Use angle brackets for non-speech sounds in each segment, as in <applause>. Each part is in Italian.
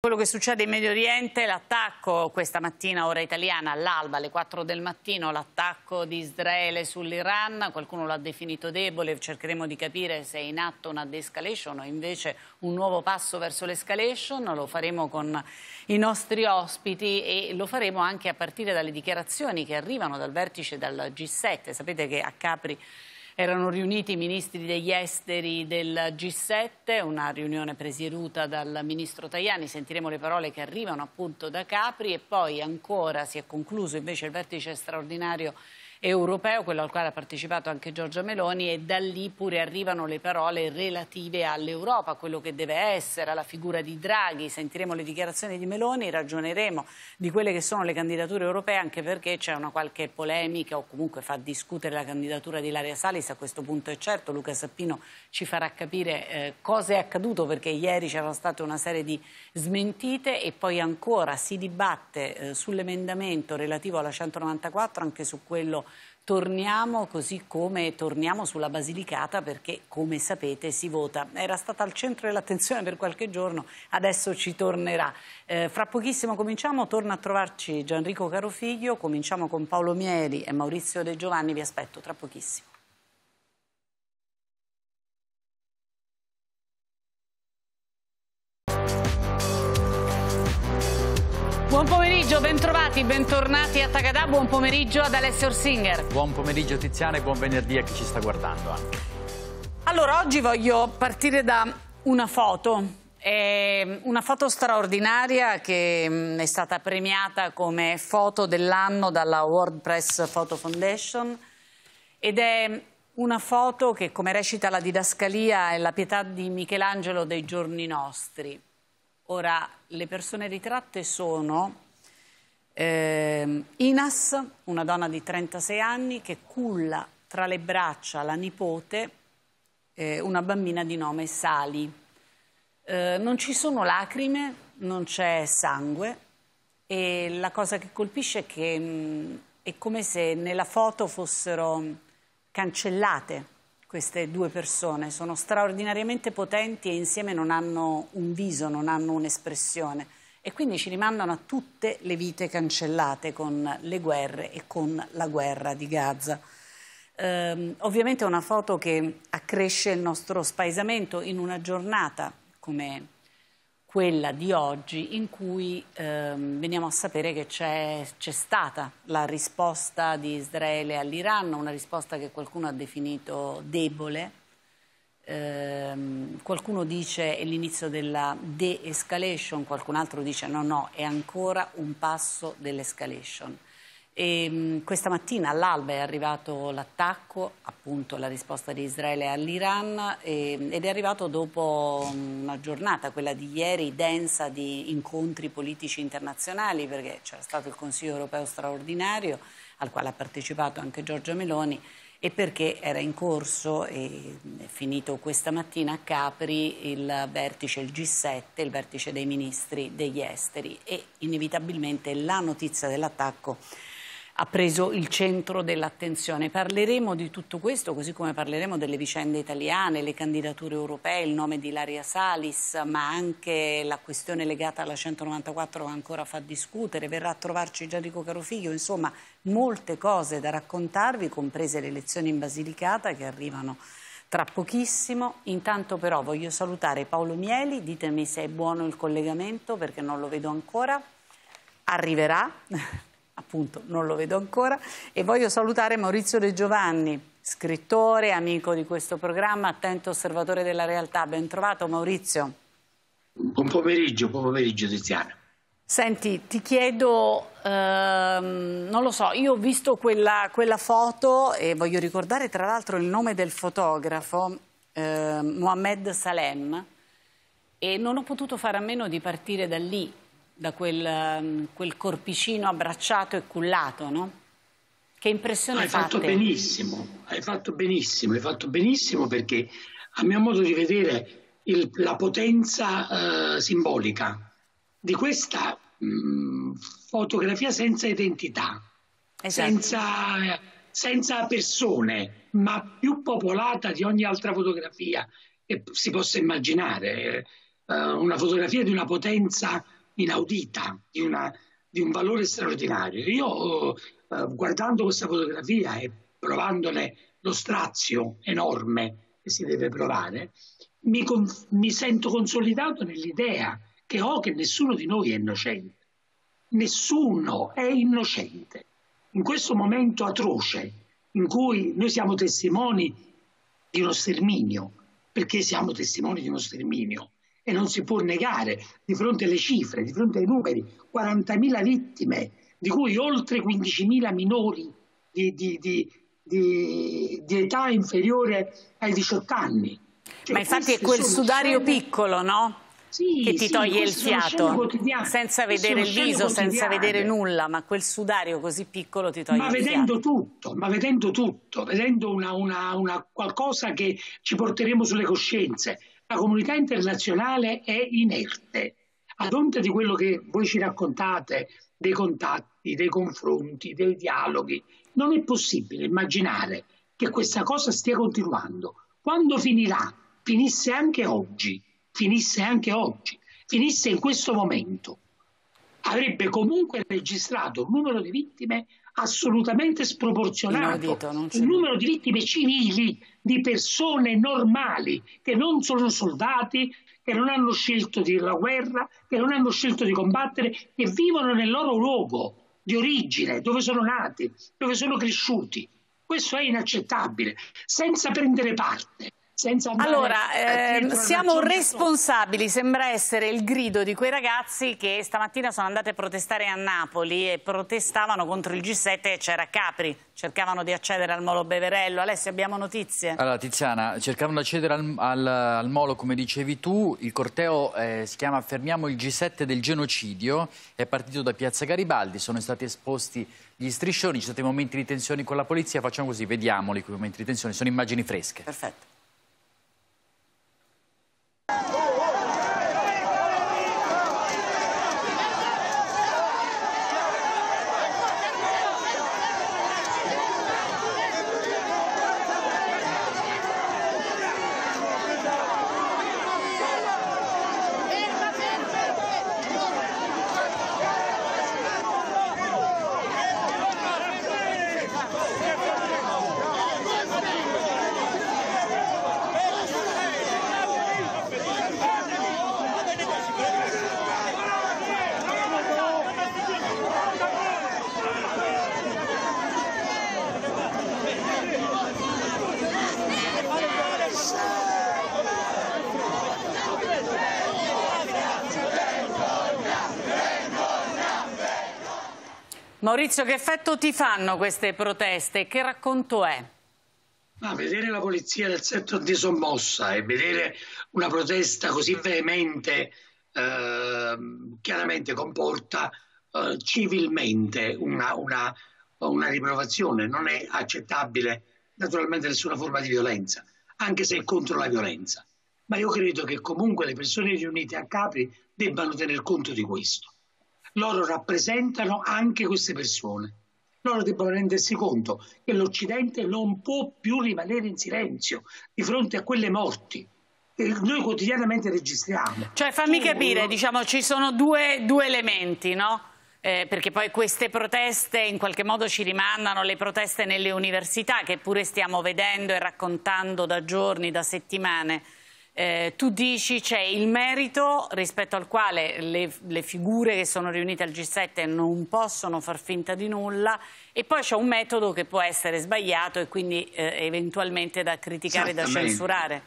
Quello che succede in Medio Oriente, l'attacco questa mattina, ora italiana, all'alba alle 4 del mattino, l'attacco di Israele sull'Iran, qualcuno l'ha definito debole, cercheremo di capire se è in atto una de-escalation o invece un nuovo passo verso l'escalation, lo faremo con i nostri ospiti e lo faremo anche a partire dalle dichiarazioni che arrivano dal vertice dal G7, sapete che a Capri erano riuniti i ministri degli esteri del G7, una riunione presieduta dal ministro Tajani, sentiremo le parole che arrivano appunto da Capri e poi ancora si è concluso invece il vertice straordinario europeo, quello al quale ha partecipato anche Giorgia Meloni e da lì pure arrivano le parole relative all'Europa, a quello che deve essere, alla figura di Draghi. Sentiremo le dichiarazioni di Meloni, ragioneremo di quelle che sono le candidature europee anche perché c'è una qualche polemica o comunque fa discutere la candidatura di Laria Salis, a questo punto è certo, Luca Sappino ci farà capire eh, cosa è accaduto perché ieri c'erano state una serie di smentite e poi ancora si dibatte eh, sull'emendamento relativo alla 194 anche su quello torniamo così come torniamo sulla Basilicata perché come sapete si vota. Era stata al centro dell'attenzione per qualche giorno, adesso ci tornerà. Eh, fra pochissimo cominciamo, torna a trovarci Gianrico Carofiglio, cominciamo con Paolo Mieri e Maurizio De Giovanni, vi aspetto tra pochissimo. Buon pomeriggio, bentrovati, bentornati a Tagadà, buon pomeriggio ad Alessio Orsinger. Buon pomeriggio Tiziana e buon venerdì a chi ci sta guardando anche. Allora, oggi voglio partire da una foto, è una foto straordinaria che mm, è stata premiata come foto dell'anno dalla WordPress Photo Foundation ed è una foto che, come recita la didascalia, è la pietà di Michelangelo dei giorni nostri. Ora, le persone ritratte sono eh, Inas, una donna di 36 anni che culla tra le braccia la nipote, eh, una bambina di nome Sali. Eh, non ci sono lacrime, non c'è sangue e la cosa che colpisce è che mh, mm, è come se nella foto fossero cancellate queste due persone, sono straordinariamente potenti e insieme non hanno un viso, non hanno un'espressione e quindi ci rimandano a tutte le vite cancellate con le guerre e con la guerra di Gaza. Ehm, ovviamente è una foto che accresce il nostro spaesamento in una giornata come quella di oggi in cui ehm, veniamo a sapere che c'è, stata la risposta di Israele all'Iran, una risposta che qualcuno ha definito debole. Ehm, qualcuno dice è l'inizio della de-escalation, qualcun altro dice no, no, è ancora un passo dell'escalation. E ehm, questa mattina all'alba è arrivato l'attacco, appunto la risposta di Israele all'Iran ehm, ed è arrivato dopo mm, una giornata, quella di ieri, densa di incontri politici internazionali perché c'era stato il Consiglio europeo straordinario al quale ha partecipato anche Giorgia Meloni e perché era in corso, e ehm, è finito questa mattina a Capri, il vertice, il G7, il vertice dei ministri degli esteri e inevitabilmente la notizia dell'attacco ha preso il centro dell'attenzione. Parleremo di tutto questo, così come parleremo delle vicende italiane, le candidature europee, il nome di Laria Salis, ma anche la questione legata alla 194 ancora fa discutere. Verrà a trovarci Gianrico Carofiglio, insomma, molte cose da raccontarvi, comprese le elezioni in Basilicata che arrivano tra pochissimo. Intanto però voglio salutare Paolo Mieli, ditemi se è buono il collegamento perché non lo vedo ancora. Arriverà appunto non lo vedo ancora, e voglio salutare Maurizio De Giovanni, scrittore, amico di questo programma, attento osservatore della realtà. Ben trovato Maurizio. Buon pomeriggio, buon pomeriggio Tiziana. Senti, ti chiedo, ehm, non lo so, io ho visto quella, quella foto e voglio ricordare tra l'altro il nome del fotografo, eh, Mohamed Salem, e non ho potuto fare a meno di partire da lì da quel, mm, quel corpicino abbracciato e cullato, no? Che impressione ah, hai fatto fate? benissimo, hai fatto benissimo, hai fatto benissimo perché a mio modo di vedere il, la potenza eh, simbolica di questa mh, mm, fotografia senza identità, esatto. senza, senza persone, ma più popolata di ogni altra fotografia che si possa immaginare, eh, una fotografia di una potenza inaudita, di, una, di un valore straordinario. Io, eh, guardando questa fotografia e provandone lo strazio enorme che si deve provare, mi, conf- mi sento consolidato nell'idea che ho che nessuno di noi è innocente. Nessuno è innocente. In questo momento atroce, in cui noi siamo testimoni di uno sterminio, perché siamo testimoni di uno sterminio, e non si può negare di fronte alle cifre, di fronte ai numeri, 40.000 vittime, di cui oltre 15.000 minori di, di, di, di, età inferiore ai 18 anni. Cioè, Ma infatti è quel sudario scene... piccolo, no? Sì, che ti sì, toglie il fiato senza vedere il viso, senza vedere nulla, ma quel sudario così piccolo ti toglie ma vedendo il fiato. Tutto, ma vedendo tutto, vedendo una, una, una qualcosa che ci porteremo sulle coscienze, la comunità internazionale è inerte. Ad onta di quello che voi ci raccontate, dei contatti, dei confronti, dei dialoghi, non è possibile immaginare che questa cosa stia continuando. Quando finirà? Finisse anche oggi, finisse anche oggi, finisse in questo momento. Avrebbe comunque registrato un numero di vittime assolutamente sproporzionato il numero di vittime civili di persone normali che non sono soldati, che non hanno scelto di la guerra, che non hanno scelto di combattere, che vivono nel loro luogo di origine, dove sono nati, dove sono cresciuti. Questo è inaccettabile, senza prendere parte senza andare Allora, ehm, siamo responsabili, sembra essere il grido di quei ragazzi che stamattina sono andati a protestare a Napoli e protestavano contro il G7 e c'era Capri, cercavano di accedere al molo Beverello. Alessia, abbiamo notizie? Allora, Tiziana, cercavano di accedere al, al, al molo, come dicevi tu, il corteo eh, si chiama Fermiamo il G7 del genocidio, è partito da Piazza Garibaldi, sono stati esposti gli striscioni, ci sono stati momenti di tensione con la polizia, facciamo così, vediamoli quei momenti di tensione, sono immagini fresche. Perfetto. you Maurizio, che effetto ti fanno queste proteste? Che racconto è? Ma vedere la polizia del settore di sommossa e vedere una protesta così veemente eh, chiaramente comporta eh, civilmente una, una, una riprovazione. Non è accettabile naturalmente nessuna forma di violenza, anche se è contro la violenza. Ma io credo che comunque le persone riunite a Capri debbano tener conto di questo loro rappresentano anche queste persone. Loro debbono rendersi conto che l'Occidente non può più rimanere in silenzio di fronte a quelle morti noi quotidianamente registriamo. Cioè fammi capire, diciamo, ci sono due, due elementi, no? eh, perché poi queste proteste in qualche modo ci rimandano le proteste nelle università che pure stiamo vedendo e raccontando da giorni, da settimane eh, tu dici c'è il merito rispetto al quale le, le figure che sono riunite al G7 non possono far finta di nulla e poi c'è un metodo che può essere sbagliato e quindi eh, eventualmente da criticare e da censurare.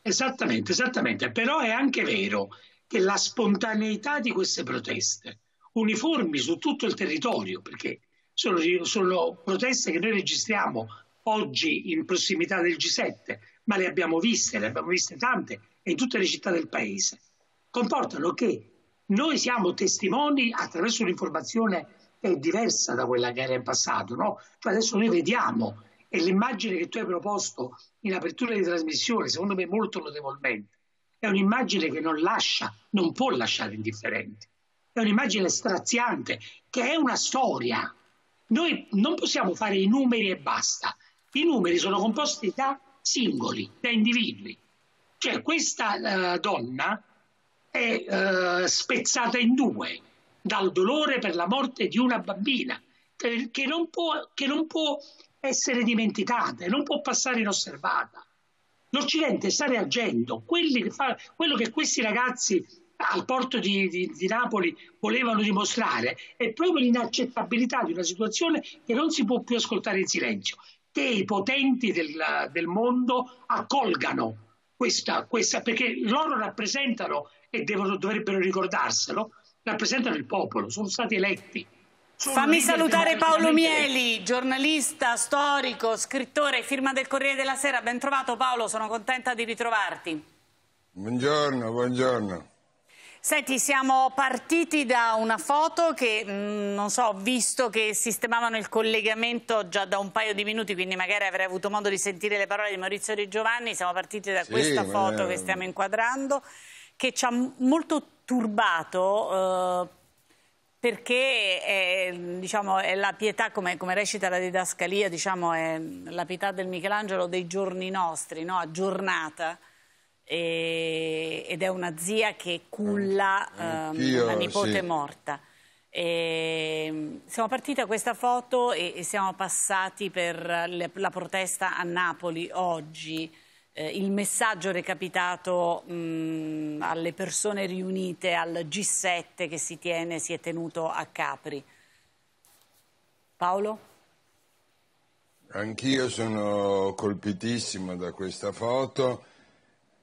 Esattamente, esattamente, però è anche vero che la spontaneità di queste proteste, uniformi su tutto il territorio, perché sono, sono proteste che noi registriamo oggi in prossimità del G7, ma le abbiamo viste, le abbiamo viste tante in tutte le città del paese, comportano che noi siamo testimoni attraverso un'informazione eh, diversa da quella che era in passato, no? cioè adesso noi vediamo e l'immagine che tu hai proposto in apertura di trasmissione, secondo me molto notevolmente, è un'immagine che non lascia, non può lasciare indifferenti, è un'immagine straziante che è una storia. Noi non possiamo fare i numeri e basta, i numeri sono composti da singoli, da cioè individui. Cioè questa uh, donna è uh, spezzata in due dal dolore per la morte di una bambina che non può, che non può essere dimenticata, non può passare inosservata. L'Occidente sta reagendo, che fa, quello che questi ragazzi al porto di, di, di, Napoli volevano dimostrare è proprio l'inaccettabilità di una situazione che non si può più ascoltare in silenzio che i potenti del, del mondo accolgano questa, questa, perché loro rappresentano e devono, dovrebbero ricordarselo, rappresentano il popolo, sono stati eletti. Sono Fammi salutare Paolo Mieli, giornalista, storico, scrittore, firma del Corriere della Sera. Ben trovato Paolo, sono contenta di ritrovarti. Buongiorno, buongiorno. Senti, siamo partiti da una foto che, mm, non so, ho visto che sistemavano il collegamento già da un paio di minuti, quindi magari avrei avuto modo di sentire le parole di Maurizio Di Giovanni, siamo partiti da sì, questa foto ma... che stiamo inquadrando, che ci ha molto turbato eh, perché è, diciamo, è, la pietà, come, come recita la didascalia, diciamo, è la pietà del Michelangelo dei giorni nostri, no? aggiornata e, ed è una zia che culla um, una nipote sì. morta. E ehm, siamo partiti da questa foto e, e siamo passati per le, la protesta a Napoli oggi. Eh, il messaggio recapitato mh, mm, alle persone riunite al G7 che si, tiene, si è tenuto a Capri. Paolo? Anch'io sono colpitissimo da questa foto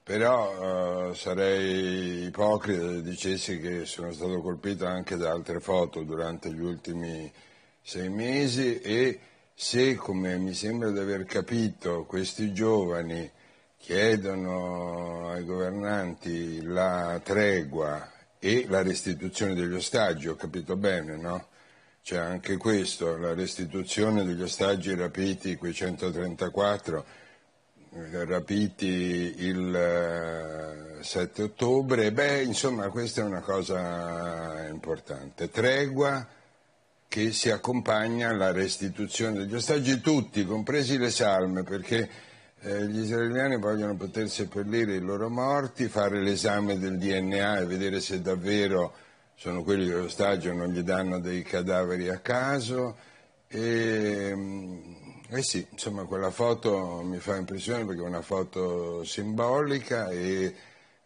però eh, sarei ipocrita se dicessi che sono stato colpito anche da altre foto durante gli ultimi sei mesi e se, come mi sembra di aver capito, questi giovani chiedono ai governanti la tregua e la restituzione degli ostaggi, ho capito bene, no? C'è cioè, anche questo, la restituzione degli ostaggi rapiti, quei 134 eh, rapiti il 7 eh, ottobre, beh insomma questa è una cosa importante. Tregua che si accompagna alla restituzione degli ostaggi, tutti, compresi le salme, perché eh, gli israeliani vogliono poter seppellire i loro morti, fare l'esame del DNA e vedere se davvero sono quelli dell'ostaggio l'ostaggio non gli danno dei cadaveri a caso. E, ehm, eh sì, insomma quella foto mi fa impressione perché è una foto simbolica e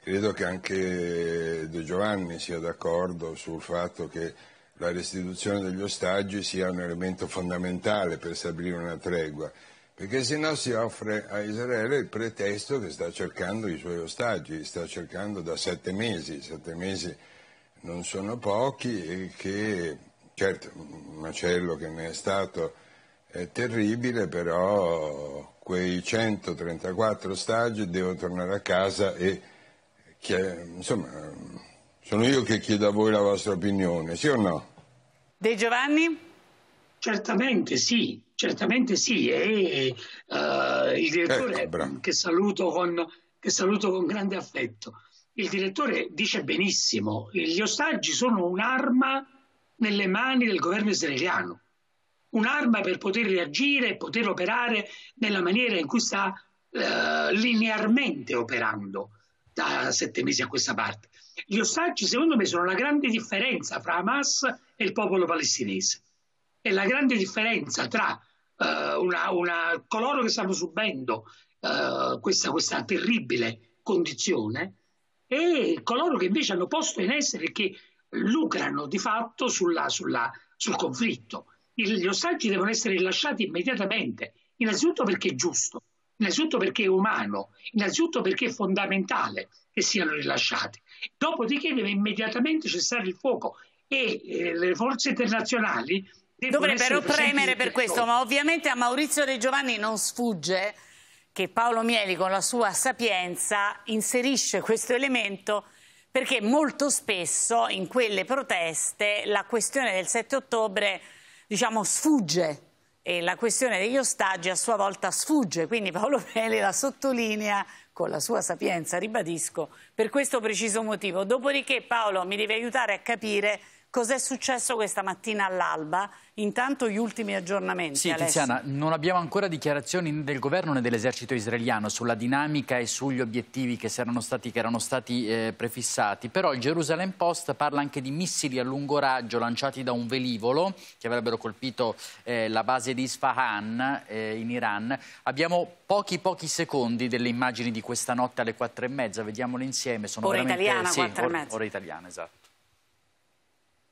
credo che anche De Giovanni sia d'accordo sul fatto che la restituzione degli ostaggi sia un elemento fondamentale per stabilire una tregua, perché se no si offre a Israele il pretesto che sta cercando i suoi ostaggi, sta cercando da sette mesi, sette mesi non sono pochi e che certo un macello che ne è stato è terribile, però quei 134 ostaggi devono tornare a casa e insomma, sono io che chiedo a voi la vostra opinione, sì o no? De Giovanni? Certamente sì, certamente sì. E, uh, il ecco, direttore, ecco, che, saluto con, che saluto con grande affetto, il direttore dice benissimo, gli ostaggi sono un'arma nelle mani del governo israeliano un'arma per poter reagire e poter operare nella maniera in cui sta eh, linearmente operando da sette mesi a questa parte. Gli ostaggi, secondo me, sono la grande differenza fra Hamas e il popolo palestinese. È la grande differenza tra eh, una, una, coloro che stanno subendo eh, questa, questa terribile condizione e coloro che invece hanno posto in essere, che lucrano di fatto sulla, sulla, sul conflitto gli ostaggi devono essere rilasciati immediatamente, innanzitutto perché è giusto, innanzitutto perché è umano, innanzitutto perché è fondamentale che siano rilasciati. Dopodiché deve immediatamente cessare il fuoco e eh, le forze internazionali dovrebbero premere per questo, ma ovviamente a Maurizio De Giovanni non sfugge che Paolo Mieli con la sua sapienza inserisce questo elemento perché molto spesso in quelle proteste la questione del 7 ottobre diciamo, sfugge e la questione degli ostaggi a sua volta sfugge, quindi Paolo Pelli la sottolinea con la sua sapienza, ribadisco, per questo preciso motivo. Dopodiché Paolo mi deve aiutare a capire Cos'è successo questa mattina all'alba? Intanto gli ultimi aggiornamenti. Sì, Alessio. Tiziana, non abbiamo ancora dichiarazioni né del governo né dell'esercito israeliano sulla dinamica e sugli obiettivi che erano stati, che erano stati eh, prefissati, però il Jerusalem Post parla anche di missili a lungo raggio lanciati da un velivolo che avrebbero colpito eh, la base di Isfahan eh, in Iran. Abbiamo pochi pochi secondi delle immagini di questa notte alle quattro e mezza, vediamole insieme. Sono ora italiana, sì, or, ora italiana, esatto.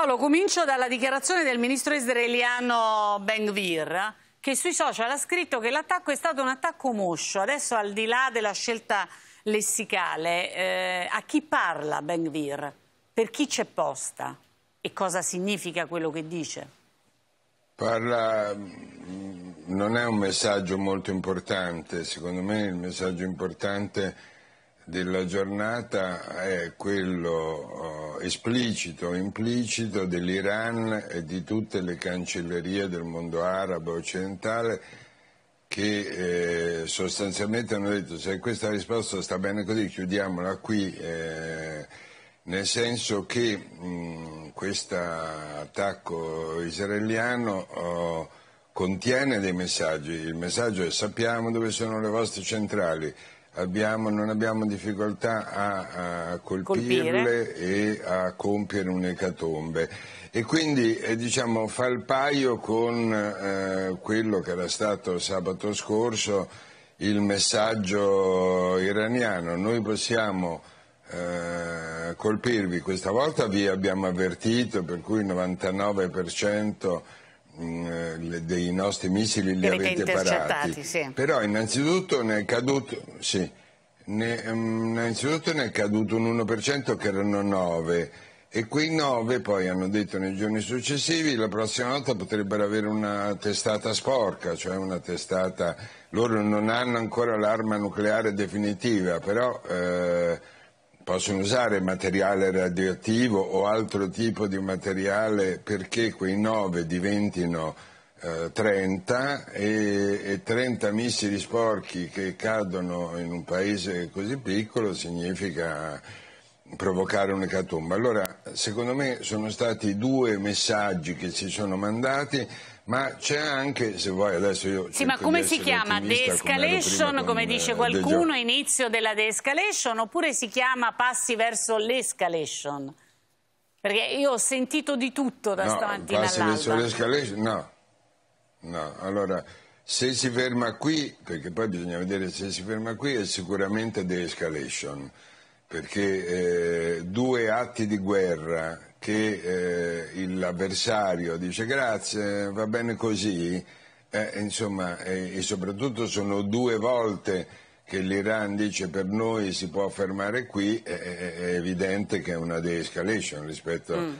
Paolo, comincio dalla dichiarazione del ministro israeliano Ben-Gvir che sui social ha scritto che l'attacco è stato un attacco moscio. Adesso al di là della scelta lessicale, eh, a chi parla Ben-Gvir? Per chi c'è posta? E cosa significa quello che dice? Parla, mm, non è un messaggio molto importante, secondo me il messaggio importante è della giornata è quello eh, esplicito o implicito dell'Iran e di tutte le cancellerie del mondo arabo occidentale che eh, sostanzialmente hanno detto se questa risposta sta bene così chiudiamola qui eh, nel senso che questo attacco israeliano oh, contiene dei messaggi, il messaggio è sappiamo dove sono le vostre centrali, abbiamo, non abbiamo difficoltà a, a colpirle Colpire. e a compiere un'ecatombe. E quindi eh, diciamo, fa il paio con eh, quello che era stato sabato scorso il messaggio iraniano. Noi possiamo eh, colpirvi, questa volta vi abbiamo avvertito, per cui il 99% eh, dei nostri missili li, li avete parati. Sì. Però innanzitutto ne è caduto, sì, ne, mm, innanzitutto ne è caduto un 1% che erano 9 e quei 9 poi hanno detto nei giorni successivi la prossima volta potrebbero avere una testata sporca, cioè una testata, loro non hanno ancora l'arma nucleare definitiva, però eh, possono usare materiale radioattivo o altro tipo di materiale perché quei 9 diventino eh, 30 e, e 30 missili sporchi che cadono in un paese così piccolo significa provocare un'ecatomba. Allora, secondo me sono stati due messaggi che si sono mandati ma c'è anche, se vuoi adesso io... Sì, ma come si chiama? De-escalation, come, come eh, dice qualcuno, de inizio della de-escalation, oppure si chiama passi verso l'escalation? Perché io ho sentito di tutto da no, stamattina passi verso l'escalation? No, no. Allora, se si ferma qui, perché poi bisogna vedere se si ferma qui, è sicuramente de-escalation perché eh, due atti di guerra che eh, l'avversario dice grazie, va bene così, eh, insomma, e soprattutto sono due volte che l'Iran dice per noi si può fermare qui, è, evidente che è una de-escalation rispetto mm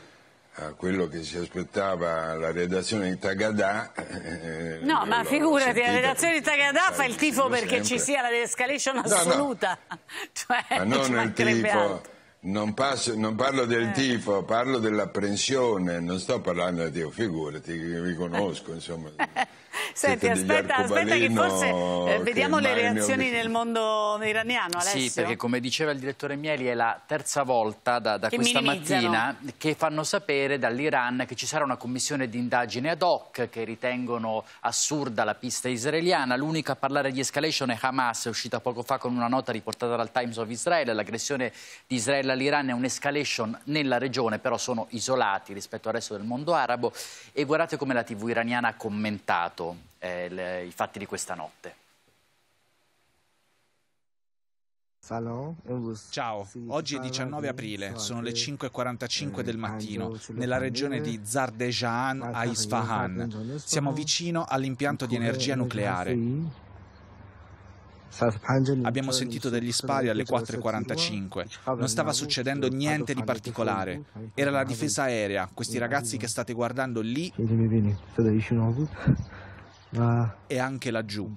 a quello che si aspettava la redazione di Tagadà. Eh, no, eh, ma figurati, la redazione di Tagadà fa il tifo perché sempre. ci sia la de-escalation assoluta. No, no. <laughs> cioè, ma non cioè, il tifo. Non, passo, non, parlo del eh. tifo, parlo dell'apprensione, non sto parlando di tifo, figurati, vi conosco, insomma. <laughs> Senti, aspetta, aspetta che forse eh, vediamo che le reazioni ho... nel mondo iraniano, Alessio. Sì, perché come diceva il direttore Mieli è la terza volta da, da questa mattina che fanno sapere dall'Iran che ci sarà una commissione di indagine ad hoc che ritengono assurda la pista israeliana. L'unica a parlare di escalation è Hamas, è uscita poco fa con una nota riportata dal Times of Israel. L'aggressione di Israele all'Iran è un'escalation nella regione, però sono isolati rispetto al resto del mondo arabo. E guardate come la TV iraniana ha commentato eh, le, i fatti di questa notte. Ciao, oggi è 19 aprile, sono le 5.45 del eh, mattino, nella regione di Zardejan a Isfahan. Siamo vicino all'impianto di energia nucleare. Abbiamo sentito degli spari alle 4.45. Non stava succedendo niente di particolare. Era la difesa aerea, questi ragazzi che state guardando lì ah. e anche laggiù.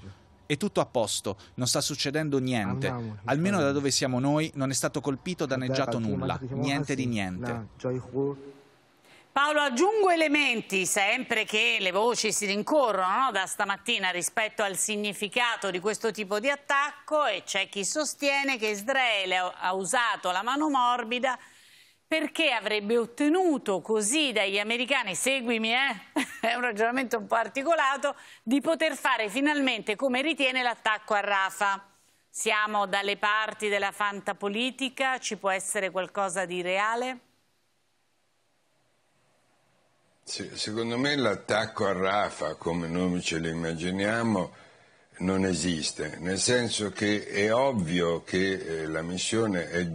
È tutto a posto, non sta succedendo niente. Almeno da dove siamo noi non è stato colpito o danneggiato nulla, niente di niente. Paolo, aggiungo elementi, sempre che le voci si rincorrono no? da stamattina rispetto al significato di questo tipo di attacco e c'è chi sostiene che Israele ha usato la mano morbida perché avrebbe ottenuto così dagli americani, seguimi eh, <laughs> è un ragionamento un po' articolato, di poter fare finalmente come ritiene l'attacco a Rafa. Siamo dalle parti della fantapolitica, ci può essere qualcosa di reale? Sì, secondo me l'attacco a Rafa, come noi ce lo immaginiamo, non esiste, nel senso che è ovvio che eh, la missione è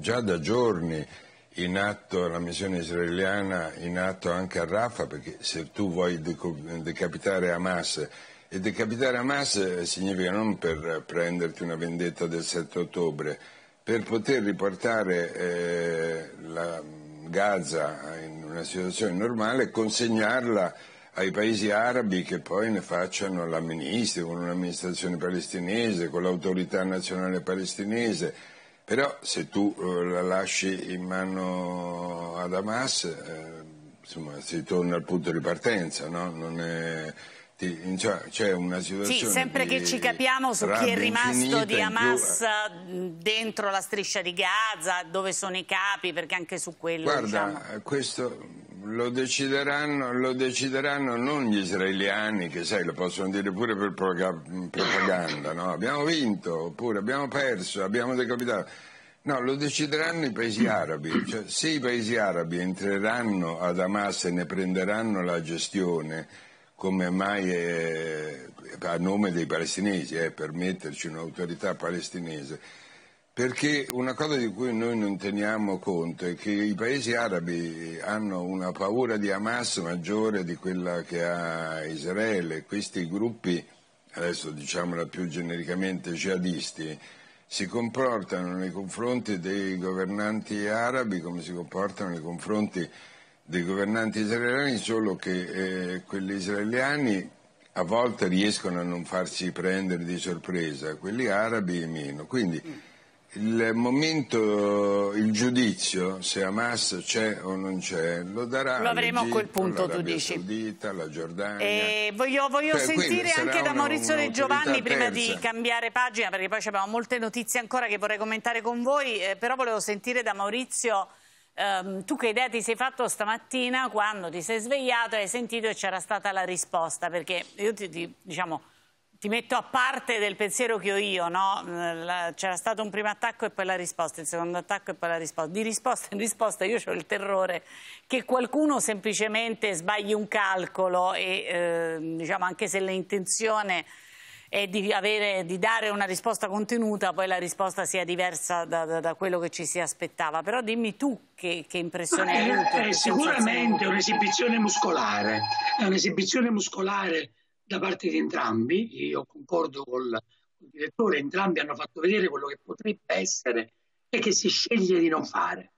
già da giorni in atto la missione israeliana, in atto anche a Rafah, perché se tu vuoi decapitare Hamas, e decapitare Hamas significa non per prenderti una vendetta del 7 ottobre, per poter riportare eh, la Gaza in una situazione normale e consegnarla ai paesi arabi che poi ne facciano l'amministrazione con un'amministrazione palestinese, con l'autorità nazionale palestinese però se tu eh, la lasci in mano ad Hamas, eh, insomma, si torna al punto di partenza, no? è, cioè, c'è una situazione sì, sempre che ci capiamo su chi è rimasto di Hamas più... Eh. dentro la striscia di Gaza, dove sono i capi, perché anche su quello... Guarda, diciamo... questo lo decideranno, lo decideranno, non gli israeliani, che sai, lo possono dire pure per propaganda, no? abbiamo vinto, oppure abbiamo perso, abbiamo decapitato. No, lo decideranno i paesi arabi, cioè, se i paesi arabi entreranno ad Hamas e ne prenderanno la gestione, come mai è, eh, a nome dei palestinesi, eh, per metterci un'autorità palestinese, perché una cosa di cui noi non teniamo conto è che i paesi arabi hanno una paura di Hamas maggiore di quella che ha Israele. Questi gruppi, adesso diciamola più genericamente jihadisti, si comportano nei confronti dei governanti arabi come si comportano nei confronti dei governanti israeliani, solo che eh, quelli israeliani a volte riescono a non farsi prendere di sorpresa, quelli arabi meno. Quindi mm il momento, il giudizio, se Hamas c'è o non c'è, lo darà lo avremo a quel punto, tu dici. Saudita, la Giordania. E voglio, voglio per cioè, sentire anche da Maurizio De Giovanni terza. prima di cambiare pagina, perché poi abbiamo molte notizie ancora che vorrei commentare con voi, eh, però volevo sentire da Maurizio ehm, tu che idea ti sei fatto stamattina quando ti sei svegliato e hai sentito e c'era stata la risposta, perché io ti, ti diciamo ti metto a parte del pensiero che ho io, no? Eh, c'era stato un primo attacco e poi la risposta, il secondo attacco e poi la risposta. Di risposta in risposta io ho il terrore che qualcuno semplicemente sbagli un calcolo e eh, diciamo anche se l'intenzione è di, avere, di, dare una risposta contenuta, poi la risposta sia diversa da, da, da quello che ci si aspettava. Però dimmi tu che, che impressione hai avuto. È, è sicuramente un'esibizione muscolare, è un'esibizione muscolare da parte di entrambi, io concordo col, col direttore, entrambi hanno fatto vedere quello che potrebbe essere e che si sceglie di non fare.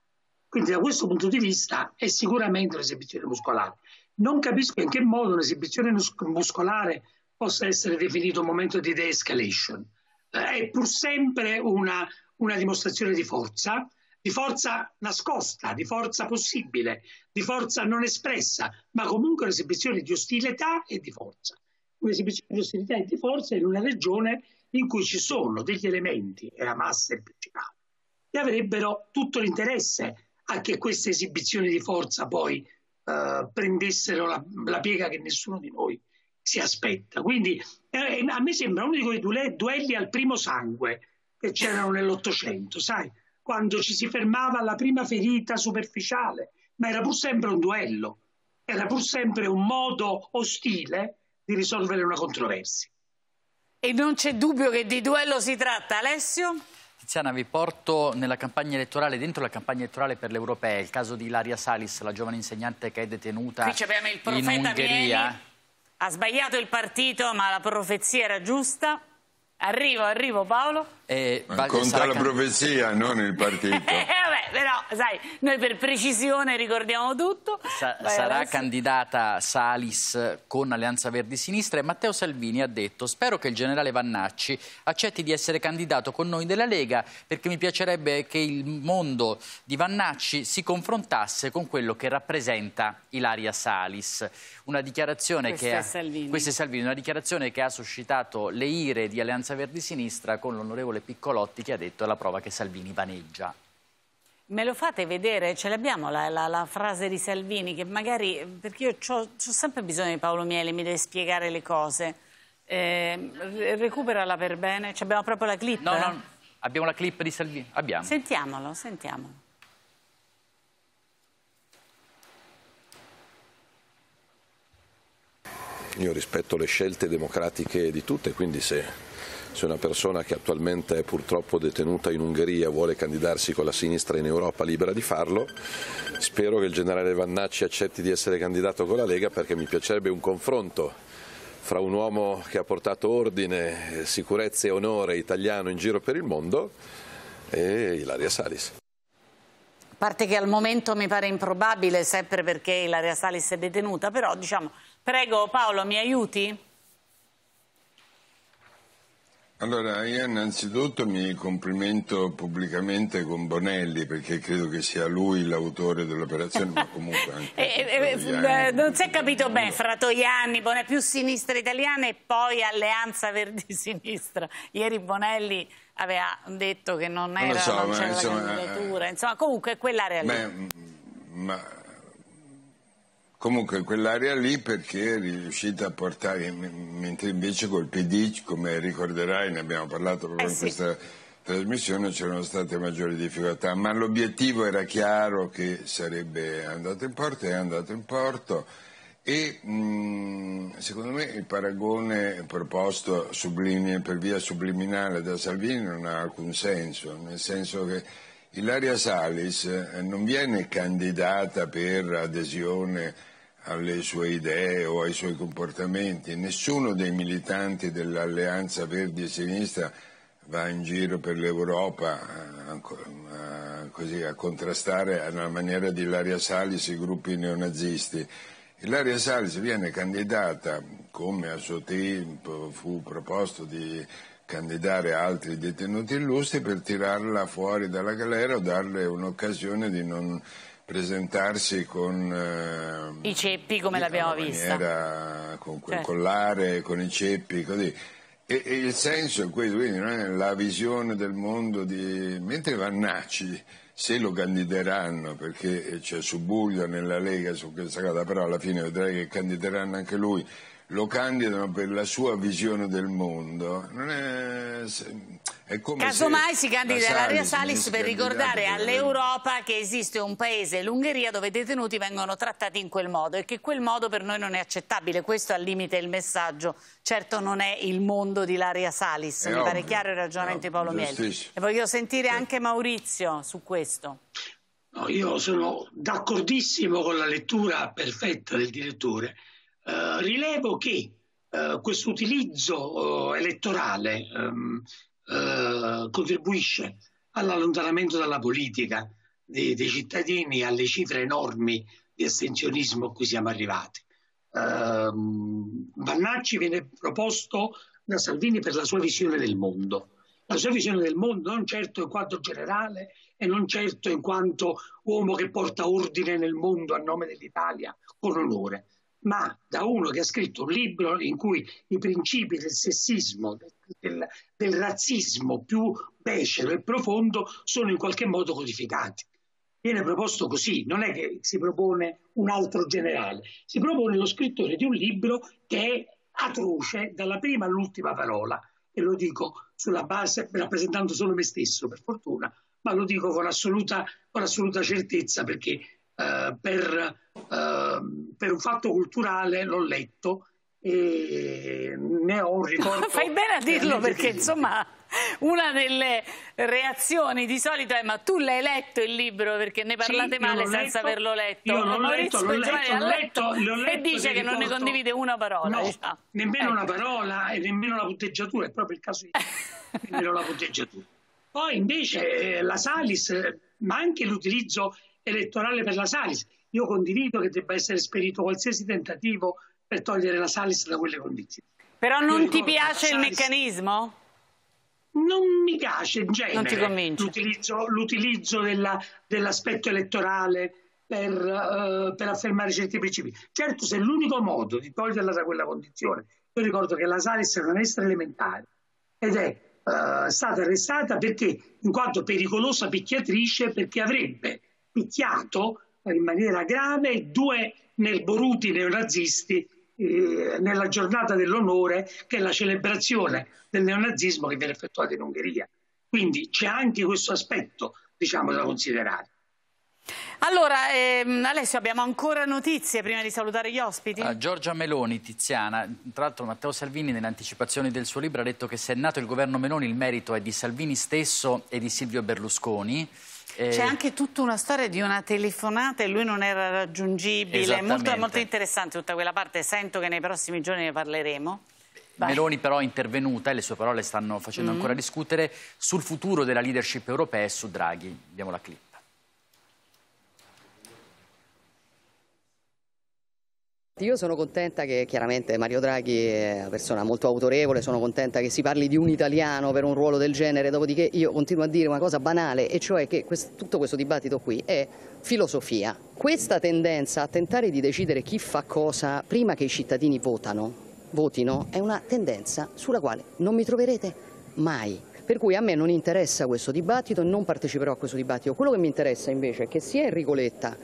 Quindi da questo punto di vista è sicuramente un'esibizione muscolare. Non capisco in che modo un'esibizione muscolare possa essere definita un momento di de-escalation. Eh, è pur sempre una, una dimostrazione di forza, di forza nascosta, di forza possibile, di forza non espressa, ma comunque un'esibizione di ostilità e di forza un'esibizione di ostilità e di forza in una regione in cui ci sono degli elementi, e la massa è principale, e avrebbero tutto l'interesse a che queste esibizioni di forza poi eh, prendessero la, la, piega che nessuno di noi si aspetta. Quindi eh, a me sembra uno di quei due, duelli al primo sangue che c'erano nell'Ottocento, sai, quando ci si fermava alla prima ferita superficiale, ma era pur sempre un duello, era pur sempre un modo ostile di risolvere una controversia. E non c'è dubbio che di duello si tratta, Alessio? Tiziana, vi porto nella campagna elettorale, dentro la campagna elettorale per l'Europea, il caso di Ilaria Salis, la giovane insegnante che è detenuta in Ungheria. Mieli. Ha sbagliato il partito, ma la profezia era giusta. Arrivo, arrivo Paolo. Eh, Conta la profezia, non il partito. <laughs> Eh, vabbè, però, sai, noi per precisione ricordiamo tutto. Sa Vai, sarà adesso. candidata Salis con Alleanza Verdi Sinistra e Matteo Salvini ha detto spero che il generale Vannacci accetti di essere candidato con noi della Lega perché mi piacerebbe che il mondo di Vannacci si confrontasse con quello che rappresenta Ilaria Salis. Una dichiarazione, che ha... Salvini. Salvini, una dichiarazione che ha suscitato le ire di Alleanza Alleanza Verdi-Sinistra con l'onorevole Piccolotti che ha detto alla prova che Salvini vaneggia. Me lo fate vedere? Ce l'abbiamo la, la, la, frase di Salvini che magari... perché io ho, ho sempre bisogno di Paolo Miele, mi deve spiegare le cose. Eh, recuperala per bene. C abbiamo proprio la clip? No, no, abbiamo la clip di Salvini. Abbiamo. Sentiamolo, sentiamolo. Io rispetto le scelte democratiche di tutte, quindi se se una persona che attualmente è purtroppo detenuta in Ungheria vuole candidarsi con la sinistra in Europa libera di farlo, spero che il generale Vannacci accetti di essere candidato con la Lega perché mi piacerebbe un confronto fra un uomo che ha portato ordine, sicurezza e onore italiano in giro per il mondo e Ilaria Salis. A parte che al momento mi pare improbabile, sempre perché Ilaria Salis è detenuta, però diciamo, prego Paolo mi aiuti? Allora, io innanzitutto mi complimento pubblicamente con Bonelli perché credo che sia lui l'autore dell'operazione, ma comunque <laughs> anche... eh, eh, eh, eh, non si è capito bene, Fratoianni, Bonelli, più sinistra italiana e poi alleanza verdi-sinistra. Ieri Bonelli aveva detto che non era, non, so, non c'era insomma, la candidatura, eh, insomma comunque quell'area lì. ma Comunque quell'area lì perché è riuscita a portare, mentre invece col PD, come ricorderai, ne abbiamo parlato proprio eh in sì. questa trasmissione, c'erano state maggiori difficoltà, ma l'obiettivo era chiaro che sarebbe andato in porto, è andato in porto e mh, mm, secondo me il paragone proposto subline, per via subliminale da Salvini non ha alcun senso, nel senso che Ilaria Salis eh, non viene candidata per adesione alle sue idee o ai suoi comportamenti. Nessuno dei militanti dell'Alleanza Verdi e Sinistra va in giro per l'Europa eh, a, a, eh, così, a contrastare alla maniera di Laria Salis i gruppi neonazisti. Laria Salis viene candidata, come a suo tempo fu proposto di candidare altri detenuti illustri per tirarla fuori dalla galera o darle un'occasione di non presentarsi con eh, i ceppi come eh, l'abbiamo vista con quel certo. collare, con i ceppi così e, e il senso è questo quindi non è la visione del mondo di mentre Vannacci se lo candideranno perché c'è eh, cioè, subbuglio nella Lega su questa cosa però alla fine vedrai che candideranno anche lui lo candidano per la sua visione del mondo. È, è Casomai si candida l'Aria Salis, per ricordare all'Europa che esiste un paese, l'Ungheria, dove i detenuti vengono trattati in quel modo e che quel modo per noi non è accettabile. Questo al limite è il messaggio. Certo non è il mondo di Laria Salis, è mi ovvio, pare chiaro il ragionamento ovvio, di Paolo Mieli. E voglio sentire sì. anche Maurizio su questo. No, io sono d'accordissimo con la lettura perfetta del direttore eh, rilevo che eh, questo utilizzo eh, elettorale ehm, eh, contribuisce all'allontanamento dalla politica dei, dei, cittadini, alle cifre enormi di astensionismo a cui siamo arrivati. Bannacci ehm, viene proposto da Salvini per la sua visione del mondo la sua visione del mondo, non certo in quanto generale e non certo in quanto uomo che porta ordine nel mondo a nome dell'Italia con onore, ma da uno che ha scritto un libro in cui i principi del sessismo, del, del razzismo più becero e profondo sono in qualche modo codificati. Viene proposto così, non è che si propone un altro generale, si propone lo scrittore di un libro che è atroce dalla prima all'ultima parola e lo dico sulla base, rappresentando solo me stesso, per fortuna, ma lo dico con assoluta, con assoluta certezza perché eh, per uh, per un fatto culturale l'ho letto e ne ho un <laughs> ricordo. Fai bene a dirlo perché insomma una delle reazioni di solito è ma tu l'hai letto il libro perché ne parlate sì, male senza letto, averlo letto. Io l'ho letto, l'ho letto, l'ho letto, letto, letto, e dice che ricordo. non ne condivide una parola. No, diciamo. nemmeno ecco. una parola e nemmeno la punteggiatura, è proprio il caso di <laughs> nemmeno la punteggiatura. Poi invece eh, la Salis, ma anche l'utilizzo elettorale per la Salis, io condivido che debba essere sperito qualsiasi tentativo per togliere la Salis da quelle condizioni. Però non ti piace il meccanismo? Non mi piace in genere l'utilizzo, dell'aspetto elettorale per, uh, per, affermare certi principi. Certo, se l'unico modo di toglierla da quella condizione, io ricordo che la Salis è una maestra elementare ed è uh, stata arrestata perché, in quanto pericolosa picchiatrice, perché avrebbe picchiato in maniera grave e due nerboruti neonazisti eh, nella giornata dell'onore che è la celebrazione del neonazismo che viene effettuata in Ungheria. Quindi c'è anche questo aspetto diciamo, da considerare. Allora, ehm, Alessio, abbiamo ancora notizie prima di salutare gli ospiti? Uh, Giorgia Meloni, Tiziana, tra l'altro Matteo Salvini nelle anticipazioni del suo libro ha detto che se è nato il governo Meloni il merito è di Salvini stesso e di Silvio Berlusconi. Eh... C'è anche tutta una storia di una telefonata e lui non era raggiungibile, è molto, molto interessante tutta quella parte, sento che nei prossimi giorni ne parleremo. Vai. Meloni però è intervenuta, e le sue parole stanno facendo mm -hmm. ancora discutere, sul futuro della leadership europea e su Draghi. Abbiamo la clip. Io sono contenta che chiaramente Mario Draghi è una persona molto autorevole, sono contenta che si parli di un italiano per un ruolo del genere, dopodiché io continuo a dire una cosa banale e cioè che questo, tutto questo dibattito qui è filosofia. Questa tendenza a tentare di decidere chi fa cosa prima che i cittadini votano, votino è una tendenza sulla quale non mi troverete mai. Per cui a me non interessa questo dibattito e non parteciperò a questo dibattito. Quello che mi interessa invece è che sia Enrico Letta,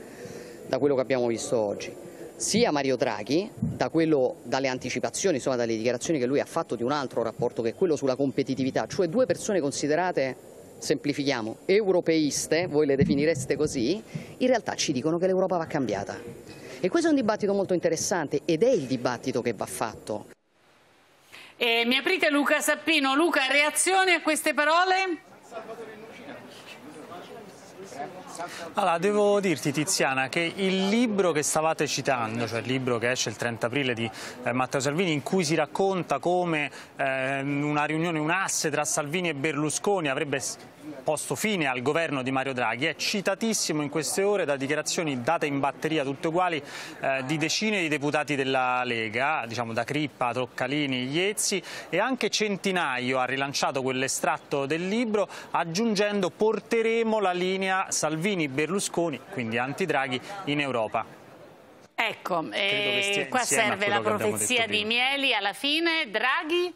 da quello che abbiamo visto oggi, sia Mario Draghi, da quello, dalle anticipazioni, insomma dalle dichiarazioni che lui ha fatto di un altro rapporto che è quello sulla competitività, cioè due persone considerate, semplifichiamo, europeiste, voi le definireste così, in realtà ci dicono che l'Europa va cambiata. E questo è un dibattito molto interessante ed è il dibattito che va fatto. Eh, mi aprite Luca Sappino. Luca, reazione a queste parole? Salvatore. Allora, devo dirti Tiziana che il libro che stavate citando, cioè il libro che esce il 30 aprile di eh, Matteo Salvini in cui si racconta come eh, una riunione, un asse tra Salvini e Berlusconi avrebbe posto fine al governo di Mario Draghi. È citatissimo in queste ore da dichiarazioni date in batteria tutte uguali eh, di decine di deputati della Lega, diciamo da Crippa, Troccalini, Iezzi e anche Centinaio ha rilanciato quell'estratto del libro aggiungendo porteremo la linea Salvini-Berlusconi, quindi anti-Draghi, in Europa. Ecco, eh, qua serve la profezia di Mieli alla fine, Draghi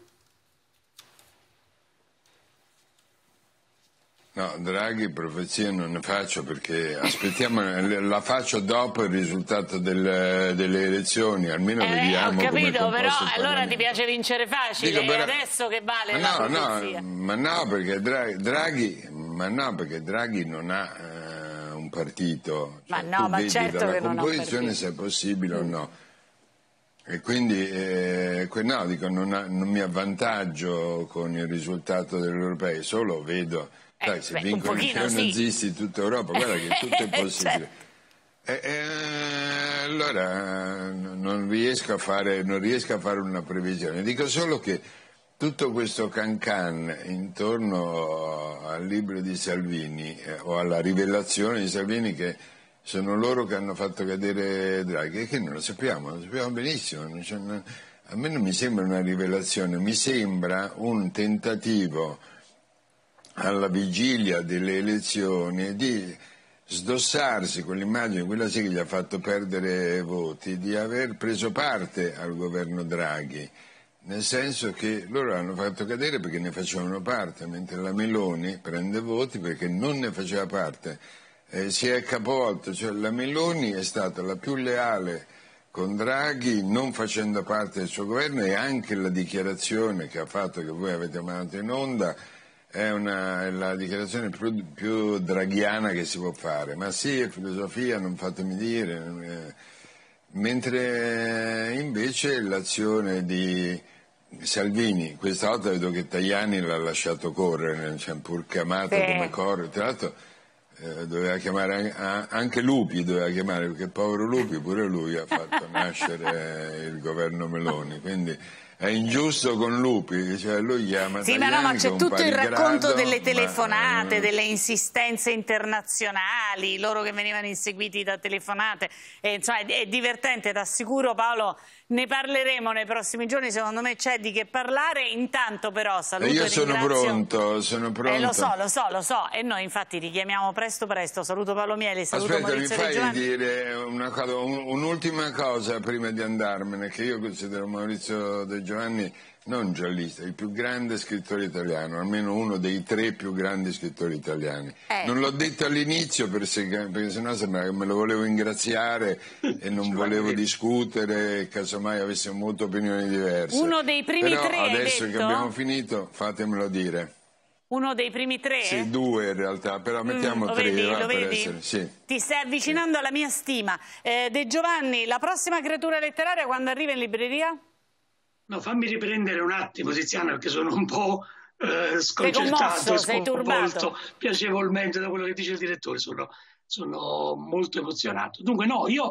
No, Draghi profezie non ne faccio perché aspettiamo, la faccio dopo il risultato del, delle elezioni, almeno eh, vediamo. Ho capito, però allora ti piace vincere facile, Dico, però, adesso che vale ma no, no, ma no, perché Draghi, Draghi, ma no, perché Draghi non ha eh, un partito. Cioè, ma no, ma certo che non ha un se è possibile o mm. no. E quindi eh, no, dico, non, ha, non mi avvantaggio con il risultato dell'Europeo, solo vedo eh, Dai, se beh, vincono i neonazisti sì. in tutta Europa, guarda che tutto è <laughs> certo. possibile. cioè. eh, allora non riesco, fare, non riesco, a fare, una previsione, dico solo che tutto questo cancan intorno al libro di Salvini eh, o alla rivelazione di Salvini che sono loro che hanno fatto cadere Draghi e che non lo sappiamo, lo sappiamo benissimo. a me non mi sembra una rivelazione, mi sembra un tentativo alla vigilia delle elezioni di sdossarsi con l'immagine quella sì che gli ha fatto perdere voti, di aver preso parte al governo Draghi, nel senso che loro l'hanno fatto cadere perché ne facevano parte, mentre la Meloni prende voti perché non ne faceva parte. Eh, si è capovolto, cioè la Meloni è stata la più leale con Draghi non facendo parte del suo governo e anche la dichiarazione che ha fatto che voi avete mandato in onda è, una, la dichiarazione più, più, draghiana che si può fare, ma sì, è filosofia, non fatemi dire, mentre invece l'azione di Salvini, questa volta vedo che Tajani l'ha lasciato correre, cioè pur chiamato sì. come corre, tra l'altro eh, doveva chiamare anche Lupi, doveva chiamare, perché povero Lupi pure lui ha fatto <laughs> nascere il governo Meloni, quindi è ingiusto con Lupi, cioè lui chiama Sì, ma no, ma c'è tutto il racconto delle telefonate, ma... Eh. delle insistenze internazionali, loro che venivano inseguiti da telefonate, e, eh, insomma, è divertente, ti assicuro Paolo, ne parleremo nei prossimi giorni, secondo me c'è di che parlare. Intanto però saluto Io sono ringrazio... pronto, sono pronto. Eh, lo so, lo so, lo so. E noi infatti richiamiamo presto presto. Saluto Paolo Mieli, saluto Aspetta, Maurizio mi fai Reggiani. dire un'ultima cosa, un cosa prima di andarmene, che io considero Maurizio De Giovanni non giallista, il più grande scrittore italiano, almeno uno dei tre più grandi scrittori italiani. Eh. Non l'ho detto all'inizio perché, perché sennò sembrava che me lo volevo ingraziare e non volevo discutere, casomai avessimo molte opinioni diverse. Uno dei primi Però tre. Adesso che abbiamo finito, fatemelo dire. Uno dei primi tre? Sì, due in realtà, però mm, mettiamo mm, tre. Vedi, va, essere, sì. Ti stai avvicinando sì. alla mia stima. Eh, De Giovanni, la prossima creatura letteraria quando arriva in libreria? No, fammi riprendere un attimo, Tiziana, perché sono un po' eh, sconcertato, sei commosso, piacevolmente da quello che dice il direttore. Sono, sono molto emozionato. Dunque, no, io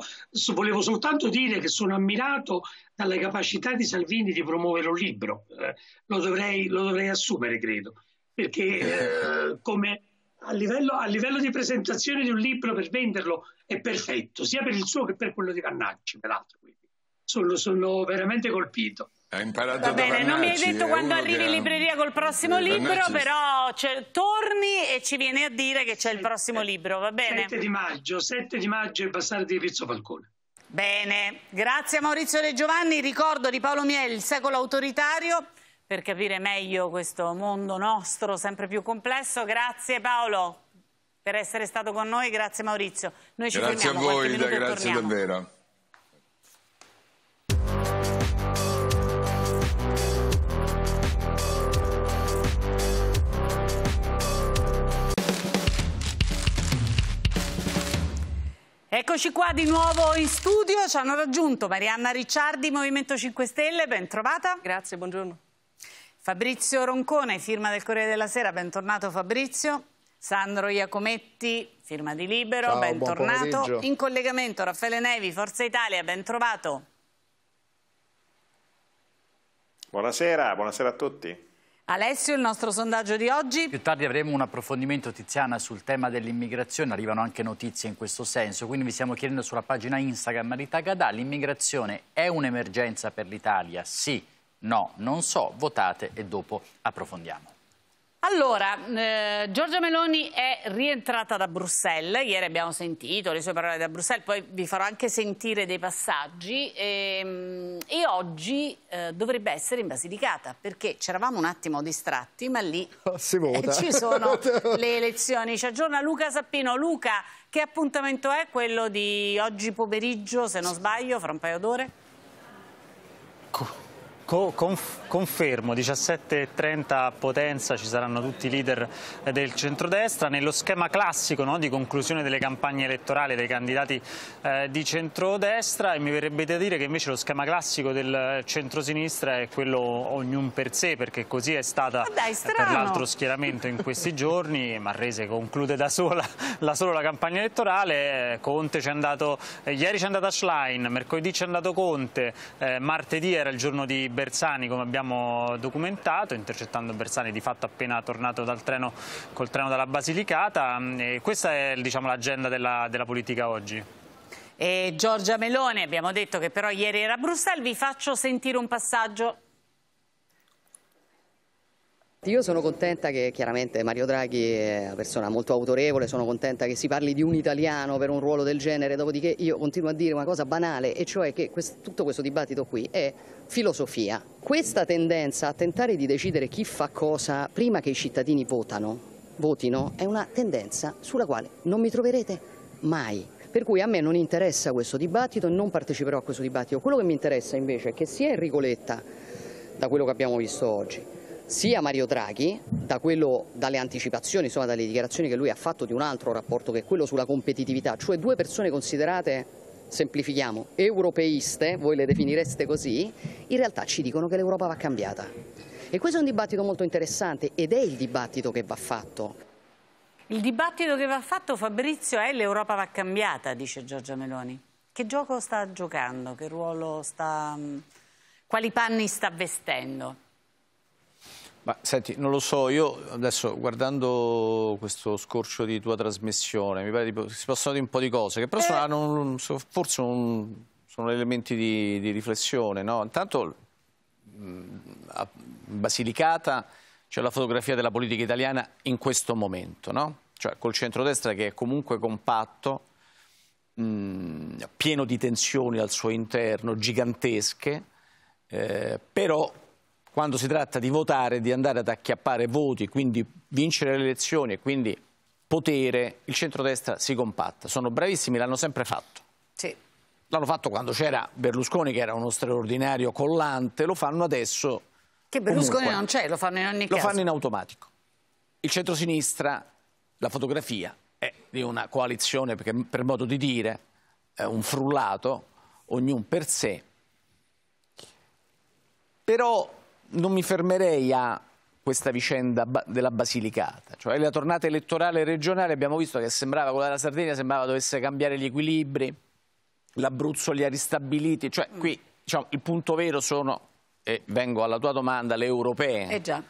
volevo soltanto dire che sono ammirato dalla capacità di Salvini di promuovere un libro. Eh, lo, dovrei, lo, dovrei, assumere, credo, perché eh, come a livello, a livello, di presentazione di un libro per venderlo è perfetto, sia per il suo che per quello di Cannacci, peraltro. sono, sono veramente colpito. Ha imparato Va bene, non mi hai detto quando arrivi ha... in libreria col prossimo libro, però cioè, torni e ci vieni a dire che c'è il prossimo eh, libro, va bene? 7 di maggio, 7 di maggio e passare di Rizzo Falcone. Bene, grazie Maurizio De Giovanni, ricordo di Paolo Miel, il secolo autoritario, per capire meglio questo mondo nostro sempre più complesso. Grazie Paolo per essere stato con noi, grazie Maurizio. Noi ci grazie a voi, da, grazie davvero. Eccoci qua di nuovo in studio, ci hanno raggiunto Marianna Ricciardi, Movimento 5 Stelle, ben trovata. Grazie, buongiorno. Fabrizio Roncone, firma del Corriere della Sera, bentornato Fabrizio. Sandro Iacometti, firma di Libero, Ciao, bentornato. In collegamento Raffaele Nevi, Forza Italia, bentrovato. Buonasera, buonasera a tutti. Alessio, il nostro sondaggio di oggi. Più tardi avremo un approfondimento, Tiziana, sul tema dell'immigrazione. Arrivano anche notizie in questo senso. Quindi vi stiamo chiedendo sulla pagina Instagram di Tagadà. L'immigrazione è un'emergenza per l'Italia? Sì, no, non so. Votate e dopo approfondiamo. Allora, eh, Giorgia Meloni è rientrata da Bruxelles, ieri abbiamo sentito le sue parole da Bruxelles, poi vi farò anche sentire dei passaggi e, ehm, e oggi eh, dovrebbe essere in Basilicata perché c'eravamo un attimo distratti ma lì <laughs> ah, eh, ci sono <laughs> le elezioni, ci aggiorna Luca Sappino. Luca, che appuntamento è quello di oggi pomeriggio, se non sbaglio, fra un paio d'ore? Ecco confermo, 17.30 potenza, ci saranno tutti i leader del centrodestra, nello schema classico no, di conclusione delle campagne elettorali dei candidati eh, di centrodestra e mi verrebbe da dire che invece lo schema classico del centrosinistra è quello ognuno per sé, perché così è stata dai, eh, per l'altro schieramento in questi <laughs> giorni, Marrese conclude da sola la, sola la campagna elettorale, Conte ci andato, eh, ieri ci è andato Schlein, mercoledì ci è andato Conte, eh, martedì era il giorno di Bersani come abbiamo documentato, intercettando Bersani di fatto appena tornato dal treno, col treno dalla Basilicata. E questa è diciamo, l'agenda della, della politica oggi. E Giorgia Melone, abbiamo detto che però ieri era a Bruxelles, vi faccio sentire un passaggio io sono contenta che chiaramente Mario Draghi è una persona molto autorevole, sono contenta che si parli di un italiano per un ruolo del genere, dopodiché io continuo a dire una cosa banale e cioè che questo, tutto questo dibattito qui è filosofia. Questa tendenza a tentare di decidere chi fa cosa prima che i cittadini votano, votino è una tendenza sulla quale non mi troverete mai. Per cui a me non interessa questo dibattito e non parteciperò a questo dibattito. Quello che mi interessa invece è che sia Enrico Letta, da quello che abbiamo visto oggi, sia Mario Draghi, da quello, dalle anticipazioni, insomma dalle dichiarazioni che lui ha fatto di un altro rapporto che è quello sulla competitività, cioè due persone considerate semplifichiamo, europeiste, voi le definireste così, in realtà ci dicono che l'Europa va cambiata. E questo è un dibattito molto interessante ed è il dibattito che va fatto. Il dibattito che va fatto, Fabrizio, è l'Europa va cambiata, dice Giorgia Meloni. Che gioco sta giocando? Che ruolo sta... Mm, quali panni sta vestendo? Ma senti, non lo so, io adesso guardando questo scorcio di tua trasmissione, mi pare che si possono dire un po' di cose che però eh. sono, forse un, sono elementi di, di riflessione, no? Intanto mm, a Basilicata c'è la fotografia della politica italiana in questo momento, no? Cioè col centrodestra che è comunque compatto, mh, mm, pieno di tensioni al suo interno, gigantesche, eh, però quando si tratta di votare, di andare ad acchiappare voti, quindi vincere le elezioni e quindi potere, il centrodestra si compatta. Sono bravissimi, l'hanno sempre fatto. Sì. L'hanno fatto quando c'era Berlusconi, che era uno straordinario collante, lo fanno adesso. Che Berlusconi comunque, non c'è, lo fanno in ogni caso. Lo fanno in automatico. Il centrosinistra, la fotografia è di una coalizione, perché per modo di dire, è un frullato, ognuno per sé. Però non mi fermerei a questa vicenda della Basilicata, cioè la tornata elettorale regionale abbiamo visto che sembrava quella della Sardegna sembrava dovesse cambiare gli equilibri, l'Abruzzo li ha ristabiliti, cioè qui mm. diciamo, il punto vero sono, e vengo alla tua domanda, le europee. Eh già.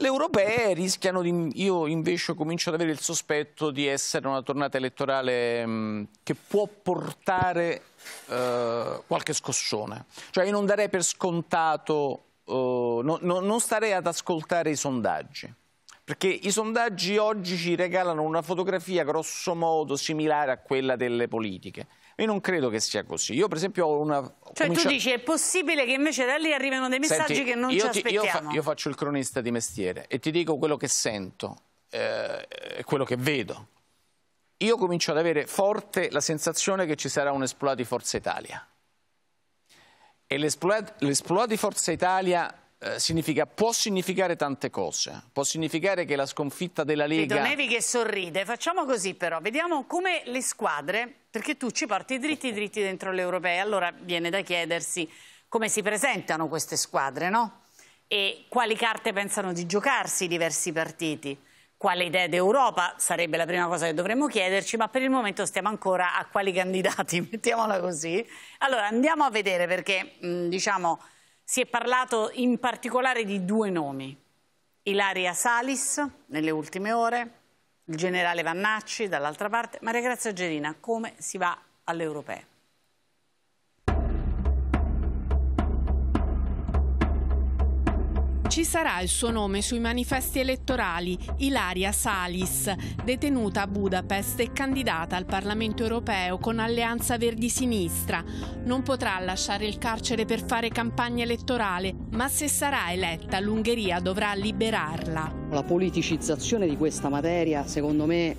Le europee rischiano di... Io invece comincio ad avere il sospetto di essere una tornata elettorale mm, che può portare eh, qualche scossone. Cioè io non darei per scontato no, no, non starei ad ascoltare i sondaggi, perché i sondaggi oggi ci regalano una fotografia grosso modo similare a quella delle politiche. Io non credo che sia così. Io per esempio ho una... Cioè cominciato... tu dici è possibile che invece da lì arrivino dei messaggi Senti, che non ci ti, aspettiamo. Io, fa, io, faccio il cronista di mestiere e ti dico quello che sento eh, e eh, quello che vedo. Io comincio ad avere forte la sensazione che ci sarà un esplorato di Forza Italia. E l'esploit di Forza Italia eh, Significa, può significare tante cose. Può significare che la sconfitta della Lega... Vedo Nevi che sorride. Facciamo così però, vediamo come le squadre... Perché tu ci porti dritti dritti dentro l'Europea, allora viene da chiedersi come si presentano queste squadre, no? E quali carte pensano di giocarsi i diversi partiti quale idea d'Europa sarebbe la prima cosa che dovremmo chiederci, ma per il momento stiamo ancora a quali candidati, <laughs> mettiamola così. Allora andiamo a vedere perché mm, diciamo, si è parlato in particolare di due nomi, Ilaria Salis nelle ultime ore, il generale Vannacci dall'altra parte, Maria Grazia Gerina, come si va alle europee? Ci sarà il suo nome sui manifesti elettorali Ilaria Salis, detenuta a Budapest e candidata al Parlamento europeo con Alleanza Verdi Sinistra. Non potrà lasciare il carcere per fare campagna elettorale, ma se sarà eletta l'Ungheria dovrà liberarla. La politicizzazione di questa materia, secondo me,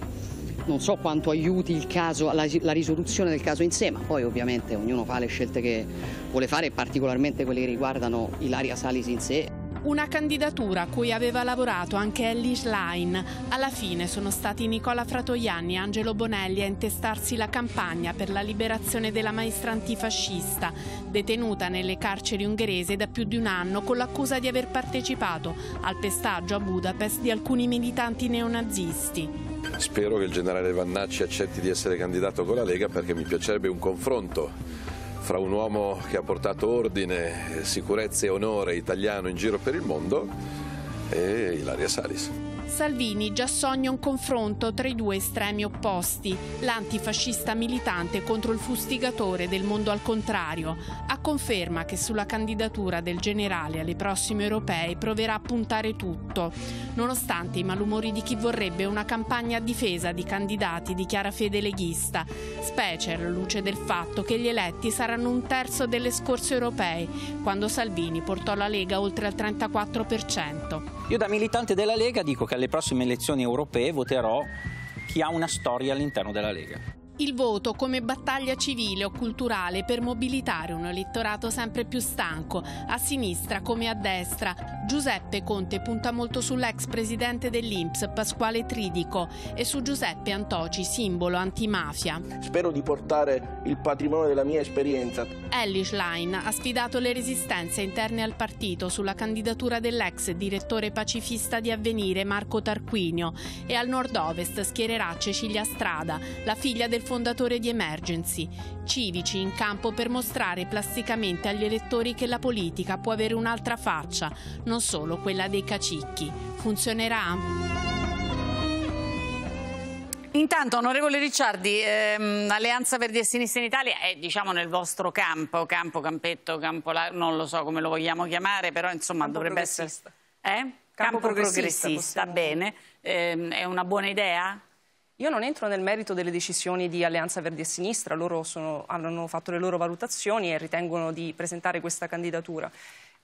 non so quanto aiuti caso, la, la, risoluzione del caso in sé, ma poi ovviamente ognuno fa le scelte che vuole fare, particolarmente quelle che riguardano Ilaria Salis in sé. Una candidatura a cui aveva lavorato anche Ellie Schlein. Alla fine sono stati Nicola Fratoianni e Angelo Bonelli a intestarsi la campagna per la liberazione della maestra antifascista, detenuta nelle carceri ungherese da più di un anno con l'accusa di aver partecipato al pestaggio a Budapest di alcuni militanti neonazisti. Spero che il generale Vannacci accetti di essere candidato con la Lega perché mi piacerebbe un confronto fra un uomo che ha portato ordine, sicurezza e onore italiano in giro per il mondo e Ilaria Salis. Salvini già sogna un confronto tra i due estremi opposti, l'antifascista militante contro il fustigatore del mondo al contrario, a conferma che sulla candidatura del generale alle prossime europee proverà a puntare tutto, nonostante i malumori di chi vorrebbe una campagna a difesa di candidati di chiara fede leghista, specie alla luce del fatto che gli eletti saranno un terzo delle scorse europee, quando Salvini portò la Lega oltre al 34%. Io da militante della Lega dico che alle prossime elezioni europee voterò chi ha una storia all'interno della Lega. Il voto come battaglia civile o culturale per mobilitare un elettorato sempre più stanco, a sinistra come a destra. Giuseppe Conte punta molto sull'ex presidente dell'Inps Pasquale Tridico e su Giuseppe Antoci, simbolo antimafia. Spero di portare il patrimonio della mia esperienza. Ellie Schlein ha sfidato le resistenze interne al partito sulla candidatura dell'ex direttore pacifista di Avvenire Marco Tarquinio e al nord-ovest schiererà Cecilia Strada, la figlia del fondatore di Emergency, civici in campo per mostrare plasticamente agli elettori che la politica può avere un'altra faccia, non solo quella dei cacicchi. Funzionerà? Intanto, onorevole Ricciardi, ehm, Alleanza Verdi e Sinistra in Italia è diciamo, nel vostro campo, campo, campetto, campo, non lo so come lo vogliamo chiamare, però insomma campo dovrebbe essere... Eh? Campo, campo progressista, progressista bene, eh, è una buona idea? Io non entro nel merito delle decisioni di Alleanza Verdi e Sinistra, loro sono, hanno fatto le loro valutazioni e ritengono di presentare questa candidatura.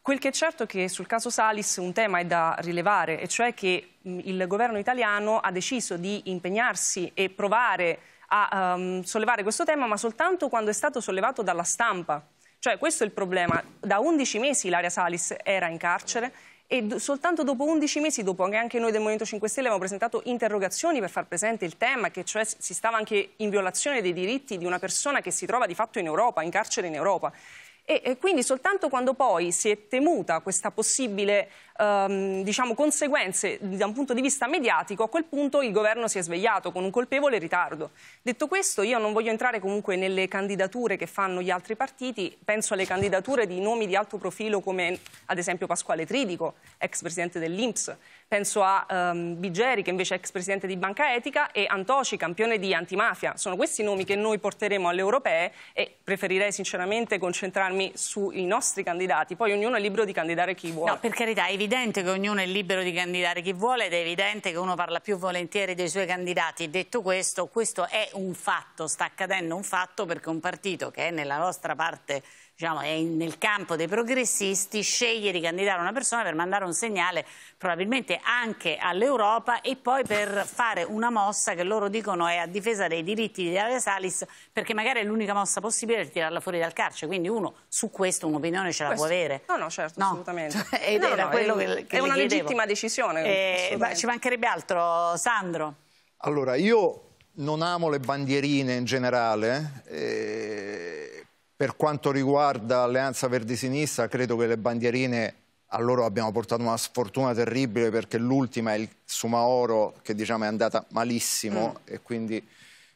Quel che è certo è che sul caso Salis un tema è da rilevare, e cioè che il governo italiano ha deciso di impegnarsi e provare a um, sollevare questo tema, ma soltanto quando è stato sollevato dalla stampa. Cioè, questo è il problema. Da 11 mesi Ilaria Salis era in carcere e soltanto dopo 11 mesi, dopo che anche noi del Movimento 5 Stelle abbiamo presentato interrogazioni per far presente il tema, che cioè si stava anche in violazione dei diritti di una persona che si trova di fatto in Europa, in carcere in Europa. E, e quindi soltanto quando poi si è temuta questa possibile ehm, diciamo, conseguenze da un punto di vista mediatico, a quel punto il governo si è svegliato con un colpevole ritardo. Detto questo, io non voglio entrare comunque nelle candidature che fanno gli altri partiti, penso alle candidature di nomi di alto profilo come ad esempio Pasquale Tridico, ex presidente dell'Inps, penso a um, Biggeri che invece è ex presidente di Banca Etica e Antoci, campione di antimafia. Sono questi i nomi che noi porteremo alle europee e preferirei sinceramente concentrarmi sui nostri candidati, poi ognuno è libero di candidare chi vuole. No, per carità, è evidente che ognuno è libero di candidare chi vuole ed è evidente che uno parla più volentieri dei suoi candidati. Detto questo, questo è un fatto, sta accadendo un fatto perché un partito che è nella nostra parte diciamo, è nel campo dei progressisti, sceglie di candidare una persona per mandare un segnale probabilmente anche all'Europa e poi per fare una mossa che loro dicono è a difesa dei diritti di Daria Salis perché magari è l'unica mossa possibile per tirarla fuori dal carcere, quindi uno su questo un'opinione ce la questo... può avere. No, no, certo, no. assolutamente. <laughs> Cioè, ed no, era no, quello è, che è una chiedevo. legittima decisione. Eh, ma ci mancherebbe altro, Sandro? Allora, io non amo le bandierine in generale, eh, per quanto riguarda l'Alleanza Verdi-Sinistra, credo che le bandierine a loro abbiamo portato una sfortuna terribile perché l'ultima è il Sumaoro che diciamo, è andata malissimo mm. e quindi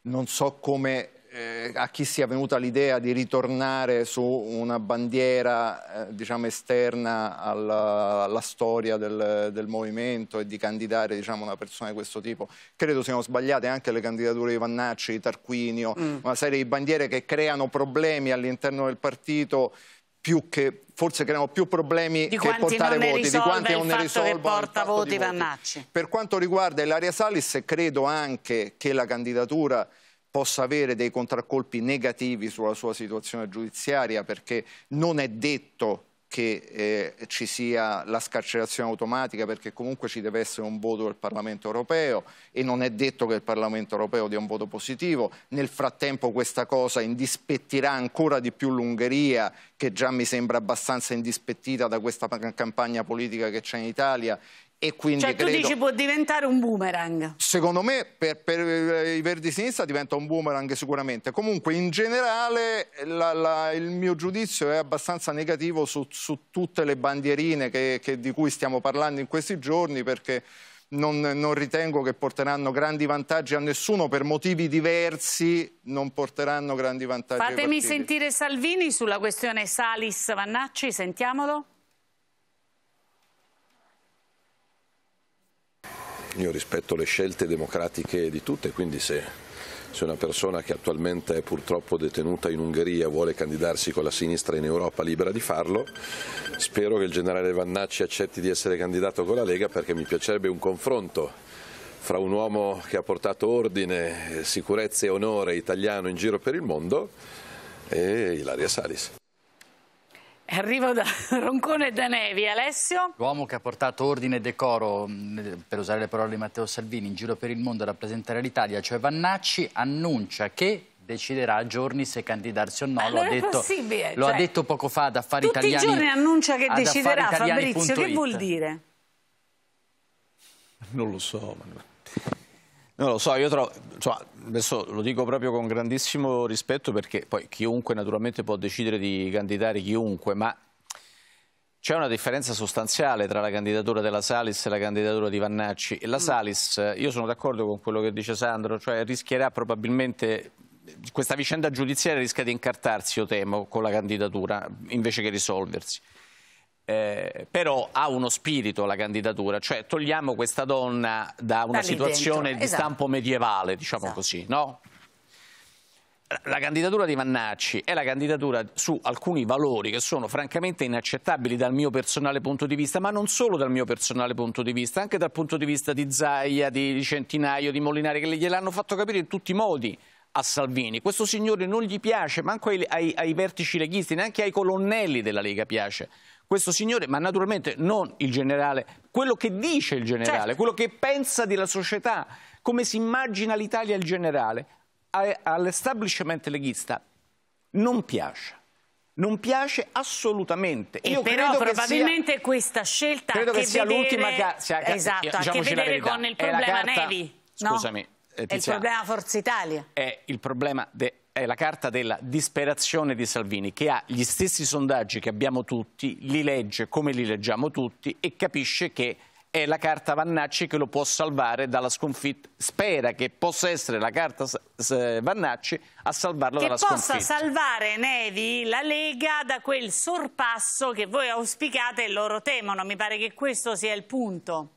non so come eh, a chi sia venuta l'idea di ritornare su una bandiera eh, diciamo, esterna alla, alla storia del, del, movimento e di candidare diciamo, una persona di questo tipo. Credo siano sbagliate anche le candidature di Vannacci, di Tarquinio, mm. una serie di bandiere che creano problemi all'interno del partito più che forse creano più problemi di che portare voti, di quanti non ne risolvono porta voti Vannacci. Per quanto riguarda Ilaria Salis, credo anche che la candidatura possa avere dei contraccolpi negativi sulla sua situazione giudiziaria perché non è detto che eh, ci sia la scarcerazione automatica perché comunque ci deve essere un voto del Parlamento europeo e non è detto che il Parlamento europeo dia un voto positivo. Nel frattempo questa cosa indispettirà ancora di più l'Ungheria che già mi sembra abbastanza indispettita da questa campagna politica che c'è in Italia e quindi cioè credo... tu dici può diventare un boomerang? Secondo me per, per, eh, i Verdi Sinistra diventa un boomerang sicuramente. Comunque in generale la, la, il mio giudizio è abbastanza negativo su, su tutte le bandierine che, che di cui stiamo parlando in questi giorni perché... Non, non, ritengo che porteranno grandi vantaggi a nessuno per motivi diversi non porteranno grandi vantaggi Fatemi sentire Salvini sulla questione Salis-Vannacci, sentiamolo Io rispetto le scelte democratiche di tutte, quindi se, se una persona che attualmente è purtroppo detenuta in Ungheria vuole candidarsi con la sinistra in Europa libera di farlo, spero che il generale Vannacci accetti di essere candidato con la Lega perché mi piacerebbe un confronto fra un uomo che ha portato ordine, sicurezza e onore italiano in giro per il mondo e Ilaria Salis. Arrivo da <laughs> Roncone da Nevi. Alessio? L'uomo che ha portato ordine e decoro, per usare le parole di Matteo Salvini, in giro per il mondo a rappresentare l'Italia, cioè Vannacci, annuncia che deciderà a giorni se candidarsi o no. lo, ha detto, lo ha cioè, detto, poco fa ad Affari tutti Italiani. Tutti i giorni annuncia che deciderà Fabrizio. Che vuol dire? Non lo so. Non lo so, io trovo... Insomma, adesso lo dico proprio con grandissimo rispetto perché poi chiunque naturalmente può decidere di candidare chiunque, ma c'è una differenza sostanziale tra la candidatura della Salis e la candidatura di Vannacci. la mm. Salis, io sono d'accordo con quello che dice Sandro, cioè rischierà probabilmente questa vicenda giudiziaria rischia di incartarsi, io temo, con la candidatura, invece che risolversi. Eh, però ha uno spirito la candidatura, cioè togliamo questa donna da una da situazione dentro. di esatto. stampo medievale, diciamo esatto. così, no? La candidatura di Vannacci è la candidatura su alcuni valori che sono francamente inaccettabili dal mio personale punto di vista, ma non solo dal mio personale punto di vista, anche dal punto di vista di Zaia, di Centinaio, di Molinari, che gliel'hanno fatto capire in tutti i modi a Salvini. Questo signore non gli piace, manco ai, ai, ai vertici leghisti, neanche ai colonnelli della Lega piace questo signore, ma naturalmente non il generale, quello che dice il generale, certo. quello che pensa della società, come si immagina l'Italia il generale, all'establishment leghista non piace non piace assolutamente. E Io però probabilmente sia, questa scelta credo che, che sia l'ultima carta. Esatto, ha eh, a che vedere con il problema carta, Nevi. Scusami. No? Eh, Tizia, è il problema Forza Italia. È il problema de è la carta della disperazione di Salvini, che ha gli stessi sondaggi che abbiamo tutti, li legge come li leggiamo tutti e capisce che è la carta Vannacci che lo può salvare dalla sconfitta. Spera che possa essere la carta Vannacci a salvarlo che dalla sconfitta. Che possa salvare Nevi la Lega da quel sorpasso che voi auspicate e loro temono. Mi pare che questo sia il punto.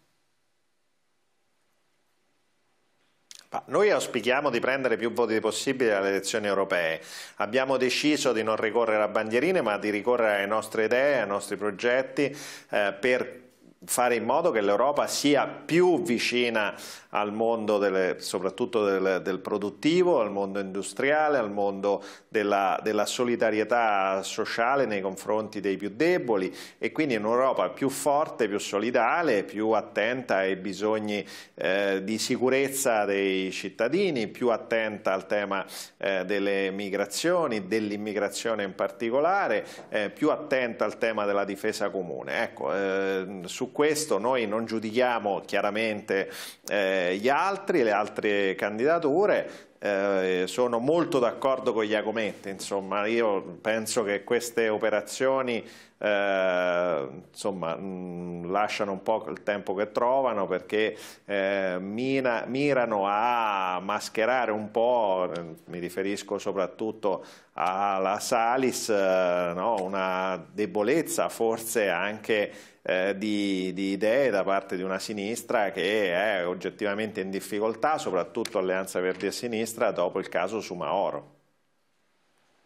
Noi auspichiamo di prendere più voti possibili alle elezioni europee. Abbiamo deciso di non ricorrere a bandierine ma di ricorrere alle nostre idee, ai nostri progetti eh, per fare in modo che l'Europa sia più vicina al mondo delle, soprattutto del, del, produttivo, al mondo industriale, al mondo della, della, solidarietà sociale nei confronti dei più deboli e quindi un'Europa più forte, più solidale, più attenta ai bisogni eh, di sicurezza dei cittadini, più attenta al tema eh, delle migrazioni, dell'immigrazione in particolare, eh, più attenta al tema della difesa comune. Ecco, eh, su questo noi non giudichiamo chiaramente eh, gli altri, le altre candidature, eh, sono molto d'accordo con Iacometti, insomma io penso che queste operazioni eh, insomma, mh, lasciano un po' il tempo che trovano perché eh, mina, mirano a mascherare un po', eh, mi riferisco soprattutto alla Salis, eh, no? una debolezza forse anche eh, di, di, idee da parte di una sinistra che è oggettivamente in difficoltà, soprattutto Alleanza Verdi e Sinistra, sinistra dopo il caso su Maoro.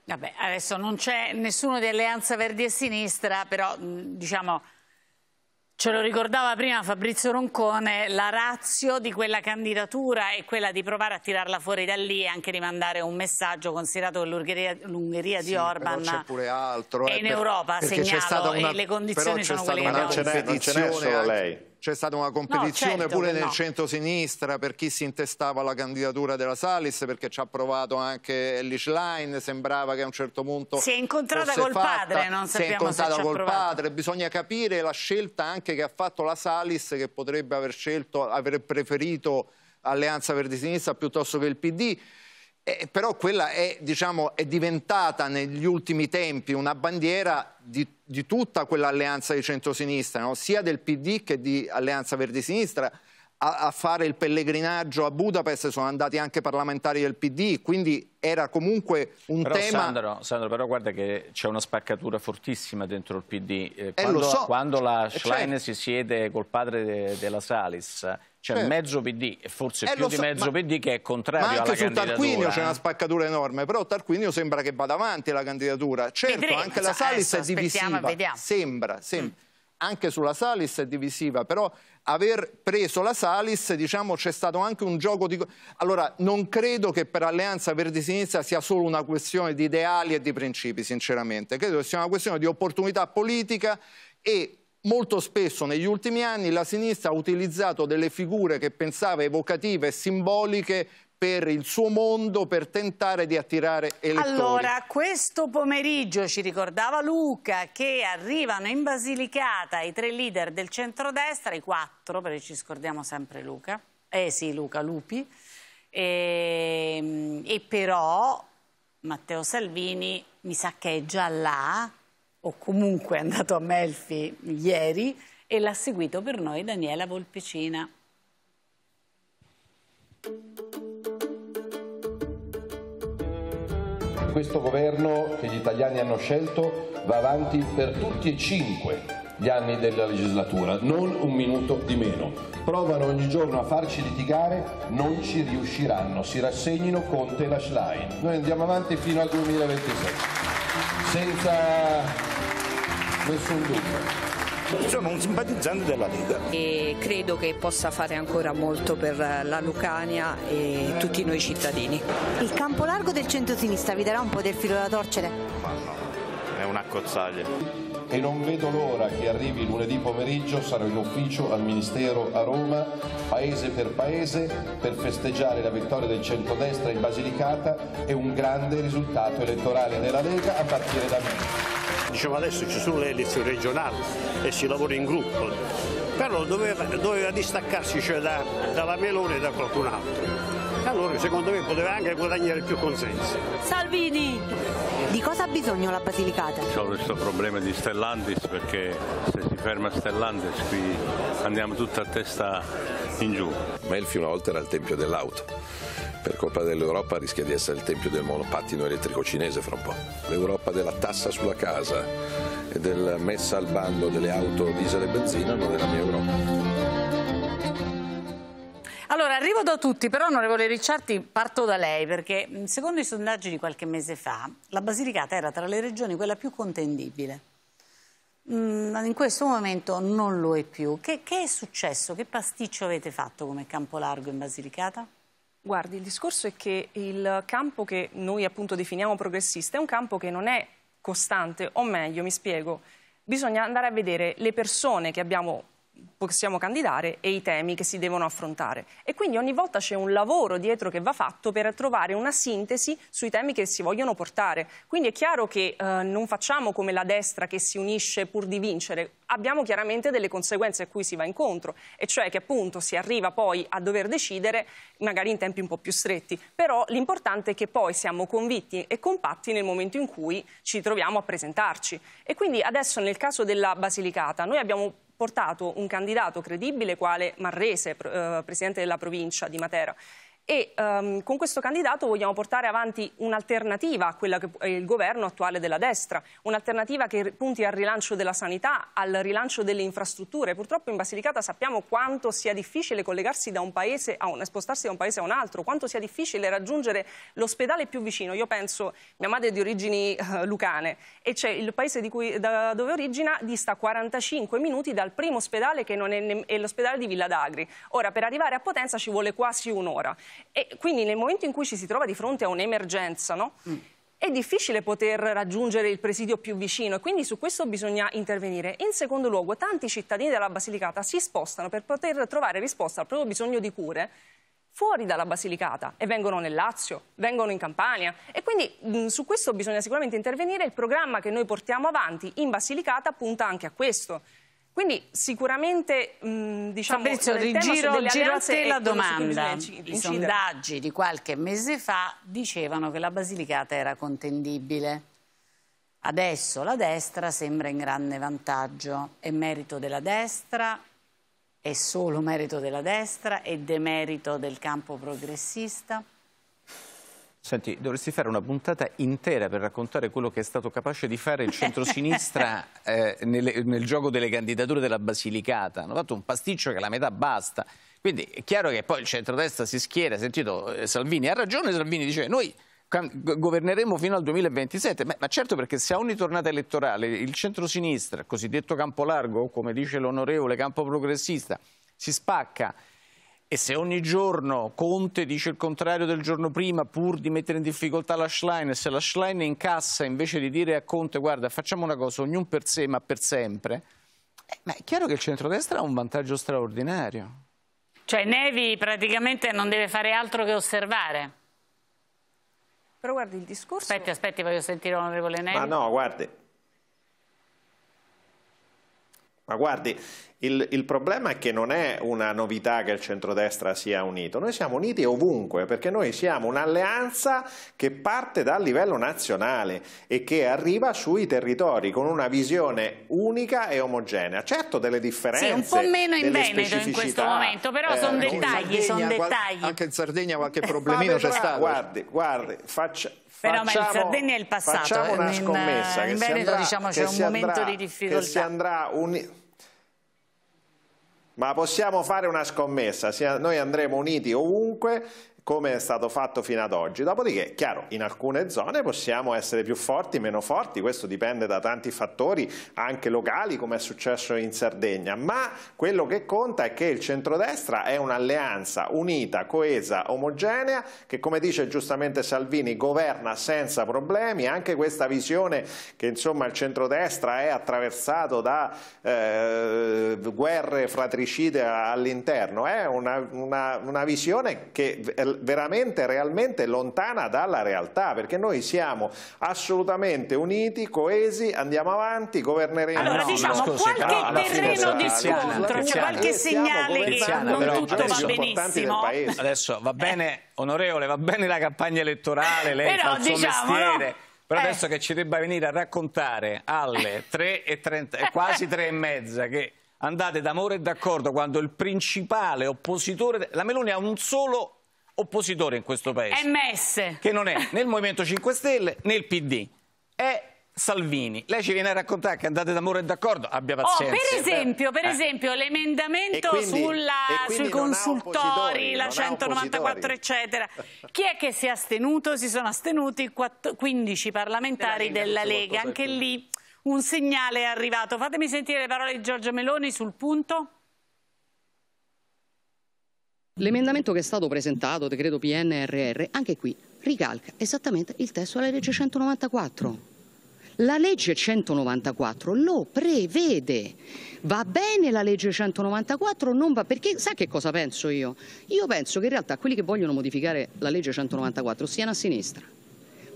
Vabbè, adesso non c'è nessuno di Alleanza Verdi e Sinistra, però diciamo, ce lo ricordava prima Fabrizio Roncone, la razio di quella candidatura è quella di provare a tirarla fuori da lì e anche di mandare un messaggio, considerato che l'Ungheria di sì, Orban c'è pure altro, eh, è in per, Europa, segnalo, una, e le condizioni sono quelle che abbiamo. Non ce n'è solo lei. C'è stata una competizione no, certo, pure nel no. centro-sinistra per chi si intestava la candidatura della Salis, perché ci ha provato anche Elish Line, sembrava che a un certo punto Si è incontrata col fatta. padre, non Si è incontrata col provato. padre, bisogna capire la scelta anche che ha fatto la Salis, che potrebbe aver scelto, aver preferito Alleanza Verdi Sinistra piuttosto che il PD. Eh, però quella è, diciamo, è diventata negli ultimi tempi una bandiera di di tutta quell'alleanza di centrosinistra, no? sia del PD che di Alleanza Verdi Sinistra, a, fare il pellegrinaggio a Budapest sono andati anche parlamentari del PD, quindi era comunque un però, tema... Sandro, Sandro, però guarda che c'è una spaccatura fortissima dentro il PD. Eh, eh quando, eh, so. quando, la eh, certo. Schlein cioè... si siede col padre de, della Salis c'è cioè, mezzo PD forse eh, più di mezzo ma, PD che è contrario alla candidatura. anche su Tarquinio c'è una spaccatura enorme, però Tarquinio sembra che vada avanti la candidatura. Certo, Vedremo, anche la Salis è divisiva. Vediamo. Sembra, sembra. Mm anche sulla Salis è divisiva, però aver preso la Salis diciamo c'è stato anche un gioco di... Allora non credo che per Alleanza Verdi Sinistra sia solo una questione di ideali e di principi sinceramente, credo che sia una questione di opportunità politica e molto spesso negli ultimi anni la sinistra ha utilizzato delle figure che pensava evocative e simboliche per il suo mondo per tentare di attirare elettori. Allora, questo pomeriggio ci ricordava Luca che arrivano in Basilicata i tre leader del centrodestra, i quattro, perché ci scordiamo sempre Luca, eh sì Luca Lupi, e, ehm, e però Matteo Salvini mi sa che è già là, o comunque è andato a Melfi ieri, e l'ha seguito per noi Daniela Volpicina. questo governo che gli italiani hanno scelto va avanti per tutti e cinque gli anni della legislatura, non un minuto di meno. Provano ogni giorno a farci litigare, non ci riusciranno, si rassegnino Conte e la Noi andiamo avanti fino al 2026, senza nessun dubbio sono un simpatizzante della Lega. E credo che possa fare ancora molto per la Lucania e tutti noi cittadini. Il campo largo del centro-sinistra vi darà un po' del filo da torcere? Ma no, è un'accozzaglia. E non vedo l'ora che arrivi lunedì pomeriggio, sarò in ufficio al Ministero a Roma, paese per paese, per festeggiare la vittoria del centrodestra in Basilicata e un grande risultato elettorale della Lega a partire da me diciamo adesso ci sono le elezioni regionali e si lavora in gruppo, però doveva, doveva distaccarsi cioè, da, dalla Melone e da qualcun altro allora secondo me poteva anche guadagnare più consenso. Salvini! Di cosa ha bisogno la Basilicata? C'è questo problema di Stellantis perché se si ferma Stellantis qui andiamo tutta a testa in giù. Melfi una volta era il tempio dell'auto, per colpa dell'Europa rischia di essere il tempio del monopattino elettrico cinese fra un po'. L'Europa della tassa sulla casa e della messa al bando delle auto diesel e benzina non è la mia Europa. Allora, arrivo da tutti, però onorevole Ricciardi parto da lei, perché secondo i sondaggi di qualche mese fa la Basilicata era tra le regioni quella più contendibile. in questo momento non lo è più. Che, che è successo? Che pasticcio avete fatto come campo largo in Basilicata? Guardi, il discorso è che il campo che noi appunto definiamo progressista è un campo che non è costante, o meglio, mi spiego, bisogna andare a vedere le persone che abbiamo possiamo candidare e i temi che si devono affrontare. E quindi ogni volta c'è un lavoro dietro che va fatto per trovare una sintesi sui temi che si vogliono portare. Quindi è chiaro che eh, non facciamo come la destra che si unisce pur di vincere, abbiamo chiaramente delle conseguenze a cui si va incontro, e cioè che appunto si arriva poi a dover decidere magari in tempi un po' più stretti, però l'importante è che poi siamo convinti e compatti nel momento in cui ci troviamo a presentarci. E quindi adesso nel caso della Basilicata noi abbiamo portato un candidato credibile quale Marrese, eh, presidente della provincia di Matera, e um, con questo candidato vogliamo portare avanti un'alternativa a quella che è il governo attuale della destra, un'alternativa che punti al rilancio della sanità, al rilancio delle infrastrutture. Purtroppo in Basilicata sappiamo quanto sia difficile collegarsi da un paese a un, spostarsi da un paese a un altro, quanto sia difficile raggiungere l'ospedale più vicino. Io penso, mia madre è di origini uh, lucane e c'è il paese cui, da dove origina dista 45 minuti dal primo ospedale che è, è l'ospedale di Villa d'Agri. Ora, per arrivare a Potenza ci vuole quasi un'ora. E quindi nel momento in cui ci si trova di fronte a un'emergenza, no? mm. È difficile poter raggiungere il presidio più vicino e quindi su questo bisogna intervenire. In secondo luogo, tanti cittadini della Basilicata si spostano per poter trovare risposta al proprio bisogno di cure fuori dalla Basilicata e vengono nel Lazio, vengono in Campania e quindi mh, mm, su questo bisogna sicuramente intervenire. Il programma che noi portiamo avanti in Basilicata punta anche a questo. Quindi sicuramente mh, diciamo Fabrizio, rigiro, giro a te la domanda. I sondaggi di qualche mese fa dicevano che la Basilicata era contendibile. Adesso la destra sembra in grande vantaggio. È merito della destra, è solo merito della destra, è demerito del campo progressista? Senti, dovresti fare una puntata intera per raccontare quello che è stato capace di fare il centrosinistra <laughs> eh, nel, nel, gioco delle candidature della Basilicata. Hanno fatto un pasticcio che la metà basta. Quindi è chiaro che poi il centrodestra si schiera. Sentito, eh, Salvini ha ragione, Salvini dice noi governeremo fino al 2027, Beh, ma certo perché se a ogni tornata elettorale il centrosinistra, cosiddetto campo largo, come dice l'onorevole campo progressista, si spacca e se ogni giorno Conte dice il contrario del giorno prima pur di mettere in difficoltà la Schlein, se la Schlein incassa invece di dire a Conte guarda facciamo una cosa, ognuno per sé ma per sempre, eh, ma è chiaro che il centrodestra ha un vantaggio straordinario. Cioè Nevi praticamente non deve fare altro che osservare. Però guardi il discorso... Aspetti, aspetti, voglio sentire l'onorevole Nevi. Ma no, guardi, ma guardi, il, il, problema è che non è una novità che il centrodestra sia unito, noi siamo uniti ovunque perché noi siamo un'alleanza che parte dal livello nazionale e che arriva sui territori con una visione unica e omogenea. Certo delle differenze, sì, un po' meno in Veneto in questo momento, però eh, sono dettagli, Sardegna, son dettagli. Anche in Sardegna qualche <laughs> problemino c'è stato. Guardi, guardi, faccia però facciamo, ma in Sardegna è il passato. Facciamo eh, una scommessa. In, in Veneto andrà, diciamo c'è un momento andrà, di difficoltà. Che si andrà un... Ma possiamo fare una scommessa, noi andremo uniti ovunque come è stato fatto fino ad oggi. Dopodiché, chiaro, in alcune zone possiamo essere più forti, meno forti, questo dipende da tanti fattori, anche locali, come è successo in Sardegna, ma quello che conta è che il centrodestra è un'alleanza unita, coesa, omogenea, che come dice giustamente Salvini governa senza problemi, anche questa visione che insomma il centrodestra è attraversato da eh, guerre fratricide all'interno, è una, una, una visione che veramente, realmente lontana dalla realtà, perché noi siamo assolutamente uniti, coesi, andiamo avanti, governeremo. Allora diciamo, no, scusi, qualche no, terreno di scontro, c'è cioè qualche segnale che non tutto va benissimo. Adesso va bene, eh. onorevole, va bene la campagna elettorale, lei Però, fa il suo diciamo, mestiere. No. Però eh. adesso che ci debba venire a raccontare alle 3 e 30, eh, quasi 3 e mezza che andate d'amore e d'accordo quando il principale oppositore... La Meloni ha un solo oppositore in questo paese. MS. Che non è né il Movimento 5 Stelle né il PD. È Salvini, lei ci viene a raccontare che andate d'amore e d'accordo, abbia oh, pazienza. Oh, per esempio, eh. esempio l'emendamento sui consultori, la 194 eccetera, chi è che si è astenuto? Si sono astenuti 15 parlamentari della Lega, della Lega. anche lì un segnale è arrivato. Fatemi sentire le parole di Giorgio Meloni sul punto. L'emendamento che è stato presentato, decreto PNRR, anche qui ricalca esattamente il testo della legge 194. La legge 194 lo prevede. Va bene la legge 194, o non va perché sa che cosa penso io? Io penso che in realtà quelli che vogliono modificare la legge 194 siano a sinistra.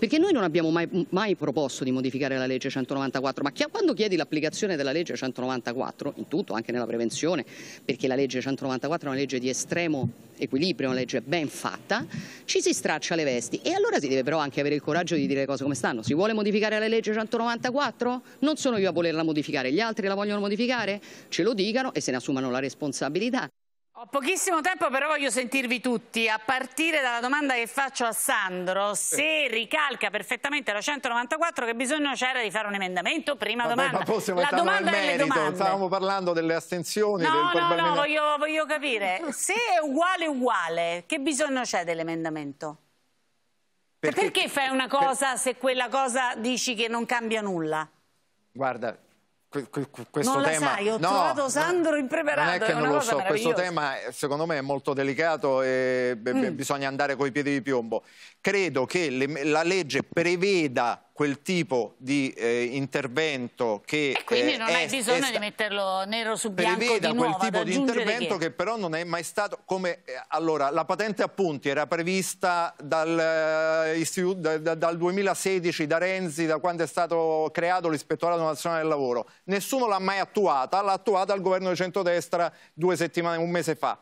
Perché noi non abbiamo mai, mai proposto di modificare la legge 194, ma chi, quando chiedi l'applicazione della legge 194, in tutto, anche nella prevenzione, perché la legge 194 è una legge di estremo equilibrio, una legge ben fatta, ci si straccia le vesti e allora si deve però anche avere il coraggio di dire le cose come stanno. Si vuole modificare la legge 194? Non sono io a volerla modificare, gli altri la vogliono modificare? Ce lo dicano e se ne assumano la responsabilità. Ho pochissimo tempo, però voglio sentirvi tutti, a partire dalla domanda che faccio a Sandro, se eh. ricalca perfettamente la 194 che bisogno c'era di fare un emendamento, prima Vabbè, domanda. Ma la domanda al merito, stavamo parlando delle astensioni. No, del no, no, voglio, voglio capire, se è uguale uguale, che bisogno c'è dell'emendamento? Perché, perché fai una cosa per... se quella cosa dici che non cambia nulla? Guarda, questo non tema... Sai, ho no, trovato Sandro impreparato. Non è che non lo so, questo tema eh, secondo me è molto delicato e mm. bisogna andare coi piedi di piombo. Credo che le, la legge preveda quel tipo di eh, intervento che... E quindi non eh, è, hai bisogno di metterlo nero su bianco preveda di nuovo, quel tipo di intervento che... che... però non è mai stato... Come, eh, allora, la patente a punti era prevista dal, eh, da, dal, 2016 da Renzi, da quando è stato creato l'Ispettorato Nazionale del Lavoro. Nessuno l'ha mai attuata, l'ha attuata il governo di centrodestra due settimane, un mese fa.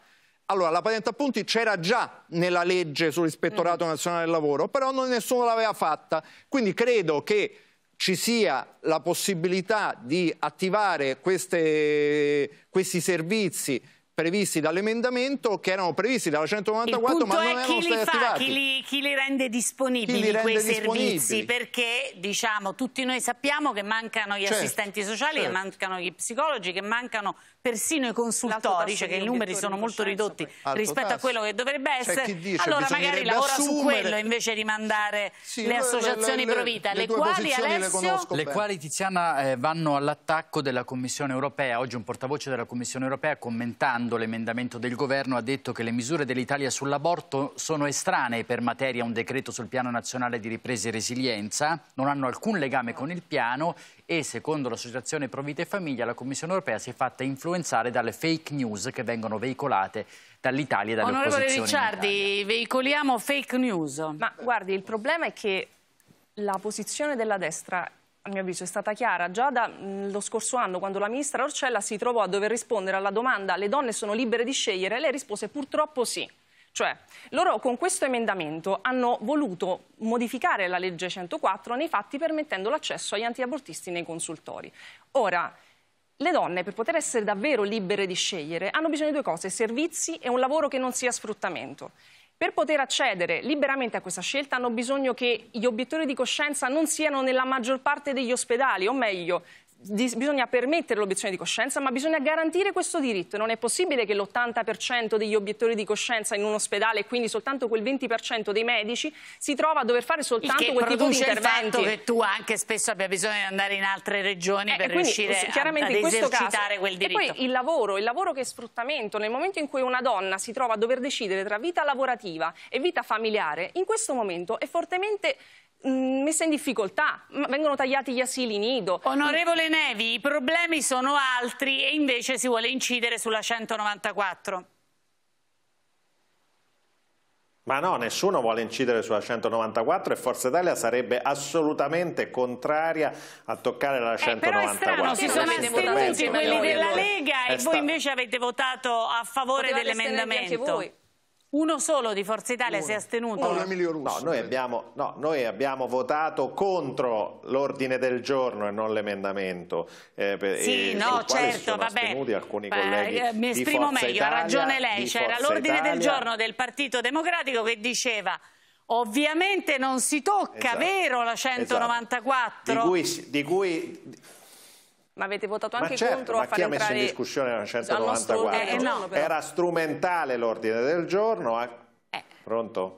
Allora, la patente a punti c'era già nella legge sull'ispettorato mm. nazionale del lavoro, però non nessuno l'aveva fatta. Quindi credo che ci sia la possibilità di attivare queste, questi servizi previsti dall'emendamento, che erano previsti dalla 194, ma non erano stati fa, attivati. Chi li, chi li rende disponibili li rende quei disponibili? servizi? Perché diciamo, tutti noi sappiamo che mancano gli certo, assistenti sociali, certo. che mancano gli psicologi, che mancano persino i consultori, cioè che i numeri sono molto ridotti rispetto tasso. a quello che dovrebbe cioè, essere. Cioè, dice, allora magari lavora assumere. su quello invece di mandare sì, le associazioni pro vita, le, le, le, quali, Alessio... le quali Tiziana eh, vanno all'attacco della Commissione europea. Oggi un portavoce della Commissione europea commentando illustrando l'emendamento del governo, ha detto che le misure dell'Italia sull'aborto sono estranee per materia a un decreto sul piano nazionale di ripresa e resilienza, non hanno alcun legame con il piano e, secondo l'associazione Provita e Famiglia, la Commissione europea si è fatta influenzare dalle fake news che vengono veicolate dall'Italia e dalle Onorevole opposizioni Onorevole Ricciardi, veicoliamo fake news. Ma guardi, il problema è che la posizione della destra a mio avviso è stata chiara già dallo mm, scorso anno quando la ministra Orcella si trovò a dover rispondere alla domanda le donne sono libere di scegliere, lei rispose purtroppo sì. Cioè, loro con questo emendamento hanno voluto modificare la legge 104 nei fatti permettendo l'accesso agli antiabortisti nei consultori. Ora, le donne, per poter essere davvero libere di scegliere, hanno bisogno di due cose, servizi e un lavoro che non sia sfruttamento. Per poter accedere liberamente a questa scelta hanno bisogno che gli obiettori di coscienza non siano nella maggior parte degli ospedali, o meglio, bisogna permettere l'obiezione di coscienza, ma bisogna garantire questo diritto. Non è possibile che l'80% degli obiettori di coscienza in un ospedale, e quindi soltanto quel 20% dei medici, si trova a dover fare soltanto quel tipo di interventi. Il fatto che tu anche spesso abbia bisogno di andare in altre regioni eh, per quindi, riuscire a, ad esercitare caso. quel diritto. E poi il lavoro, il lavoro che è sfruttamento, nel momento in cui una donna si trova a dover decidere tra vita lavorativa e vita familiare, in questo momento è fortemente Mm, messa in difficoltà, vengono tagliati gli asili nido. Onorevole Nevi, i problemi sono altri e invece si vuole incidere sulla 194. Ma no, nessuno vuole incidere sulla 194 e Forza Italia sarebbe assolutamente contraria a toccare la 194. Eh, però è strano, si sono astenuti quelli della Lega e voi invece avete votato a favore dell'emendamento. voi. Uno solo di Forza Italia uno. si è astenuto. Uno, Emilio Russo. No, noi abbiamo, no, noi abbiamo votato contro l'ordine del giorno e non l'emendamento. Eh, sì, eh, no, certo, vabbè. Beh, eh, mi esprimo meglio, Italia, ha ragione lei. C'era l'ordine del giorno del Partito Democratico che diceva ovviamente non si tocca, esatto, vero, la 194? Esatto. Di cui, di cui ma avete votato anche certo, contro ma a far entrare... Ma chi ha messo in discussione la 194? Eh, eh, no, Era strumentale l'ordine del giorno. Eh? eh. Pronto?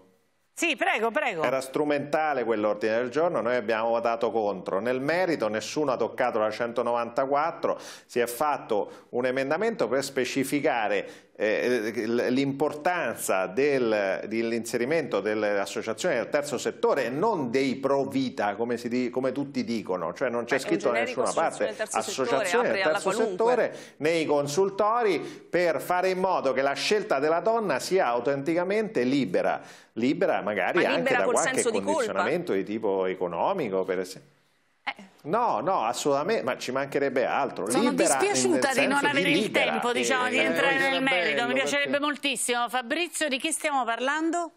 Sì, prego, prego. Era strumentale quell'ordine del giorno, noi abbiamo votato contro. Nel merito nessuno ha toccato la 194, si è fatto un emendamento per specificare eh, eh, l'importanza del, dell'inserimento delle associazioni del terzo settore e non dei pro vita come, di, come, tutti dicono, cioè non c'è scritto da nessuna parte associazione del terzo settore nei consultori per fare in modo che la scelta della donna sia autenticamente libera, libera magari Ma anche da qualche condizionamento di, di tipo economico per esempio. Eh. No, no, assolutamente, ma ci mancherebbe altro. Sono libera, dispiaciuta di non avere il tempo eh, diciamo, di eh, entrare nel merito, mi piacerebbe perché... moltissimo. Fabrizio, di chi stiamo parlando?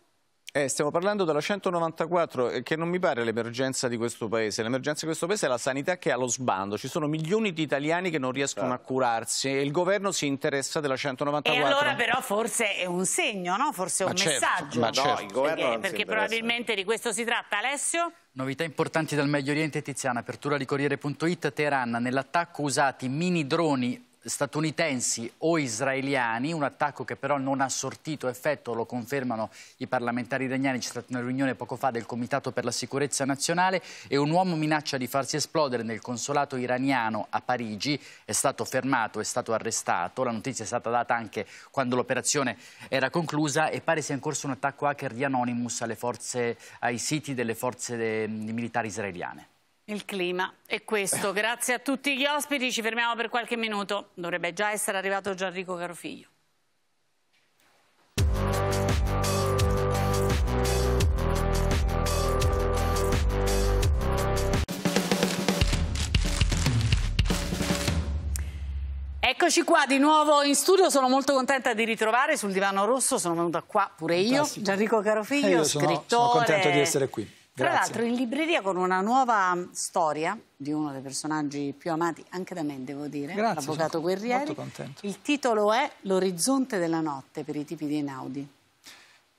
Eh, stiamo parlando della 194 eh, che non mi pare l'emergenza di questo paese. L'emergenza di questo paese è la sanità che ha lo sbando. Ci sono milioni di italiani che non riescono a certo. curarsi e il governo si interessa della 194. E allora però forse è un segno, no? Forse è ma un certo, messaggio. Ma no, certo. perché, perché probabilmente di questo si tratta. Alessio? Novità importanti dal Medio Oriente, Tiziana, apertura di Corriere.it, Teheran, nell'attacco usati mini droni statunitensi o israeliani, un attacco che però non ha sortito effetto, lo confermano i parlamentari iraniani, c'è stata una riunione poco fa del Comitato per la Sicurezza Nazionale e un uomo minaccia di farsi esplodere nel consolato iraniano a Parigi, è stato fermato, è stato arrestato, la notizia è stata data anche quando l'operazione era conclusa e pare sia in corso un attacco hacker di Anonymous alle forze, ai siti delle forze de, ehm, militari israeliane. Il clima è questo. Grazie a tutti gli ospiti. Ci fermiamo per qualche minuto. Dovrebbe già essere arrivato Gianrico Carofiglio. Eccoci qua di nuovo in studio, sono molto contenta di ritrovare sul divano rosso, sono venuta qua pure io, Fantastico. Gianrico Carofiglio, eh io sono, scrittore. Sono contento di essere qui. Tra l'altro in libreria con una nuova storia di uno dei personaggi più amati anche da me, devo dire, l'avvocato Guerrieri. Il titolo è L'orizzonte della notte per i tipi di Einaudi.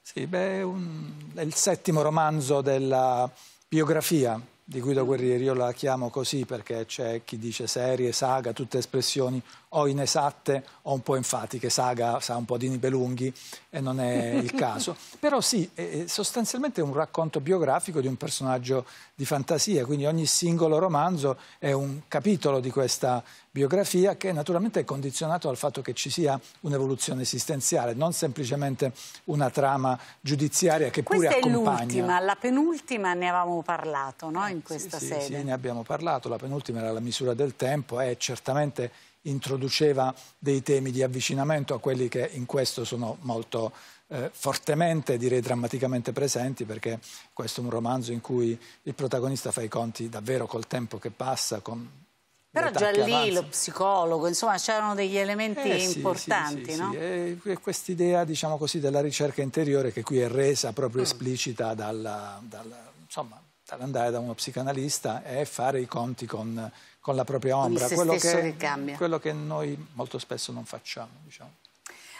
Sì, beh, un... è il settimo romanzo della biografia di Guido Guerrieri, io la chiamo così perché c'è chi dice serie, saga, tutte espressioni o inesatte o un po' enfatiche, Saga sa un po' di Nibelunghi e non è il <laughs> caso, però sì, è sostanzialmente è un racconto biografico di un personaggio di fantasia, quindi ogni singolo romanzo è un capitolo di questa biografia che naturalmente è condizionato dal fatto che ci sia un'evoluzione esistenziale, non semplicemente una trama giudiziaria che questa pure accompagna. Questa è l'ultima, la penultima ne avevamo parlato no? in eh, questa sì, sede. sì, ne abbiamo parlato, la penultima era la misura del tempo, è certamente introduceva dei temi di avvicinamento a quelli che in questo sono molto eh, fortemente, direi drammaticamente presenti, perché questo è un romanzo in cui il protagonista fa i conti davvero col tempo che passa, con però già lì lo psicologo, insomma, c'erano degli elementi eh, sì, importanti, sì, sì, no? E, e quest'idea, diciamo così, della ricerca interiore che qui è resa proprio mm. esplicita dalla, dalla insomma, dall'andare da uno psicanalista è fare i conti con, con la propria ombra, quello che, quello che, noi molto spesso non facciamo. Diciamo.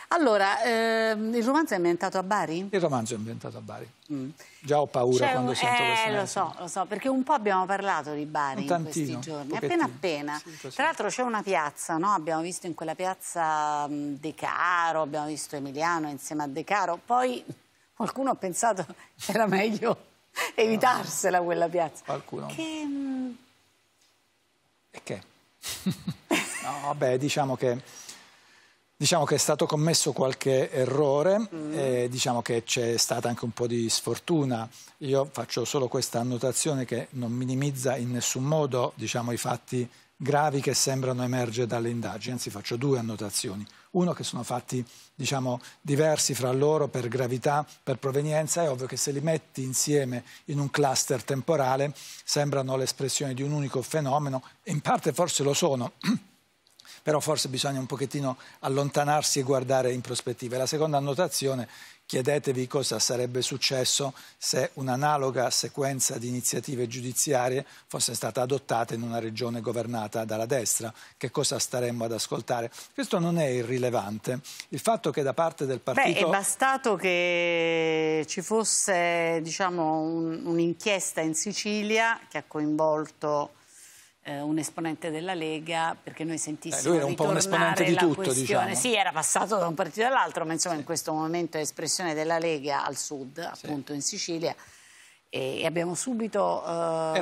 Allora, ehm, il romanzo è ambientato a Bari? Il romanzo è ambientato a Bari. Mm. Già ho paura C'è quando sento eh, questo. Eh, lo so, lo so, perché un po' abbiamo parlato di Bari tantino, in questi giorni, pochettino. appena appena. Sì, Tra l'altro c'è una piazza, no? Abbiamo visto in quella piazza mm, De Caro, abbiamo visto Emiliano insieme a De Caro, poi <laughs> qualcuno ha pensato che era meglio <laughs> evitarsela quella piazza. Qualcuno. Che... Mm, e che? no, vabbè, diciamo che, diciamo che, è stato commesso qualche errore, mm. e diciamo che c'è stata anche un po' di sfortuna. Io faccio solo questa annotazione che non minimizza in nessun modo diciamo, i fatti gravi che sembrano emergere dalle indagini, anzi faccio due annotazioni. Uno che sono fatti diciamo, diversi fra loro per gravità, per provenienza, è ovvio che se li metti insieme in un cluster temporale sembrano l'espressione di un unico fenomeno, in parte forse lo sono. <clears throat> però forse bisogna un pochettino allontanarsi e guardare in prospettiva. La seconda annotazione Chiedetevi cosa sarebbe successo se un'analoga sequenza di iniziative giudiziarie fosse stata adottata in una regione governata dalla destra. Che cosa staremmo ad ascoltare? Questo non è irrilevante. Il fatto che da parte del partito... Beh, è bastato che ci fosse diciamo, un'inchiesta in Sicilia che ha coinvolto eh, un esponente della Lega perché noi sentissimo eh, lui era un po' un esponente di tutto diciamo. sì era passato da un partito all'altro ma insomma sì. in questo momento è espressione della Lega al sud sì. appunto in Sicilia e abbiamo subito eh,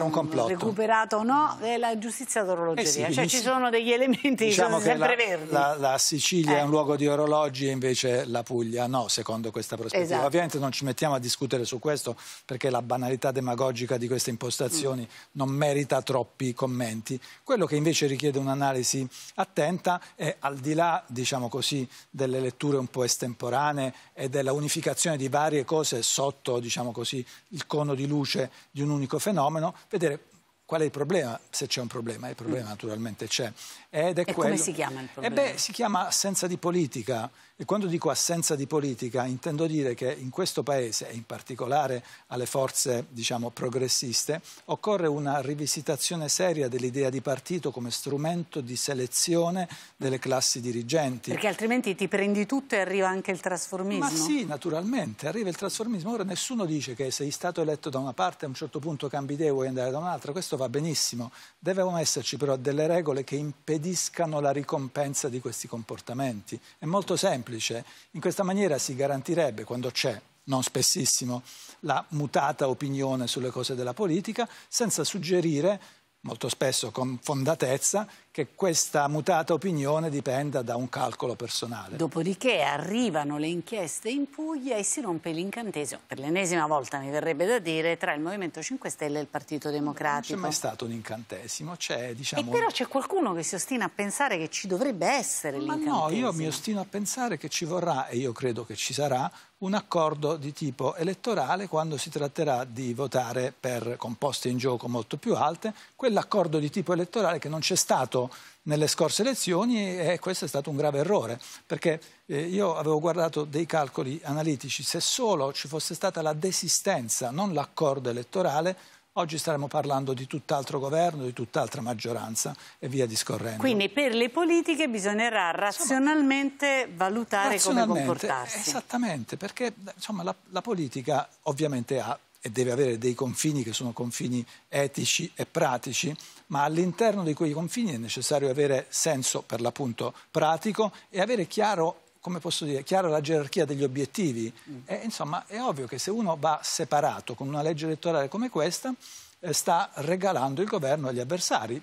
recuperato no, la giustizia d'orologeria. Eh sì, cioè, ci sono degli elementi diciamo che sono sempre la, verdi. La, la Sicilia eh. è un eh. luogo di orologi e invece la Puglia no, secondo questa prospettiva. Esatto. Ovviamente non ci mettiamo a discutere su questo perché la banalità demagogica di queste impostazioni mm. non merita troppi commenti. Quello che invece richiede un'analisi attenta è al di là diciamo così, delle letture un po' estemporanee e della unificazione di varie cose sotto diciamo così, il cono di di luce di un unico fenomeno, vedere qual è il problema, se c'è un problema, il problema naturalmente c'è ed è e quello... come si chiama il problema? Eh beh, si chiama assenza di politica. E quando dico assenza di politica intendo dire che in questo Paese, e in particolare alle forze diciamo, progressiste, occorre una rivisitazione seria dell'idea di partito come strumento di selezione delle classi dirigenti. Perché altrimenti ti prendi tutto e arriva anche il trasformismo. Ma sì, naturalmente, arriva il trasformismo. Ora nessuno dice che sei stato eletto da una parte a un certo punto cambi idea e vuoi andare da un'altra. Questo va benissimo. Devono esserci però delle regole che impediscono impediscano la ricompensa di questi comportamenti. È molto semplice, in questa maniera si garantirebbe, quando c'è, non spessissimo, la mutata opinione sulle cose della politica, senza suggerire molto spesso con fondatezza, che questa mutata opinione dipenda da un calcolo personale. Dopodiché arrivano le inchieste in Puglia e si rompe l'incantesimo, per l'ennesima volta mi verrebbe da dire, tra il Movimento 5 Stelle e il Partito Democratico. Non c'è mai stato un incantesimo, c'è diciamo... E però c'è qualcuno che si ostina a pensare che ci dovrebbe essere l'incantesimo. no, io mi ostino a pensare che ci vorrà, e io credo che ci sarà, un accordo di tipo elettorale quando si tratterà di votare per composte in gioco molto più alte, quell'accordo di tipo elettorale che non c'è stato nelle scorse elezioni e questo è stato un grave errore, perché eh, io avevo guardato dei calcoli analitici, se solo ci fosse stata la desistenza, non l'accordo elettorale, Oggi staremmo parlando di tutt'altro governo, di tutt'altra maggioranza e via discorrendo. Quindi per le politiche bisognerà razionalmente insomma, valutare razionalmente, come comportarsi. Esattamente, perché insomma, la, la politica ovviamente ha e deve avere dei confini che sono confini etici e pratici, ma all'interno di quei confini è necessario avere senso per l'appunto pratico e avere chiaro come posso dire, chiara la gerarchia degli obiettivi. Mm. E, insomma, è ovvio che se uno va separato con una legge elettorale come questa, eh, sta regalando il governo agli avversari.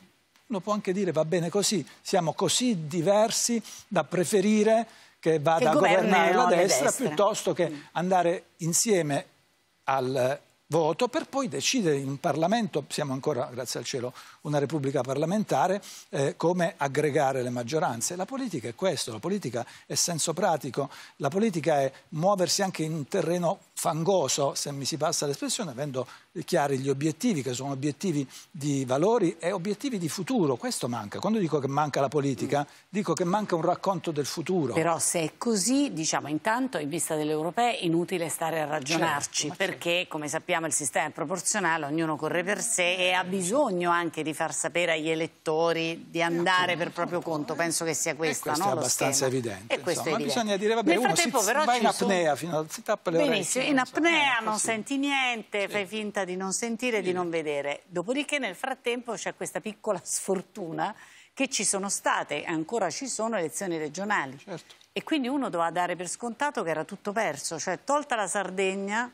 Uno può anche dire va bene così, siamo così diversi da preferire che vada che a governare la destra, destra piuttosto che mm. andare insieme al voto per poi decidere in Parlamento, siamo ancora, grazie al cielo, una repubblica parlamentare, eh, come aggregare le maggioranze. La politica è questo, la politica è senso pratico, la politica è muoversi anche in un terreno fangoso, se mi si passa l'espressione, avendo chiari gli obiettivi, che sono obiettivi di valori e obiettivi di futuro. Questo manca. Quando dico che manca la politica, mm. dico che manca un racconto del futuro. Però se è così, diciamo intanto, in vista delle europee, è inutile stare a ragionarci, certo, perché, certo. come sappiamo, Sappiamo il sistema è proporzionale, ognuno corre per sé e ha bisogno anche di far sapere agli elettori di eh, andare per proprio conto. Penso che sia eh, questa, e questo no, è abbastanza evidente. E questo evidente. bisogna dire, vabbè, Nel frattempo, però, va in apnea, fino al setup tappa le Benissimo, in apnea eh, non senti niente, sì. fai finta di non sentire, sì. di non vedere. Dopodiché nel frattempo c'è questa piccola sfortuna che ci sono state, e ancora ci sono, elezioni regionali. Certo. E quindi uno doveva dare per scontato che era tutto perso, cioè tolta la Sardegna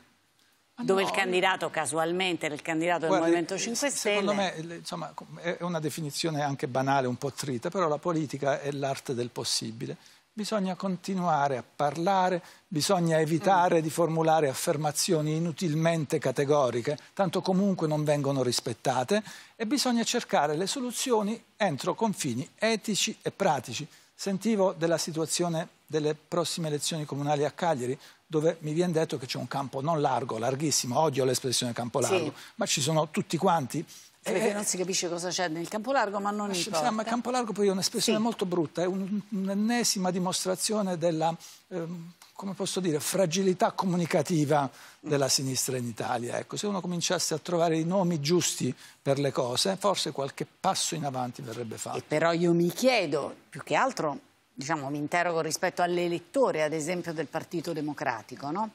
Ah, dove no, il eh. candidato casualmente era il candidato del guarda, Movimento 5 Stelle. Secondo me insomma, è una definizione anche banale, un po' trita, però la politica è l'arte del possibile. Bisogna continuare a parlare, bisogna evitare mm. di formulare affermazioni inutilmente categoriche, tanto comunque non vengono rispettate, e bisogna cercare le soluzioni entro confini etici e pratici. Sentivo della situazione delle prossime elezioni comunali a Cagliari, dove mi viene detto che c'è un campo non largo, larghissimo, odio l'espressione campo largo, sì. ma ci sono tutti quanti eh, perché eh, non si capisce cosa c'è nel campo largo, ma non importa. Sì, ma campo largo poi è un'espressione sì. molto brutta, è un'ennesima dimostrazione della, ehm, come posso dire, fragilità comunicativa mm. della sinistra in Italia. Ecco, se uno cominciasse a trovare i nomi giusti per le cose, forse qualche passo in avanti verrebbe fatto. E però io mi chiedo, più che altro, diciamo, mi interrogo rispetto all'elettore, ad esempio, del Partito Democratico, no?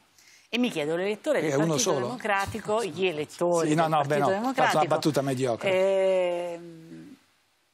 E mi chiedo, l'elettore del Partito solo. Democratico, gli elettori sì, no, no, beh, no. Democratico... una battuta mediocre. Eh,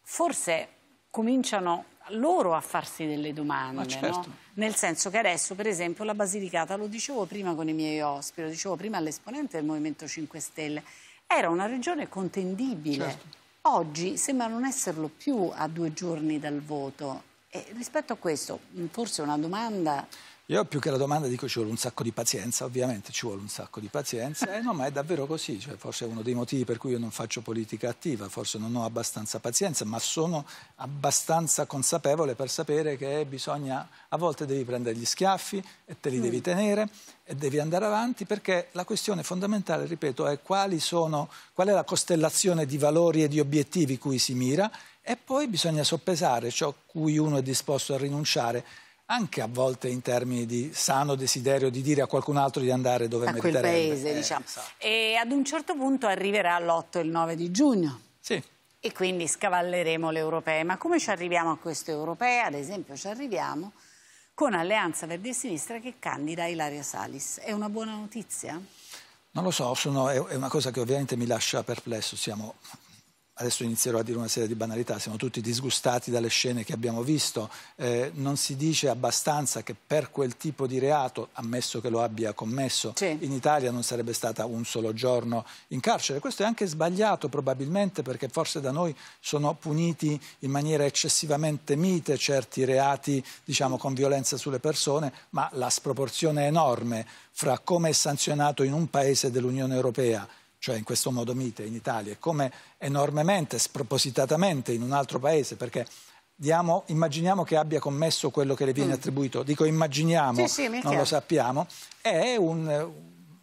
forse cominciano loro a farsi delle domande, certo. no? Nel senso che adesso, per esempio, la Basilicata, lo dicevo prima con i miei ospiti, lo dicevo prima all'esponente del Movimento 5 Stelle, era una regione contendibile. Certo. Oggi sembra non esserlo più a due giorni dal voto e rispetto a questo, forse una domanda io più che la domanda dico ci vuole un sacco di pazienza, ovviamente ci vuole un sacco di pazienza, eh, no, ma è davvero così, cioè, forse è uno dei motivi per cui io non faccio politica attiva, forse non ho abbastanza pazienza, ma sono abbastanza consapevole per sapere che bisogna, a volte devi prendere gli schiaffi e te li mm. devi tenere e devi andare avanti perché la questione fondamentale, ripeto, è sono, qual è la costellazione di valori e di obiettivi cui si mira e poi bisogna soppesare ciò cui uno è disposto a rinunciare anche a volte in termini di sano desiderio di dire a qualcun altro di andare dove a meriterebbe. A quel paese, eh, diciamo. Esatto. E ad un certo punto arriverà l'8 e il 9 di giugno. Sì. E quindi scavalleremo le europee. Ma come ci arriviamo a queste europee? Ad esempio ci arriviamo con Alleanza Verdi e Sinistra che candida Ilaria Salis. È una buona notizia? Non lo so, sono, è una cosa che ovviamente mi lascia perplesso. Siamo adesso inizierò a dire una serie di banalità, siamo tutti disgustati dalle scene che abbiamo visto, eh, non si dice abbastanza che per quel tipo di reato, ammesso che lo abbia commesso, sì. in Italia non sarebbe stata un solo giorno in carcere. Questo è anche sbagliato probabilmente perché forse da noi sono puniti in maniera eccessivamente mite certi reati, diciamo, con violenza sulle persone, ma la sproporzione è enorme fra come è sanzionato in un paese dell'Unione Europea cioè in questo modo mite in Italia, e come enormemente, spropositatamente in un altro paese, perché diamo, immaginiamo che abbia commesso quello che le viene mm. attribuito, dico immaginiamo, sì, sì, non lo sappiamo, è un,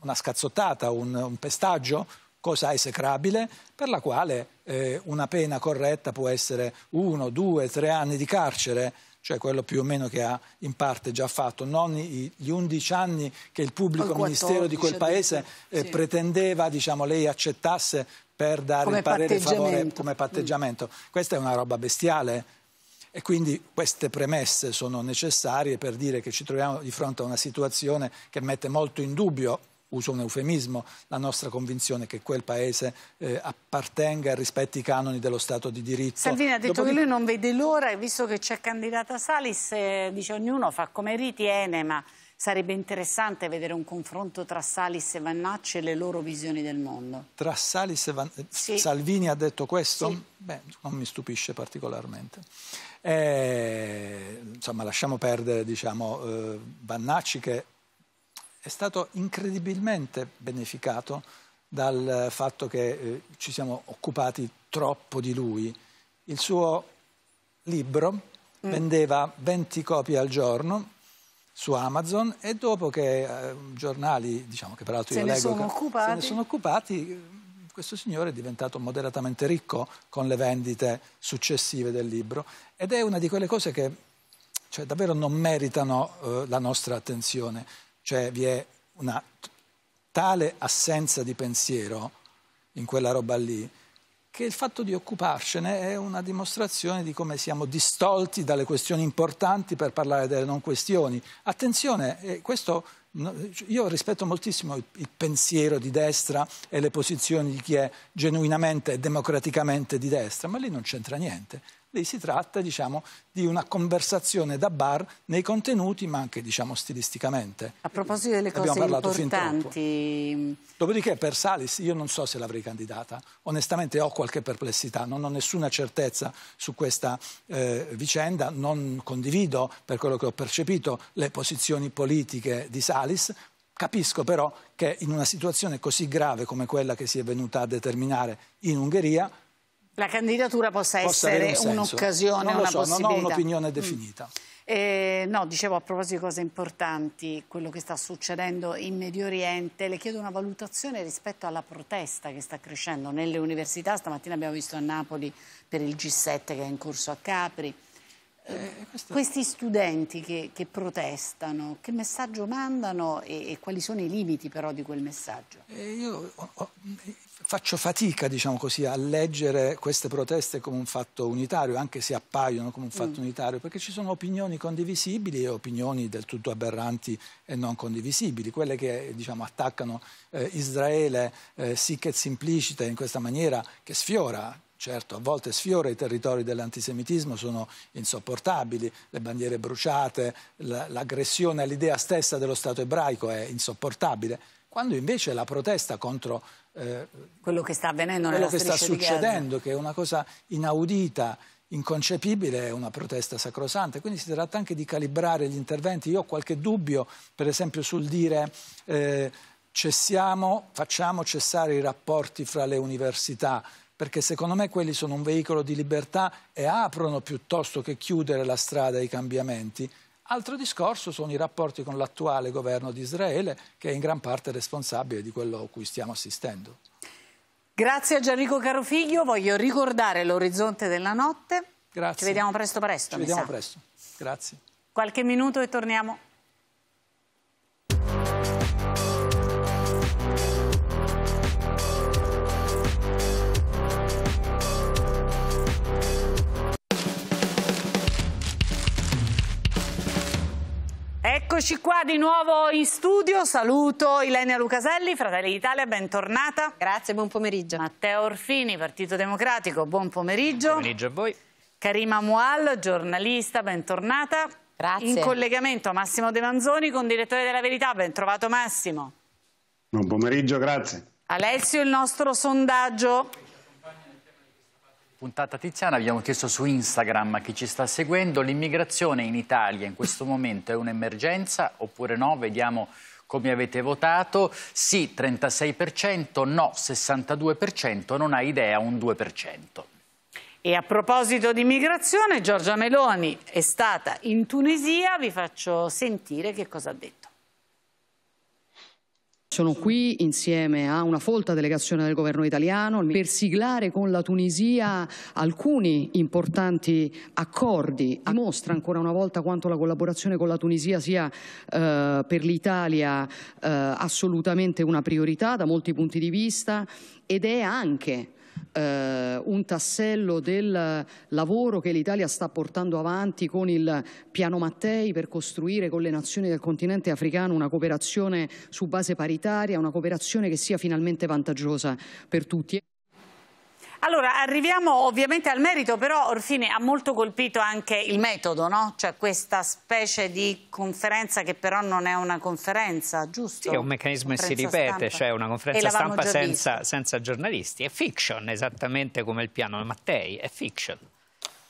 una scazzottata, un, un, pestaggio, cosa esecrabile, per la quale eh, una pena corretta può essere uno, due, tre anni di carcere, cioè quello più o meno che ha in parte già fatto, non gli 11 anni che il pubblico 14, ministero di quel paese eh, sì. pretendeva, diciamo, lei accettasse per dare come il parere favore come mm. patteggiamento. Mm. Questa è una roba bestiale. E quindi queste premesse sono necessarie per dire che ci troviamo di fronte a una situazione che mette molto in dubbio uso un eufemismo, la nostra convinzione che quel paese eh, appartenga e rispetti i canoni dello Stato di diritto. Salvini ha detto Dopo che lui non vede l'ora e visto che c'è candidata Salis eh, dice ognuno fa come ritiene ma sarebbe interessante vedere un confronto tra Salis e Vannacci e le loro visioni del mondo. Tra Salis e Vannacci? Sì. Salvini ha detto questo? Sì. Beh, non mi stupisce particolarmente. Eh, insomma, lasciamo perdere diciamo, eh, Vannacci che è stato incredibilmente beneficato dal fatto che eh, ci siamo occupati troppo di lui. Il suo libro mm. vendeva 20 copie al giorno su Amazon e dopo che eh, giornali, diciamo che peraltro se io leggo, se ne sono occupati, questo signore è diventato moderatamente ricco con le vendite successive del libro ed è una di quelle cose che cioè, davvero non meritano eh, la nostra attenzione. Cioè vi è una tale assenza di pensiero in quella roba lì che il fatto di occuparcene è una dimostrazione di come siamo distolti dalle questioni importanti per parlare delle non questioni. Attenzione, eh, questo, io rispetto moltissimo il pensiero di destra e le posizioni di chi è genuinamente e democraticamente di destra, ma lì non c'entra niente. Lì si tratta diciamo, di una conversazione da bar nei contenuti, ma anche diciamo, stilisticamente. A proposito delle cose importanti... Dopodiché per Salis io non so se l'avrei candidata. Onestamente ho qualche perplessità, non ho nessuna certezza su questa eh, vicenda, non condivido per quello che ho percepito le posizioni politiche di Salis, Capisco però che in una situazione così grave come quella che si è venuta a determinare in Ungheria la candidatura possa, possa essere un'occasione, un una so, possibilità. Non ho un'opinione mm. definita. Mm. Eh, no, dicevo a proposito di cose importanti, quello che sta succedendo in Medio Oriente, le chiedo una valutazione rispetto alla protesta che sta crescendo nelle università. Stamattina abbiamo visto a Napoli per il G7 che è in corso a Capri. Eh, eh questo... Questi studenti che, che, protestano, che messaggio mandano e, e, quali sono i limiti però di quel messaggio? Eh, io, faccio fatica diciamo così, a leggere queste proteste come un fatto unitario, anche se appaiono come un mm. fatto mm. unitario, perché ci sono opinioni condivisibili e opinioni del tutto aberranti e non condivisibili. Quelle che diciamo, attaccano eh, Israele eh, sic implicita in questa maniera che sfiora certo, a volte sfiora i territori dell'antisemitismo, sono insopportabili, le bandiere bruciate, l'aggressione all'idea stessa dello Stato ebraico è insopportabile, quando invece la protesta contro eh, quello che sta avvenendo quello che sta succedendo, che è una cosa inaudita, inconcepibile, è una protesta sacrosanta. Quindi si tratta anche di calibrare gli interventi. Io ho qualche dubbio, per esempio, sul dire... Eh, cessiamo, facciamo cessare i rapporti fra le università, perché secondo me quelli sono un veicolo di libertà e aprono piuttosto che chiudere la strada ai cambiamenti. Altro discorso sono i rapporti con l'attuale governo di Israele, che è in gran parte responsabile di quello a cui stiamo assistendo. Grazie a Gianrico Carofiglio, voglio ricordare l'orizzonte della notte. Grazie. Ci vediamo presto presto. Ci vediamo sa. presto. Grazie. Qualche minuto e torniamo. Eccoci qua di nuovo in studio, saluto Ilenia Lucaselli, Fratelli d'Italia, bentornata. Grazie, buon pomeriggio. Matteo Orfini, Partito Democratico, buon pomeriggio. Buon pomeriggio a voi. Karima Mual, giornalista, bentornata. Grazie. In collegamento Massimo De Manzoni con Direttore della Verità, bentrovato Massimo. Buon pomeriggio, grazie. Alessio, il nostro sondaggio. Puntata Tiziana, abbiamo chiesto su Instagram a chi ci sta seguendo, l'immigrazione in Italia in questo momento è un'emergenza oppure no? Vediamo come avete votato. Sì 36%, no 62%, non ha idea un 2%. E a proposito di immigrazione, Giorgia Meloni è stata in Tunisia, vi faccio sentire che cosa ha detto. Sono qui insieme a una folta delegazione del governo italiano per siglare con la Tunisia alcuni importanti accordi. Mostra ancora una volta quanto la collaborazione con la Tunisia sia eh, per l'Italia eh, assolutamente una priorità da molti punti di vista ed è anche eh, un tassello del lavoro che l'Italia sta portando avanti con il piano Mattei per costruire con le nazioni del continente africano una cooperazione su base paritaria, una cooperazione che sia finalmente vantaggiosa per tutti. Allora, arriviamo ovviamente al merito, però Orfine ha molto colpito anche il metodo, no? Cioè questa specie di conferenza che però non è una conferenza, giusto? Sì, è un meccanismo che si ripete, stampa. cioè una conferenza stampa senza, senza giornalisti. È fiction, esattamente come il piano Mattei, è fiction.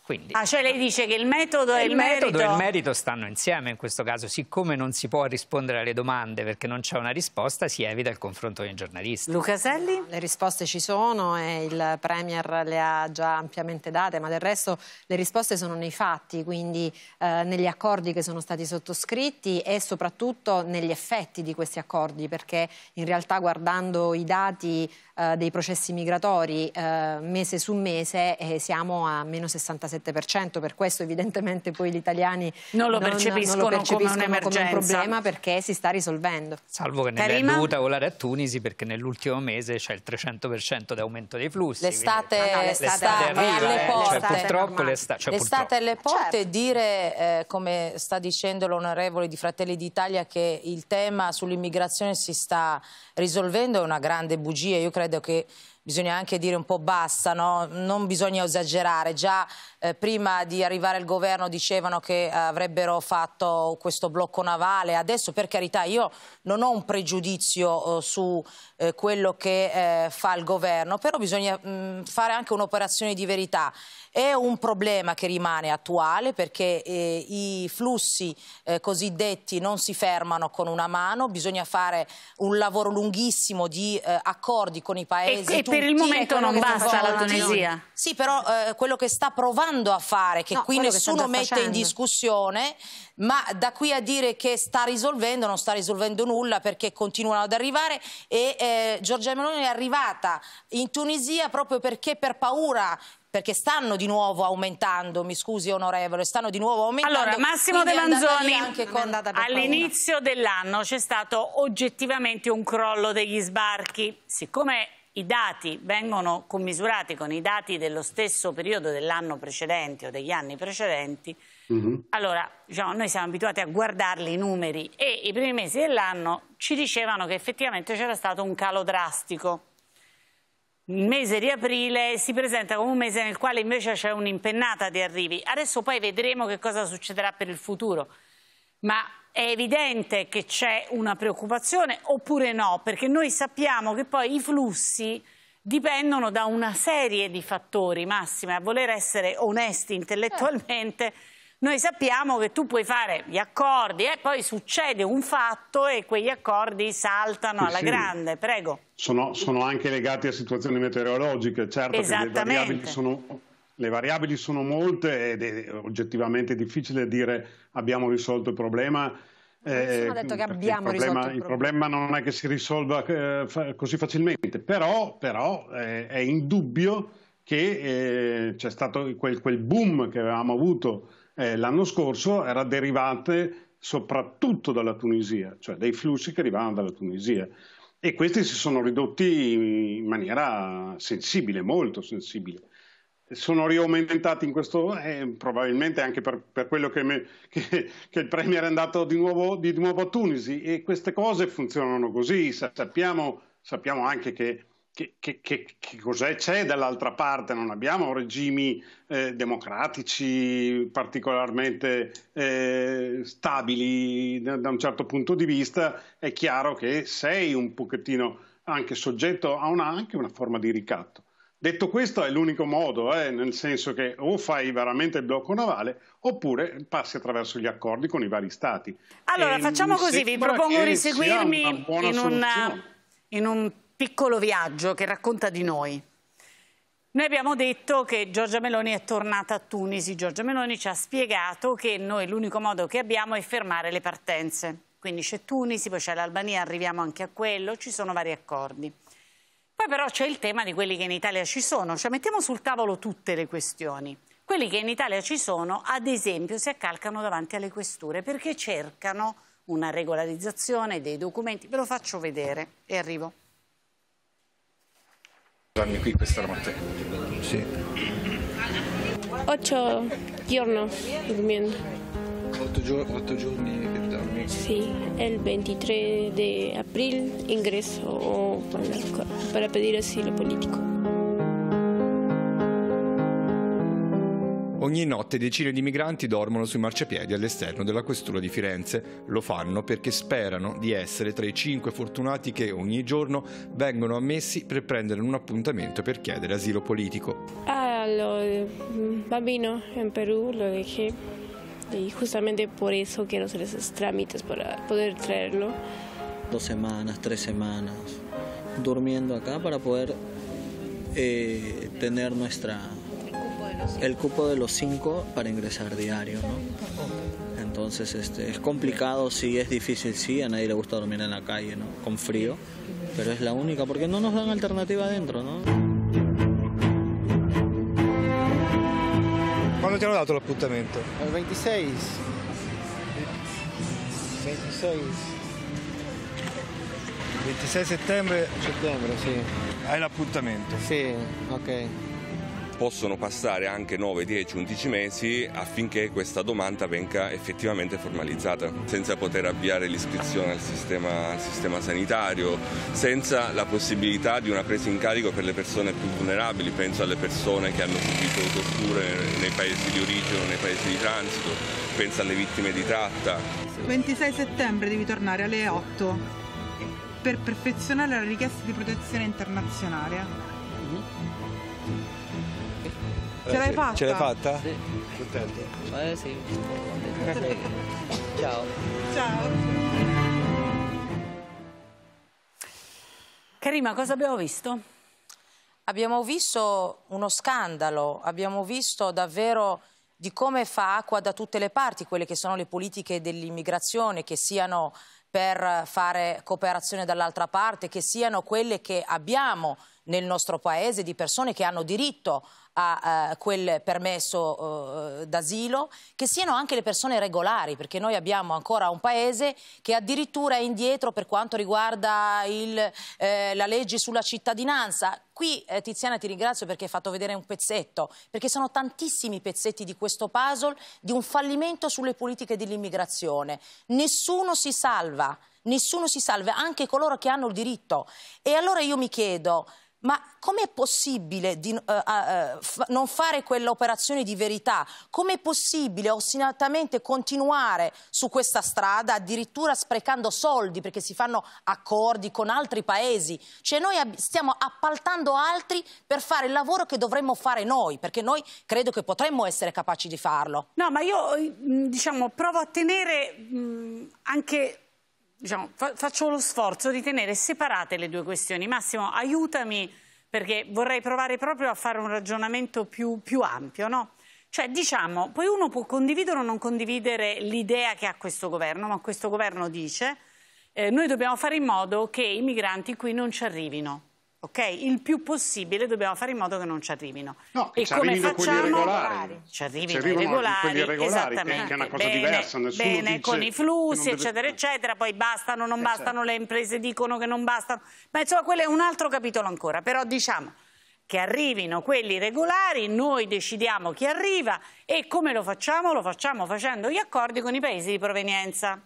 Quindi, ah, cioè lei dice che il metodo e il, il merito... metodo e il merito stanno insieme in questo caso, siccome non si può rispondere alle domande perché non c'è una risposta, si evita il confronto con i giornalisti. Luca Selli? Le risposte ci sono e il Premier le ha già ampiamente date, ma del resto le risposte sono nei fatti, quindi eh, negli accordi che sono stati sottoscritti e soprattutto negli effetti di questi accordi, perché in realtà guardando i dati eh, dei processi migratori eh, mese su mese eh, siamo a meno 66 47%, per questo evidentemente poi gli italiani non lo percepiscono, non lo percepiscono come, un come, un problema perché si sta risolvendo. Salvo che ne è dovuta volare a Tunisi perché nell'ultimo mese c'è il 300% di aumento dei flussi. L'estate, quindi... Eh. Eh. Cioè, cioè, cioè, alle porte. purtroppo l'estate... Cioè, alle porte dire, eh, come sta dicendo l'onorevole di Fratelli d'Italia, che il tema sull'immigrazione si sta risolvendo è una grande bugia. Io credo che bisogna anche dire un po' basta, no? non bisogna esagerare. Già eh, prima di arrivare al governo dicevano che eh, avrebbero fatto questo blocco navale, adesso per carità io non ho un pregiudizio eh, su eh, quello che eh, fa il governo, però bisogna mh, mm, fare anche un'operazione di verità. È un problema che rimane attuale perché eh, i flussi cosiddetti non si fermano con una mano, bisogna fare un lavoro lunghissimo di accordi con i paesi. E, e per il momento non basta la Tunisia. Sì, però eh, quello che sta provando a fare, che no, qui nessuno che mette facendo. in discussione, ma da qui a dire che sta risolvendo, non sta risolvendo nulla perché continuano ad arrivare e eh, Giorgia Meloni è arrivata in Tunisia proprio perché per paura perché stanno di nuovo aumentando, mi scusi onorevole, stanno di nuovo aumentando. Allora, Massimo De Manzoni, con... all'inizio dell'anno c'è stato oggettivamente un crollo degli sbarchi, siccome i dati vengono commisurati con i dati dello stesso periodo dell'anno precedente o degli anni precedenti, mm -hmm. allora diciamo, noi siamo abituati a guardarli i numeri e i primi mesi dell'anno ci dicevano che effettivamente c'era stato un calo drastico. Il mese di aprile si presenta come un mese nel quale invece c'è un'impennata di arrivi. Adesso poi vedremo che cosa succederà per il futuro. Ma è evidente che c'è una preoccupazione oppure no? Perché noi sappiamo che poi i flussi dipendono da una serie di fattori, Massima, a voler essere onesti intellettualmente, noi sappiamo che tu puoi fare gli accordi e eh, poi succede un fatto e quegli accordi saltano alla sì, grande, prego. Sono, sono, anche legati a situazioni meteorologiche, certo che le variabili sono, le variabili sono molte ed è oggettivamente difficile dire abbiamo risolto il problema. Eh, detto che abbiamo il problema, il, il problema non è che si risolva eh, così facilmente, però, però eh, è indubbio che eh, c'è stato quel, quel, boom che avevamo avuto eh, l'anno scorso era derivante soprattutto dalla Tunisia, cioè dai flussi che arrivavano dalla Tunisia e questi si sono ridotti in maniera sensibile, molto sensibile sono riaumentati in questo, eh, probabilmente anche per, per quello che, me, <laughs> che, che, il Premier è andato di nuovo, di nuovo, a Tunisi e queste cose funzionano così, sappiamo, sappiamo anche che, che cos'è c'è dall'altra parte, non abbiamo regimi eh, democratici particolarmente eh, stabili da un certo punto di vista, è chiaro che sei un pochettino anche soggetto a una, anche una forma di ricatto. Detto questo è l'unico modo, eh, nel senso che o fai veramente il blocco navale oppure passi attraverso gli accordi con i vari stati. Allora e facciamo così, vi propongo di seguirmi in, in un piccolo viaggio che racconta di noi. Noi abbiamo detto che Giorgia Meloni è tornata a Tunisi. Giorgia Meloni ci ha spiegato che noi l'unico modo che abbiamo è fermare le partenze. Quindi c'è Tunisi, poi c'è l'Albania, arriviamo anche a quello, ci sono vari accordi. Poi però c'è il tema di quelli che in Italia ci sono, cioè mettiamo sul tavolo tutte le questioni. Quelli che in Italia ci sono, ad esempio, si accalcano davanti alle questure perché cercano una regolarizzazione dei documenti. Ve lo faccio vedere e arrivo. Anni qui questa notte. Sì. Otto giorni dormendo. Otto, gio otto giorni Sí, el 23 de abril ingreso para pedir asilo político. Ogni notte decine di migranti dormono sui marciapiedi all'esterno della questura di Firenze. Lo fanno perché sperano di essere tra i cinque fortunati che ogni giorno vengono ammessi per prendere un appuntamento per chiedere asilo politico. Ah, lo eh, mm, bambino in Perù lo dejé Y justamente por eso quiero hacer esos trámites para poder traerlo. Dos semanas, tres semanas, durmiendo acá para poder eh, tener nuestra el cupo de los cinco para ingresar diario, ¿no? Entonces este, es complicado, sí, es difícil, sí, a nadie le gusta dormir en la calle, ¿no? Con frío, pero es la única, porque no nos dan alternativa adentro, ¿no? Quando ti hanno dato l'appuntamento? Il 26. 26. 26 settembre? Settembre, sì. Hai l'appuntamento? Sì, ok possono passare anche 9, 10, 11 mesi affinché questa domanda venga effettivamente formalizzata, senza poter avviare l'iscrizione al sistema, al sistema sanitario, senza la possibilità di una presa in carico per le persone più vulnerabili, penso alle persone che hanno subito torture nei paesi di origine o nei paesi di transito, penso alle vittime di tratta. 26 settembre devi tornare alle 8 per perfezionare la richiesta di protezione internazionale. Ce l'hai fatta? Ce l'hai fatta? Sì. Contento? Eh sì. Ciao. Ciao. Carima, cosa abbiamo visto? Abbiamo visto uno scandalo, abbiamo visto davvero di come fa acqua da tutte le parti quelle che sono le politiche dell'immigrazione, che siano per fare cooperazione dall'altra parte, che siano quelle che abbiamo nel nostro paese di persone che hanno diritto a eh, quel permesso eh, d'asilo, che siano anche le persone regolari, perché noi abbiamo ancora un paese che addirittura è indietro per quanto riguarda il, eh, la legge sulla cittadinanza. Qui eh, Tiziana ti ringrazio perché hai fatto vedere un pezzetto, perché sono tantissimi pezzetti di questo puzzle di un fallimento sulle politiche dell'immigrazione. Nessuno si salva, nessuno si salva, anche coloro che hanno il diritto. E allora io mi chiedo, ma com'è possibile di, uh, uh, non fare quell'operazione di verità? Com'è possibile ostinatamente continuare su questa strada, addirittura sprecando soldi perché si fanno accordi con altri paesi? Cioè noi stiamo appaltando altri per fare il lavoro che dovremmo fare noi, perché noi credo che potremmo essere capaci di farlo. No, ma io eh, diciamo, provo a tenere mh, mm, anche diciamo, fa faccio lo sforzo di tenere separate le due questioni. Massimo, aiutami perché vorrei provare proprio a fare un ragionamento più, più ampio, no? Cioè, diciamo, poi uno può condividere o non condividere l'idea che ha questo governo, ma questo governo dice eh, noi dobbiamo fare in modo che i migranti qui non ci arrivino. Ok, Il più possibile dobbiamo fare in modo che non ci arrivino. No, e ci come arrivino facciamo? quelli regolari. Ci arrivino ci regolari, quelli regolari, che è una cosa bene, diversa. Nessuno bene, con i flussi, deve... eccetera, eccetera. Poi bastano, non eh, bastano, certo. le imprese dicono che non bastano. Ma insomma, quello è un altro capitolo ancora. Però diciamo che arrivino quelli regolari, noi decidiamo chi arriva e come lo facciamo? Lo facciamo facendo gli accordi con i paesi di provenienza.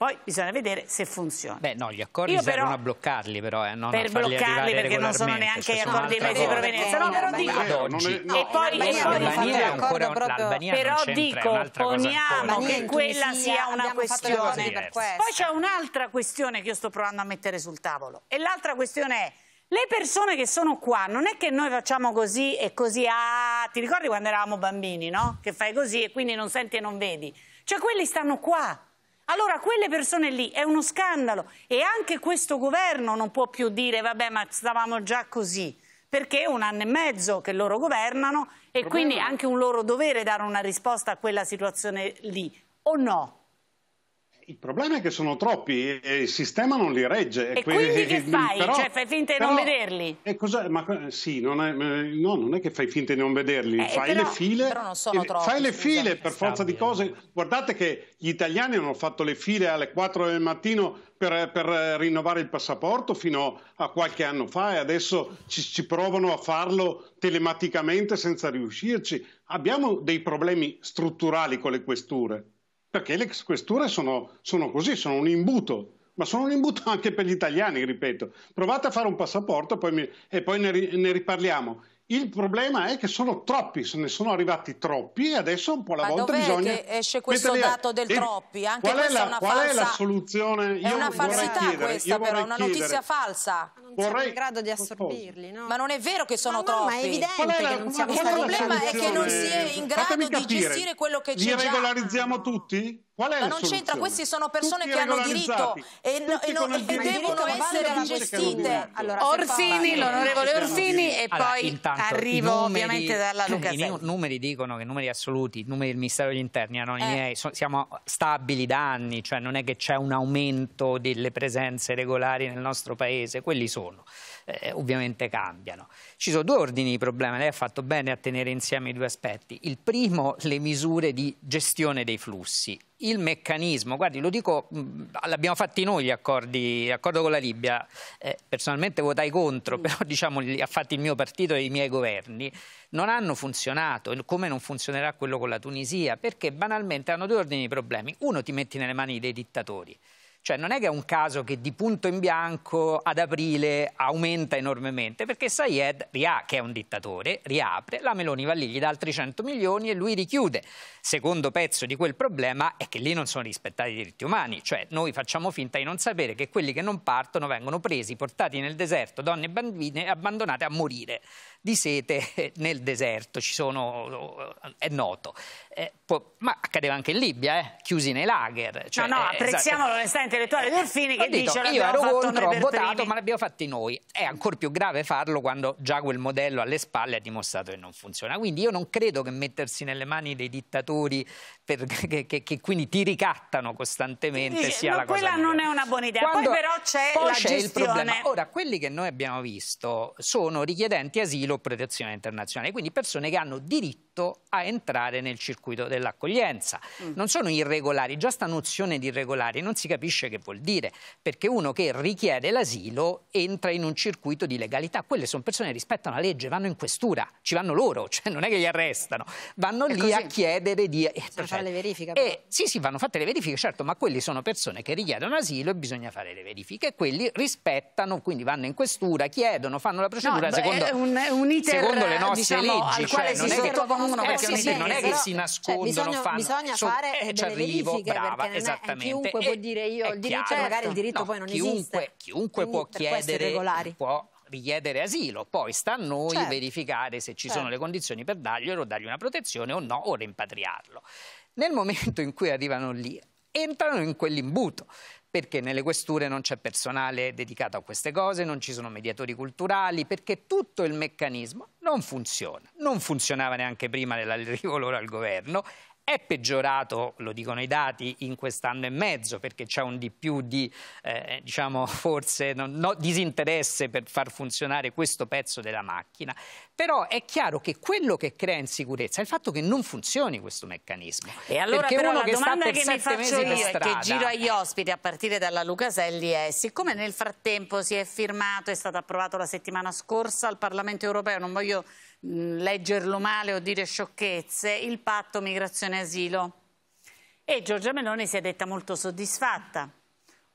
Poi bisogna vedere se funziona. Beh, no, gli accordi Io servono però, a bloccarli, però, eh, non per a bloccarli perché non sono neanche gli accordi di paesi di provenienza. No, però dico. Ad oggi. No, e poi l'Albania è ancora un, però non dico, poniamo che quella sia una questione. Poi c'è un'altra questione che io sto provando a mettere sul tavolo. E l'altra questione è le persone che sono qua, non è che noi facciamo così e così, ah, ti ricordi quando eravamo bambini, no? Che fai così e quindi non senti e non vedi. Cioè quelli stanno qua, allora quelle persone lì è uno scandalo e anche questo governo non può più dire vabbè ma stavamo già così perché è un anno e mezzo che loro governano e Problema. quindi è anche un loro dovere dare una risposta a quella situazione lì o no? Il problema è che sono troppi e il sistema non li regge. E quindi que- che fai? Però, cioè fai finta di però, non vederli? Ma sì, non è, eh, no, non è che fai finta di non vederli, eh, fai però, le file. Però non sono troppi. Fai le file per forza di cose. Guardate che gli italiani hanno fatto le file alle 4 del mattino per, per, eh, rinnovare il passaporto fino a qualche anno fa e adesso ci, ci, provano a farlo telematicamente senza riuscirci. Abbiamo dei problemi strutturali con le questure perché le questure sono, sono così, sono un imbuto ma sono un imbuto <laughs> anche per gli italiani, ripeto. Provate a fare un passaporto poi mi... e poi ne, ri... ne, riparliamo. Il problema è che sono troppi, se ne sono arrivati troppi e adesso un po' alla Ma volta bisogna... Che esce questo dato del troppi? Anche qual è la, è una qual falsa... è la soluzione? È io una falsità chiedere, questa però, una notizia falsa. Non vorrei... siamo in grado di assorbirli, no? Ma non è vero che sono no, troppi. ma è evidente qual è la... che non siamo Il problema è che non si è in grado di gestire quello che c'è Li regolarizziamo tutti? Qual è ma non c'entra, queste sono persone Tutti che hanno diritto e, no, e, no, e devono essere gestite. Allora, Orsini, l'onorevole Orsini e poi allora, tanto Arrivo numeri, ovviamente dalla Luca <clears throat> I numeri dicono che numeri assoluti, i numeri del Ministero degli Interni erano eh. i miei, so, siamo stabili da anni, cioè non è che c'è un aumento delle presenze regolari nel nostro paese, quelli sono, eh, ovviamente cambiano. Ci sono due ordini di problema, lei ha fatto bene a tenere insieme i due aspetti. Il primo, le misure di gestione dei flussi il meccanismo, guardi, lo dico, mm, l'abbiamo fatti noi gli accordi, l'accordo con la Libia, eh, personalmente votai contro, mm. però diciamo li ha fatti il mio partito e i miei governi, non hanno funzionato, come non funzionerà quello con la Tunisia, perché banalmente hanno due ordini di problemi. Uno ti metti nelle mani dei dittatori, cioè non è che è un caso che di punto in bianco ad aprile aumenta enormemente, perché Sayed, che è un dittatore, riapre, la Meloni va lì, gli dà altri 100 milioni e lui richiude. Secondo pezzo di quel problema è che lì non sono rispettati i diritti umani, cioè noi facciamo finta di non sapere che quelli che non partono vengono presi, portati nel deserto, donne e bambine abbandonate a morire di sete <laughs> nel deserto, ci sono, è noto. Eh, ma accadeva anche in Libia, eh, chiusi nei lager. Cioè, no, no, eh, esatto. apprezziamo esatto. l'onestà intellettuale del Fini che detto, dice io ero contro, ho votato, ma l'abbiamo fatti noi. È ancora più grave farlo quando già quel modello alle spalle ha dimostrato che non funziona. Quindi io non credo che mettersi nelle mani dei dittatori per, <laughs> che, che, che, quindi ti ricattano costantemente dice, sia no, la cosa quella migliore. non è una buona idea. Quando, poi però c'è la gestione. Ora, quelli che noi abbiamo visto sono richiedenti asilo asilo o protezione internazionale, quindi persone che hanno diritto a entrare nel circuito dell'accoglienza. Mm. Non sono irregolari, già sta nozione di irregolari non si capisce che vuol dire, perché uno che richiede l'asilo entra in un circuito di legalità, quelle sono persone che rispettano la legge, vanno in questura, ci vanno loro, <laughs> cioè non è che li arrestano, vanno è lì così. a chiedere di... Eh, cioè, fare le verifiche. E, eh, sì, sì, vanno fatte le verifiche, certo, ma quelli sono persone che richiedono asilo e bisogna fare le verifiche, quelli rispettano, quindi vanno in questura, chiedono, fanno la procedura no, secondo... È un, è un un iter secondo le nostre diciamo, leggi, al quale cioè, si sottopongono perché sì, sì, non è che si cioè, nascondono, cioè, bisogna, fanno, bisogna so, eh, delle arrivo, verifiche brava, esattamente. chiunque può dire io il diritto, chiaro, magari il diritto no, poi non chiunque, esiste. Chiunque può chiedere, può richiedere asilo, poi sta a noi certo. verificare se ci certo. sono le condizioni per darglielo, dargli una protezione o no, o rimpatriarlo. Nel momento in cui arrivano lì, entrano in quell'imbuto perché nelle questure non c'è personale dedicato a queste cose, non ci sono mediatori culturali, perché tutto il meccanismo non funziona. Non funzionava neanche prima dell'arrivo loro al governo, è peggiorato, lo dicono i dati, in quest'anno e mezzo perché c'è un di più di eh, diciamo, forse non, no, disinteresse per far funzionare questo pezzo della macchina. Però è chiaro che quello che crea insicurezza è il fatto che non funzioni questo meccanismo. E allora Perché però la che domanda che mi faccio io e che giro agli ospiti a partire dalla Lucaselli è siccome nel frattempo si è firmato, è stato approvato la settimana scorsa al Parlamento europeo, non voglio leggerlo male o dire sciocchezze, il patto migrazione-asilo. E Giorgia Meloni si è detta molto soddisfatta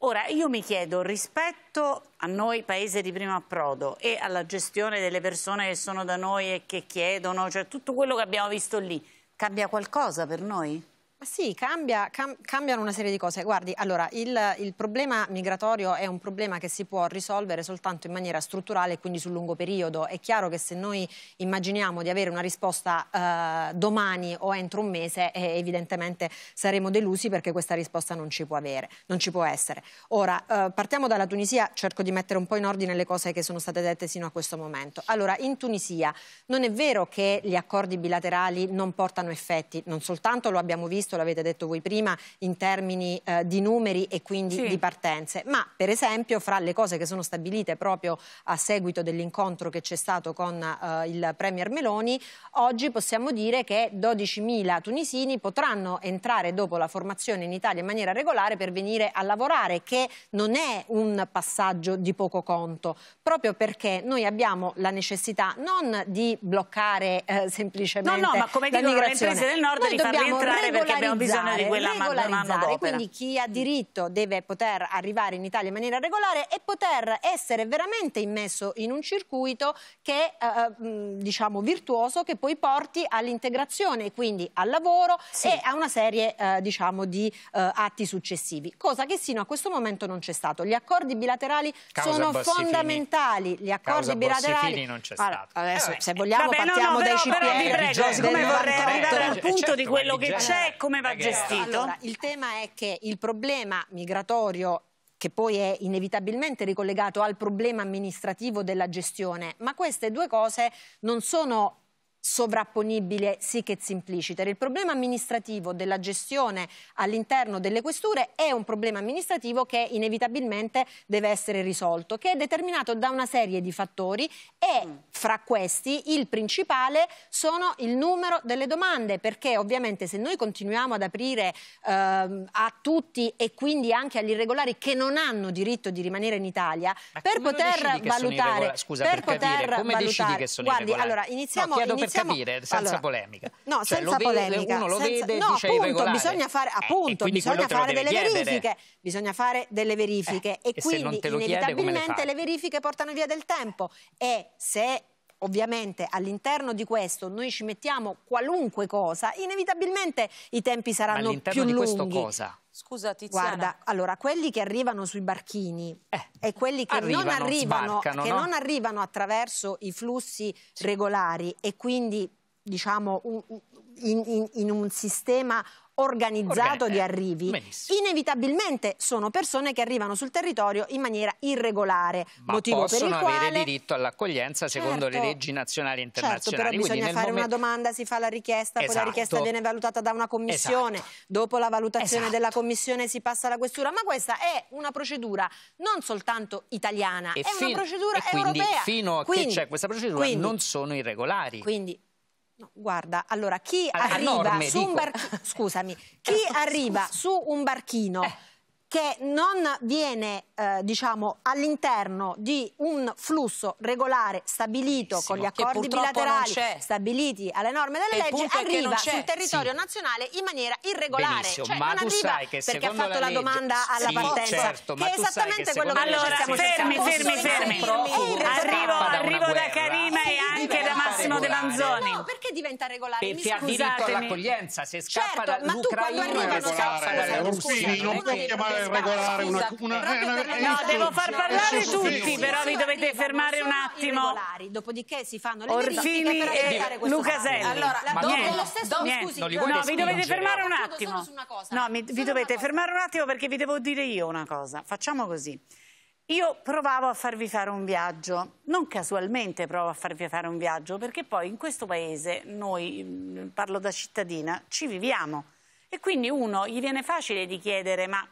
Ora io mi chiedo rispetto a noi paese di primo approdo e alla gestione delle persone che sono da noi e che chiedono, cioè tutto quello che abbiamo visto lì, cambia qualcosa per noi? Sì, cambia, cam cambiano una serie di cose. Guardi, allora, il, il, problema migratorio è un problema che si può risolvere soltanto in maniera strutturale e quindi sul lungo periodo. È chiaro che se noi immaginiamo di avere una risposta eh, domani o entro un mese, eh, evidentemente saremo delusi perché questa risposta non ci può, avere, non ci può essere. Ora, eh, partiamo dalla Tunisia, cerco di mettere un po' in ordine le cose che sono state dette sino a questo momento. Allora, in Tunisia non è vero che gli accordi bilaterali non portano effetti, non soltanto lo abbiamo visto questo l'avete detto voi prima, in termini eh, di numeri e quindi sì. di partenze, ma per esempio fra le cose che sono stabilite proprio a seguito dell'incontro che c'è stato con eh, il Premier Meloni, oggi possiamo dire che 12.000 tunisini potranno entrare dopo la formazione in Italia in maniera regolare per venire a lavorare, che non è un passaggio di poco conto, proprio perché noi abbiamo la necessità non di bloccare eh, semplicemente no, no, ma come la dicono le imprese del nord noi di farli entrare perché abbiamo bisogno di quella manodopera. Quindi chi ha diritto deve poter arrivare in Italia in maniera regolare e poter essere veramente immesso in un circuito che, eh, eh diciamo, virtuoso che poi porti all'integrazione, quindi al lavoro sì. e a una serie, eh, diciamo, di eh, atti successivi. Cosa che sino a questo momento non c'è stato. Gli accordi bilaterali Causa sono Borsifini. fondamentali. Gli accordi Causa bilaterali... non c'è allora, stato. Adesso, se vogliamo Vabbè, partiamo no, no, dai però, CPR. Però vi prego, siccome vorrei arrivare al punto certo, certo di quello che c'è, come va gestito? Allora, il tema è che il problema migratorio che poi è inevitabilmente ricollegato al problema amministrativo della gestione, ma queste due cose non sono sovrapponibile sic simpliciter. Il problema amministrativo della gestione all'interno delle questure è un problema amministrativo che inevitabilmente deve essere risolto, che è determinato da una serie di fattori e mm. fra questi il principale sono il numero delle domande, perché ovviamente se noi continuiamo ad aprire eh, a tutti e quindi anche agli irregolari che non hanno diritto di rimanere in Italia, Ma per poter valutare... Scusa, per, per capire, poter valutare... Guardi, allora, iniziamo... No, siamo... capire, senza allora, polemica. No, cioè, senza polemica. Vede, senza... Vede, no, appunto, bisogna fare, eh, appunto, eh, bisogna fare delle chiedere. verifiche. Bisogna fare delle verifiche. Eh, e, e quindi, inevitabilmente, chiede, le, le verifiche portano via del tempo. E se ovviamente all'interno di questo noi ci mettiamo qualunque cosa, inevitabilmente i tempi saranno più lunghi. All'interno di questo cosa? Scusa Tiziana. Guarda, allora, quelli che arrivano sui barchini eh, e quelli che, arrivano, non, arrivano, che no? non arrivano attraverso i flussi regolari e quindi diciamo, in, in, in, un sistema organizzato Organ di arrivi, benissimo. inevitabilmente sono persone che arrivano sul territorio in maniera irregolare. Ma motivo possono avere quale... diritto all'accoglienza certo. secondo le certo. leggi nazionali e certo, internazionali. Certo, bisogna fare momento... una domanda, si fa la richiesta, esatto. poi la esatto. richiesta viene valutata da una commissione, esatto. dopo la valutazione esatto. della commissione si passa alla questura, ma questa è una procedura non soltanto italiana, e è fin... una procedura e quindi europea. fino a quindi, che c'è questa procedura quindi, non sono irregolari. Quindi guarda, allora chi, arriva, norme, su bar... Scusami, <laughs> chi arriva su un barchino eh che non viene eh, diciamo, all'interno di un flusso regolare stabilito con gli accordi bilaterali stabiliti alle norme delle leggi arriva sul territorio sì. nazionale in maniera irregolare cioè, ma non arriva perché ha fatto la, legge... domanda alla sì, partenza certo, che è esattamente quello che allora, noi fermi, fermi, fermi, fermi. arrivo, arrivo da Karima e anche da Massimo De Manzoni no, perché diventa regolare? perché ha diritto all'accoglienza se scappa certo, dall'Ucraina ma tu quando arrivano scappa dalla Russia non può chiamare è regolare una... una, eh, una no, è, eh, devo far parlare tutti, però vi dovete fermare un attimo. Dopodiché si fanno le Orfini e eh, Lucaselli. Allora, dopo lo stesso... Scusi, no, vi dovete fermare un attimo. No, vi dovete fermare un attimo perché vi devo dire io una cosa. Facciamo così. Io provavo a farvi fare un viaggio, non casualmente provo a farvi fare un viaggio, perché poi in questo paese noi, mm, parlo da cittadina, ci viviamo e quindi uno gli viene facile di chiedere ma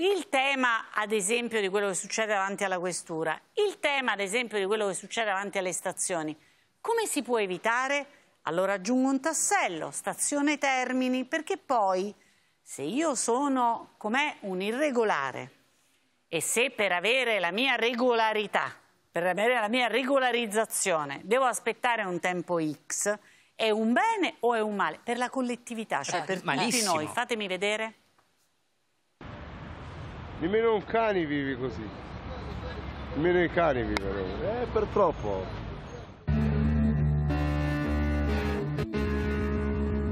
il tema, ad esempio, di quello che succede davanti alla questura, il tema, ad esempio, di quello che succede davanti alle stazioni, come si può evitare? Allora aggiungo un tassello, stazione termini, perché poi se io sono com'è un irregolare e se per avere la mia regolarità, per avere la mia regolarizzazione, devo aspettare un tempo X, è un bene o è un male? Per la collettività, cioè certo, per Malissimo. tutti noi. Fatemi vedere. Nemmeno un cane vive così. Nemmeno i cani vivono. Eh, purtroppo.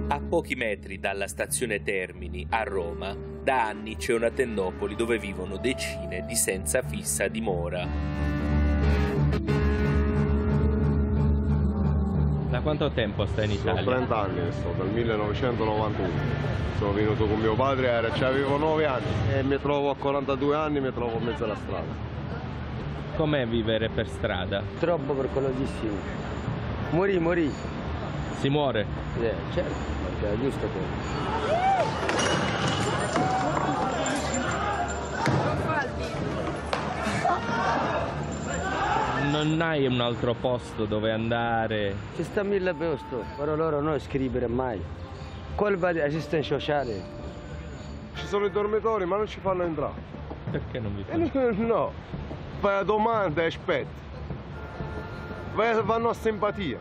A pochi metri dalla stazione Termini, a Roma, da anni c'è una tennopoli dove vivono decine di senza fissa dimora. Da quanto tempo stai in Italia? Sono 30 anni sto, dal 1991. Sono venuto con mio padre, era, cioè avevo 9 anni e mi trovo a 42 anni mi trovo in mezzo alla strada. Com'è vivere per strada? Troppo pericolosissimo. Morì, morì. Si muore? Eh, certo, perché è giusto quello. non hai un altro posto dove andare. Ci sta mille posto, però loro non scrivere mai. Qual va l'assistenza sociale? Ci sono i dormitori, ma non ci fanno entrare. Perché non mi fanno? Eh, no, fai la domanda e aspetti. Vanno a simpatia.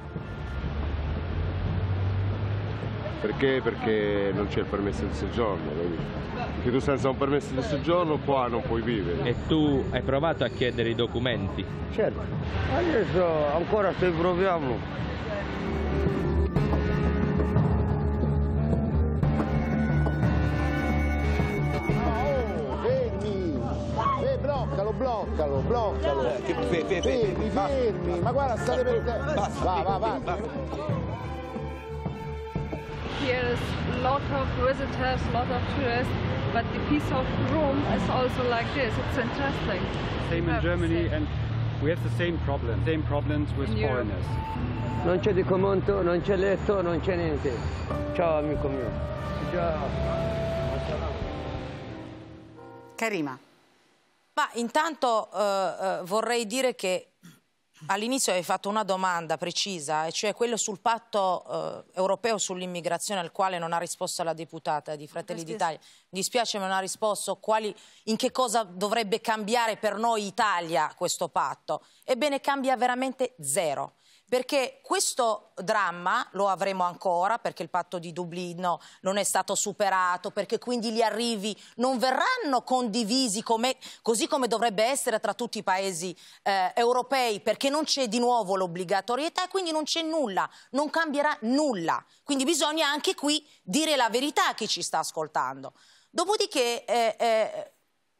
Perché? Perché non c'è il permesso di soggiorno, capito? che tu senza un permesso di soggiorno qua non puoi vivere. E tu hai provato a chiedere i documenti? Certo, adesso ancora se proviamo. Oh, eh, bloccalo, bloccalo, bloccalo. Eh, che, fe, fe, fe, fermi, va, fermi, va, ma guarda, state per te. Basta, va, va, va. va. Here is lot of visitors, lot of tourists but the piece of Rome is also like this. It's interesting. Same in Germany and we have the same problem. Same problems with in foreigners. Europe. Non c'è di documento, non c'è letto, non c'è niente. Ciao amico mio. Ciao. Karima. Ma intanto eh, eh, vorrei dire che All'inizio hai fatto una domanda precisa, cioè quello sul patto eh, europeo sull'immigrazione al quale non ha risposto la deputata di Fratelli d'Italia. Mi dispiace ma non ha risposto quali, in che cosa dovrebbe cambiare per noi Italia questo patto. Ebbene cambia veramente zero perché questo dramma lo avremo ancora perché il patto di Dublino non è stato superato, perché quindi gli arrivi non verranno condivisi come, così come dovrebbe essere tra tutti i paesi eh, europei, perché non c'è di nuovo l'obbligatorietà e quindi non c'è nulla, non cambierà nulla. Quindi bisogna anche qui dire la verità a chi ci sta ascoltando. Dopodiché eh, eh,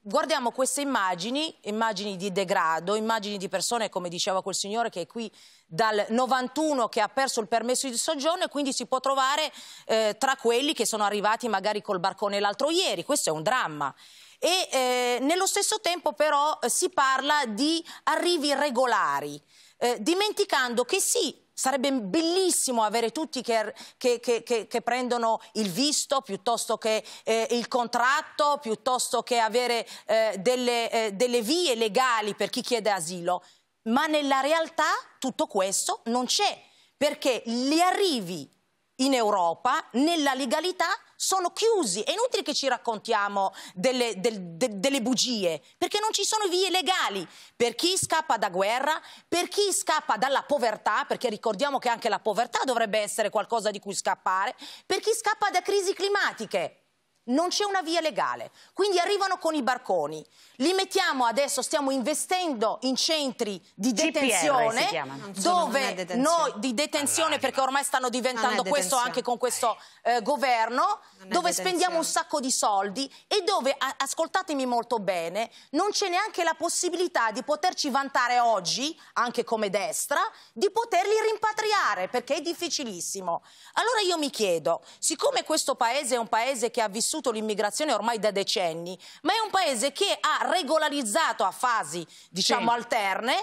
guardiamo queste immagini, immagini di degrado, immagini di persone, come diceva quel signore che è qui dal 91 che ha perso il permesso di soggiorno e quindi si può trovare eh, tra quelli che sono arrivati magari col barcone l'altro ieri, questo è un dramma. E eh, nello stesso tempo però eh, si parla di arrivi regolari, eh, dimenticando che sì, Sarebbe bellissimo avere tutti che, che, che, che prendono il visto piuttosto che eh, il contratto, piuttosto che avere eh, delle, eh, delle vie legali per chi chiede asilo. Ma nella realtà tutto questo non c'è, perché gli arrivi in Europa nella legalità sono chiusi. È inutile che ci raccontiamo delle, del, de, delle, bugie, perché non ci sono vie legali per chi scappa da guerra, per chi scappa dalla povertà, perché ricordiamo che anche la povertà dovrebbe essere qualcosa di cui scappare, per chi scappa da crisi climatiche. Non c'è una via legale, quindi arrivano con i barconi, li mettiamo adesso, stiamo investendo in centri di detenzione, GPR, dove noi ah, di detenzione perché ormai stanno diventando questo anche con questo eh, governo, dove spendiamo un sacco di soldi e dove, ascoltatemi molto bene, non c'è neanche la possibilità di poterci vantare oggi, anche come destra, di poterli rimpatriare perché è difficilissimo. Allora io mi chiedo, siccome questo paese è un paese che ha vissuto vissuto l'immigrazione ormai da decenni, ma è un paese che ha regolarizzato a fasi, diciamo, sì. alterne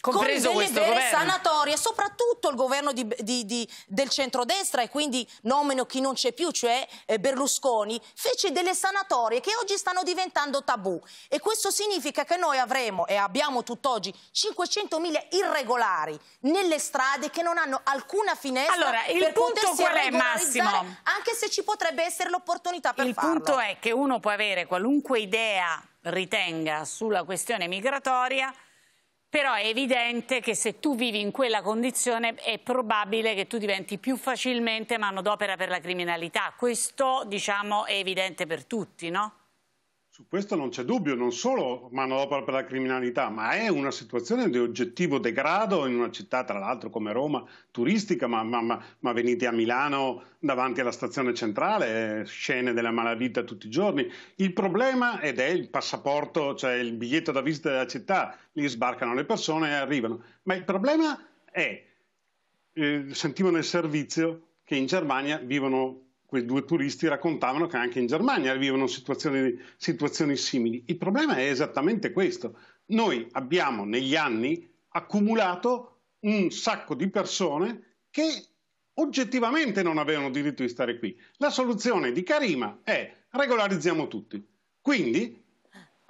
compreso con delle vere governo. sanatorie, soprattutto il governo di, di, di, del centrodestra e quindi nomino chi non c'è più, cioè eh, Berlusconi, fece delle sanatorie che oggi stanno diventando tabù e questo significa che noi avremo e abbiamo tutt'oggi 500.000 irregolari nelle strade che non hanno alcuna finestra allora, il punto qual è, Massimo? anche se ci potrebbe essere l'opportunità per il farlo. Il punto è che uno può avere qualunque idea ritenga sulla questione migratoria però è evidente che se tu vivi in quella condizione è probabile che tu diventi più facilmente manodopera per la criminalità. Questo diciamo, è evidente per tutti, no? Su questo non c'è dubbio, non solo manodopera per la criminalità, ma è una situazione di oggettivo degrado in una città, tra l'altro come Roma, turistica, ma, ma, ma venite a Milano davanti alla stazione centrale, eh, scene della malavita tutti i giorni. Il problema, ed è il passaporto, cioè il biglietto da visita della città, lì sbarcano le persone e arrivano, ma il problema è, eh, sentivo nel servizio, che in Germania vivono quei due turisti raccontavano che anche in Germania vivono situazioni, situazioni simili. Il problema è esattamente questo. Noi abbiamo negli anni accumulato un sacco di persone che oggettivamente non avevano diritto di stare qui. La soluzione di Karima è regolarizziamo tutti. Quindi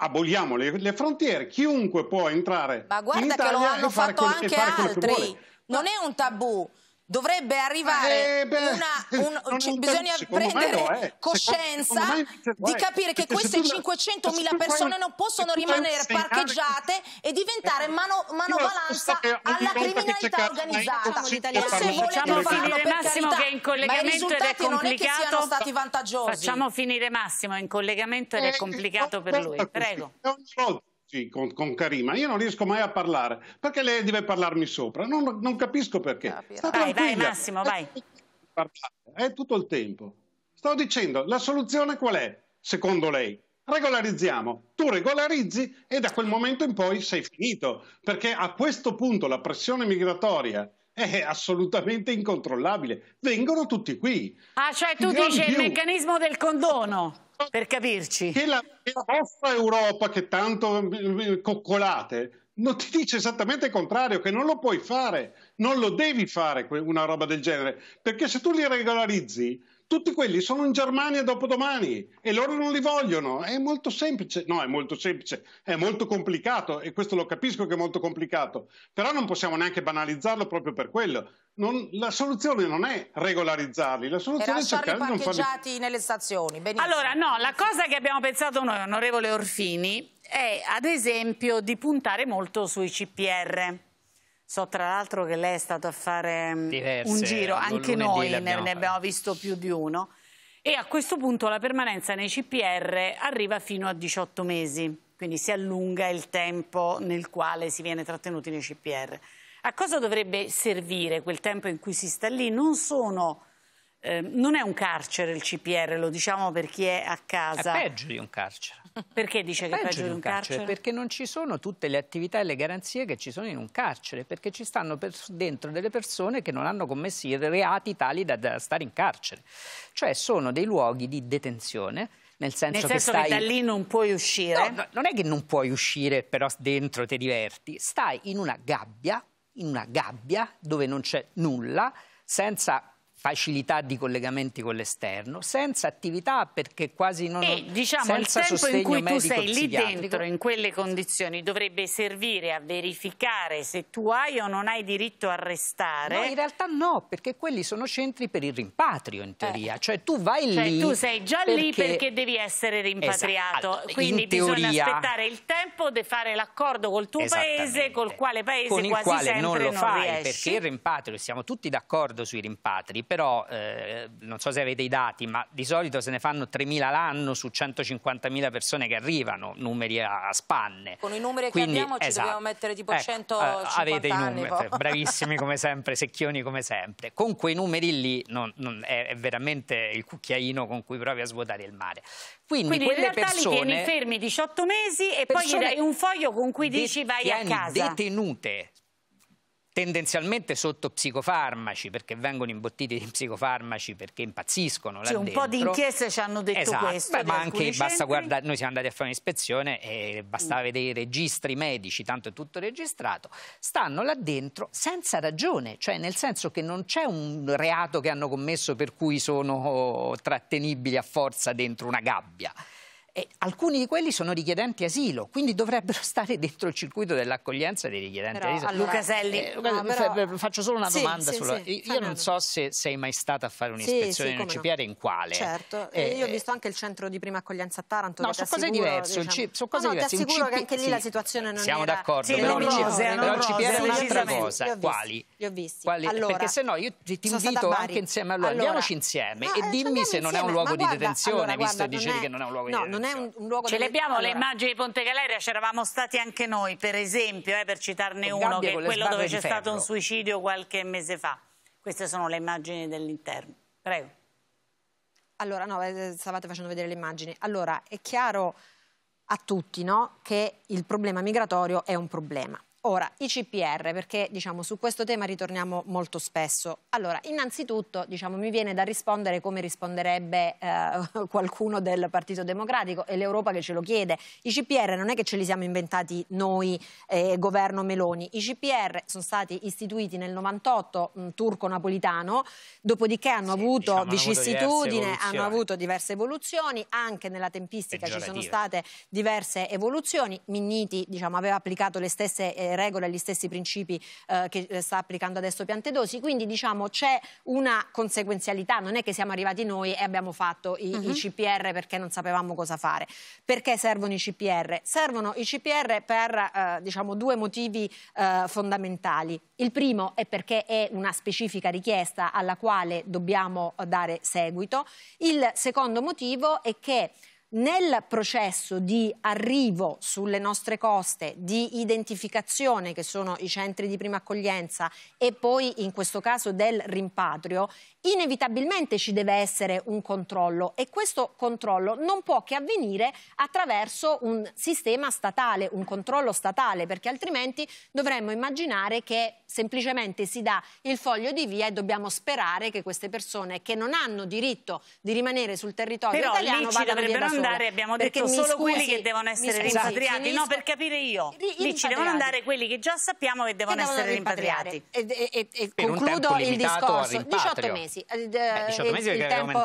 aboliamo le, le frontiere, chiunque può entrare Ma guarda in Italia che lo hanno fatto anche altri, non è un tabù dovrebbe arrivare eh beh, una, <laughs> un, c- cioè, bisogna prendere no, eh. coscienza secondo, secondo di cioè, capire che queste 500.000 persone non possono rimanere parcheggiate e diventare eh, mano, manovalanza alla criminalità organizzata. Se vogliamo farlo per Massimo carità, che in collegamento ed è complicato. Facciamo finire Massimo in collegamento ed è complicato per lui. Prego sì, con, con, Karima, io non riesco mai a parlare perché lei deve parlarmi sopra. Non, non capisco perché. Sta vai, vai Massimo, vai. È tutto il tempo. Sto dicendo, la soluzione qual è, secondo lei? Regolarizziamo, tu regolarizzi e da quel momento in poi sei finito, perché a questo punto la pressione migratoria è assolutamente incontrollabile. Vengono tutti qui. Ah, cioè tu dici il meccanismo del condono per capirci. Che la, vostra Europa che tanto coccolate non ti dice esattamente il contrario, che non lo puoi fare, non lo devi fare una roba del genere, perché se tu li regolarizzi tutti quelli sono in Germania dopodomani e loro non li vogliono. È molto semplice, no, è molto semplice, è molto complicato e questo lo capisco che è molto complicato, però non possiamo neanche banalizzarlo proprio per quello. Non, la soluzione non è regolarizzarli, la soluzione è cercare di non farli... nelle stazioni, benissimo. Allora, no, la cosa che abbiamo pensato noi, onorevole Orfini, è ad esempio di puntare molto sui CPR So tra l'altro che lei è stato a fare mm, Diverse, un giro, eh, anche noi ne, ne abbiamo visto più di uno. E a questo punto la permanenza nei CPR arriva fino a 18 mesi, quindi si allunga il tempo nel quale si viene trattenuti nei CPR. A cosa dovrebbe servire quel tempo in cui si sta lì? Non sono Ehm, non è un carcere il CPR, lo diciamo per chi è a casa. È peggio di un carcere. Perché dice è che è peggio, di un carcere? carcere? Perché non ci sono tutte le attività e le garanzie che ci sono in un carcere, perché ci stanno dentro delle persone che non hanno commesso i reati tali da, da stare in carcere. Cioè sono dei luoghi di detenzione nel senso, nel senso che, stai... che, da lì non puoi uscire? No, no, non è che non puoi uscire, però dentro ti diverti. Stai in una gabbia, in una gabbia dove non c'è nulla, senza facilità di collegamenti con l'esterno, senza attività perché quasi non... E diciamo il tempo in cui tu sei lì dentro, in quelle condizioni, dovrebbe servire a verificare se tu hai o non hai diritto a restare. No, in realtà no, perché quelli sono centri per il rimpatrio in teoria, eh. cioè tu vai cioè, lì... tu sei già perché... lì perché devi essere rimpatriato, esatto. quindi bisogna aspettare il tempo di fare l'accordo col tuo paese, col quale paese quasi non Con quasi quale sempre non lo non fai, riesci. perché il rimpatrio, siamo tutti d'accordo sui rimpatri, però eh, non so se avete i dati, ma di solito se ne fanno 3.000 l'anno su 150.000 persone che arrivano, numeri a, a spanne. Con i numeri Quindi, che abbiamo ci esatto. dobbiamo mettere tipo ecco, 150 eh, avete i numeri, boh. eh, bravissimi come <laughs> sempre, secchioni come sempre. Con quei numeri lì non, non, è, è veramente il cucchiaino con cui provi a svuotare il mare. Quindi, Quindi quelle in realtà persone, li tieni fermi 18 mesi e poi gli dai un foglio con cui dici vai a casa. detenute tendenzialmente sotto psicofarmaci, perché vengono imbottiti di psicofarmaci perché impazziscono cioè, un dentro. po' di inchieste ci hanno detto esatto. questo. Beh, ma anche basta guardare, noi siamo andati a fare un'ispezione e bastava mm. vedere i registri medici, tanto è tutto registrato, stanno là dentro senza ragione, cioè nel senso che non c'è un reato che hanno commesso per cui sono trattenibili a forza dentro una gabbia. E alcuni di quelli sono richiedenti asilo, quindi dovrebbero <laughs> stare dentro il circuito dell'accoglienza dei richiedenti però, asilo. A Lucaselli, eh, eh Luca, però... faccio solo una domanda. Sì, sulla... sì, io non so se sei mai stata a fare un'ispezione sì, in un CPR in quale. Certo, eh, io ho eh. visto anche il centro di prima accoglienza a Taranto. No, sono cose diverse. Diciamo. Sono cose no, diverse. Ti assicuro CP... che anche lì la situazione non Siamo era... Siamo d'accordo, però, il CPR è un'altra cosa. Quali? Li ho visti. Perché se no io ti invito anche insieme a loro. Andiamoci insieme e eh, dimmi se non è un luogo di detenzione, visto che dicevi che non è un luogo di detenzione è un, un luogo... Ce le abbiamo allora. le immagini di Ponte Galeria, c'eravamo stati anche noi, per esempio, eh, per citarne uno, che è quello dove c'è stato un suicidio qualche mese fa. Queste sono le immagini dell'interno. Prego. Allora, no, eh, stavate facendo vedere le immagini. Allora, è chiaro a tutti no, che il problema migratorio è un problema. Ora, i CPR, perché diciamo, su questo tema ritorniamo molto spesso. Allora, innanzitutto diciamo, mi viene da rispondere come risponderebbe eh, <laughs> qualcuno del Partito Democratico, è l'Europa che ce lo chiede. I CPR non è che ce li siamo inventati noi, eh, governo Meloni. I CPR sono stati istituiti nel 98, turco-napolitano, dopodiché hanno sì, avuto diciamo, vicissitudine, hanno avuto diverse evoluzioni, anche nella tempistica ci sono state diverse evoluzioni. Minniti diciamo, aveva applicato le stesse... Eh, stesse regole e gli stessi principi eh, che eh, sta applicando adesso Piantedosi, quindi diciamo c'è una conseguenzialità, non è che siamo arrivati noi e abbiamo fatto i, uh -huh. i mhm. CPR perché non sapevamo cosa fare. Perché servono i CPR? Servono i CPR per eh, diciamo, due motivi eh, fondamentali. Il primo è perché è una specifica richiesta alla quale dobbiamo dare seguito. Il secondo motivo è che nel processo di arrivo sulle nostre coste, di identificazione, che sono i centri di prima accoglienza, e poi in questo caso del rimpatrio, inevitabilmente ci deve essere un controllo e questo controllo non può che avvenire attraverso un sistema statale, un controllo statale, perché altrimenti dovremmo immaginare che semplicemente si dà il foglio di via e dobbiamo sperare che queste persone che non hanno diritto di rimanere sul territorio Però italiano vadano via da andare, abbiamo detto, solo scusi, quelli che devono essere rimpatriati. No, per capire io. Lì ci devono andare quelli che già sappiamo che devono essere rimpatriati. E concludo il discorso. 18 mesi. 18 eh, eh, mesi il tempo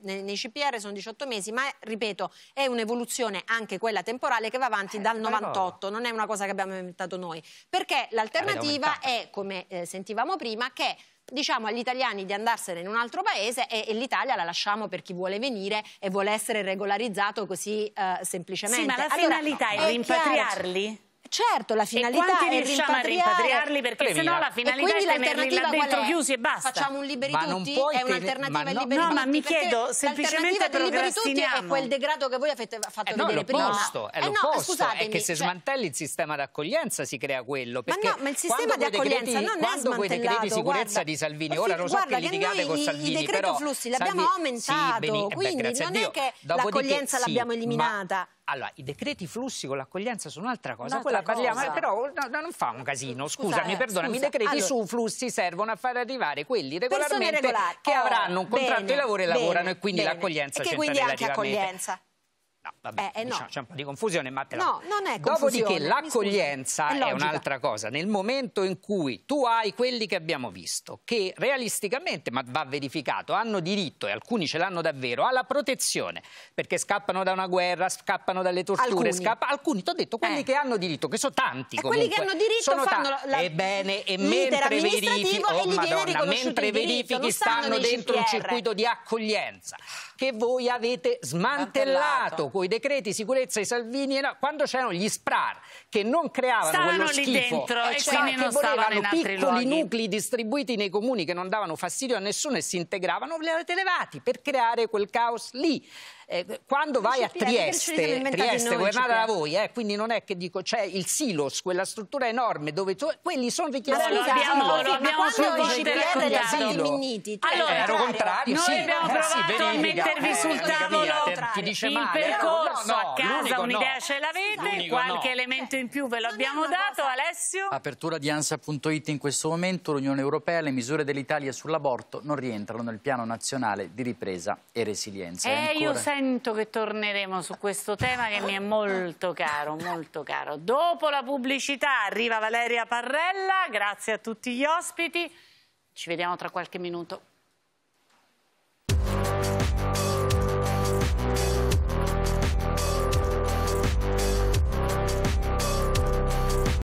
nei CPR sono 18 mesi, ma ripeto, è un'evoluzione anche quella temporale che va avanti eh, dal 98, non è una cosa che abbiamo inventato noi. Perché l'alternativa è, come sentivamo prima, che diciamo agli italiani di andarsene in un altro paese e, e l'Italia la lasciamo per chi vuole venire e vuole essere regolarizzato così eh, semplicemente. Sì, ma la allora, finalità è, è rimpatriarli? Chiaro. Certo, la finalità è e quanti riusciamo a rimpatriarli perché sennò la finalità è tenerli là dentro chiusi e basta. Facciamo un liberi ma tutti, è un'alternativa ai no, liberi no, tutti. No, ma mi chiedo semplicemente tutti è quel degrado che voi avete fatto eh, no, vedere prima. Posto, è eh, no, scusate. è che se cioè... smantelli il sistema d'accoglienza si crea quello, ma no, ma il sistema di accoglienza non è smantellato. Quando quei decreti di sicurezza di Salvini, ora lo so che litigate con Salvini, però... il decreto flussi abbiamo aumentato, eh quindi non è che l'accoglienza l'abbiamo eliminata. Allora, i decreti flussi con l'accoglienza sono un'altra cosa, un'altra quella cosa. parliamo, però no, non fa un casino, scusami, eh, perdonami, scusa. i decreti allora, su flussi servono a far arrivare quelli regolarmente che oh, avranno un contratto bene, di lavoro e bene, lavorano e quindi l'accoglienza c'entra E che quindi anche accoglienza. No, Vabbè, eh, eh no. Diciamo, c'è un po' di confusione, ma te la... No, non è confusione. Dopodiché l'accoglienza è, è un'altra cosa. Nel momento in cui tu hai quelli che abbiamo visto, che realisticamente, ma va verificato, hanno diritto, e alcuni ce l'hanno davvero, alla protezione, perché scappano da una guerra, scappano dalle torture, scappano... Alcuni, ti ho detto, quelli eh. che hanno diritto, che sono tanti e eh, comunque. quelli che hanno diritto sono fanno la, la... Eh, Ebbene, e mentre verifichi... Oh, Madonna, mentre verifichi stanno dentro un circuito di accoglienza che voi avete smantellato con i decreti sicurezza di Salvini, no, quando c'erano gli SPRAR che non creavano stavano quello schifo, lì dentro, eh, e cioè, quindi non stavano in altri piccoli luoghi. nuclei distribuiti nei comuni che non davano fastidio a nessuno e si integravano, li avete levati per creare quel caos lì eh, quando vai a Trieste, Trieste governata da voi, eh, quindi non è che dico c'è il silos, quella struttura enorme dove tu, quelli sono richiesti allora, abbiamo, lo abbiamo, abbiamo sollecitato allora, ero contrario, noi sì, abbiamo eh, provato a mettervi sul tavolo ti dice il eh, percorso a casa, un'idea ce l'avete, qualche elemento in più ve l'abbiamo dato, Alessio? Apertura di ansa.it in questo momento, l'Unione Europea, le misure dell'Italia sull'aborto non rientrano nel piano nazionale di ripresa e resilienza. Eh, sento che torneremo su questo tema che mi è molto caro, molto caro. Dopo la pubblicità arriva Valeria Parrella, grazie a tutti gli ospiti. Ci vediamo tra qualche minuto.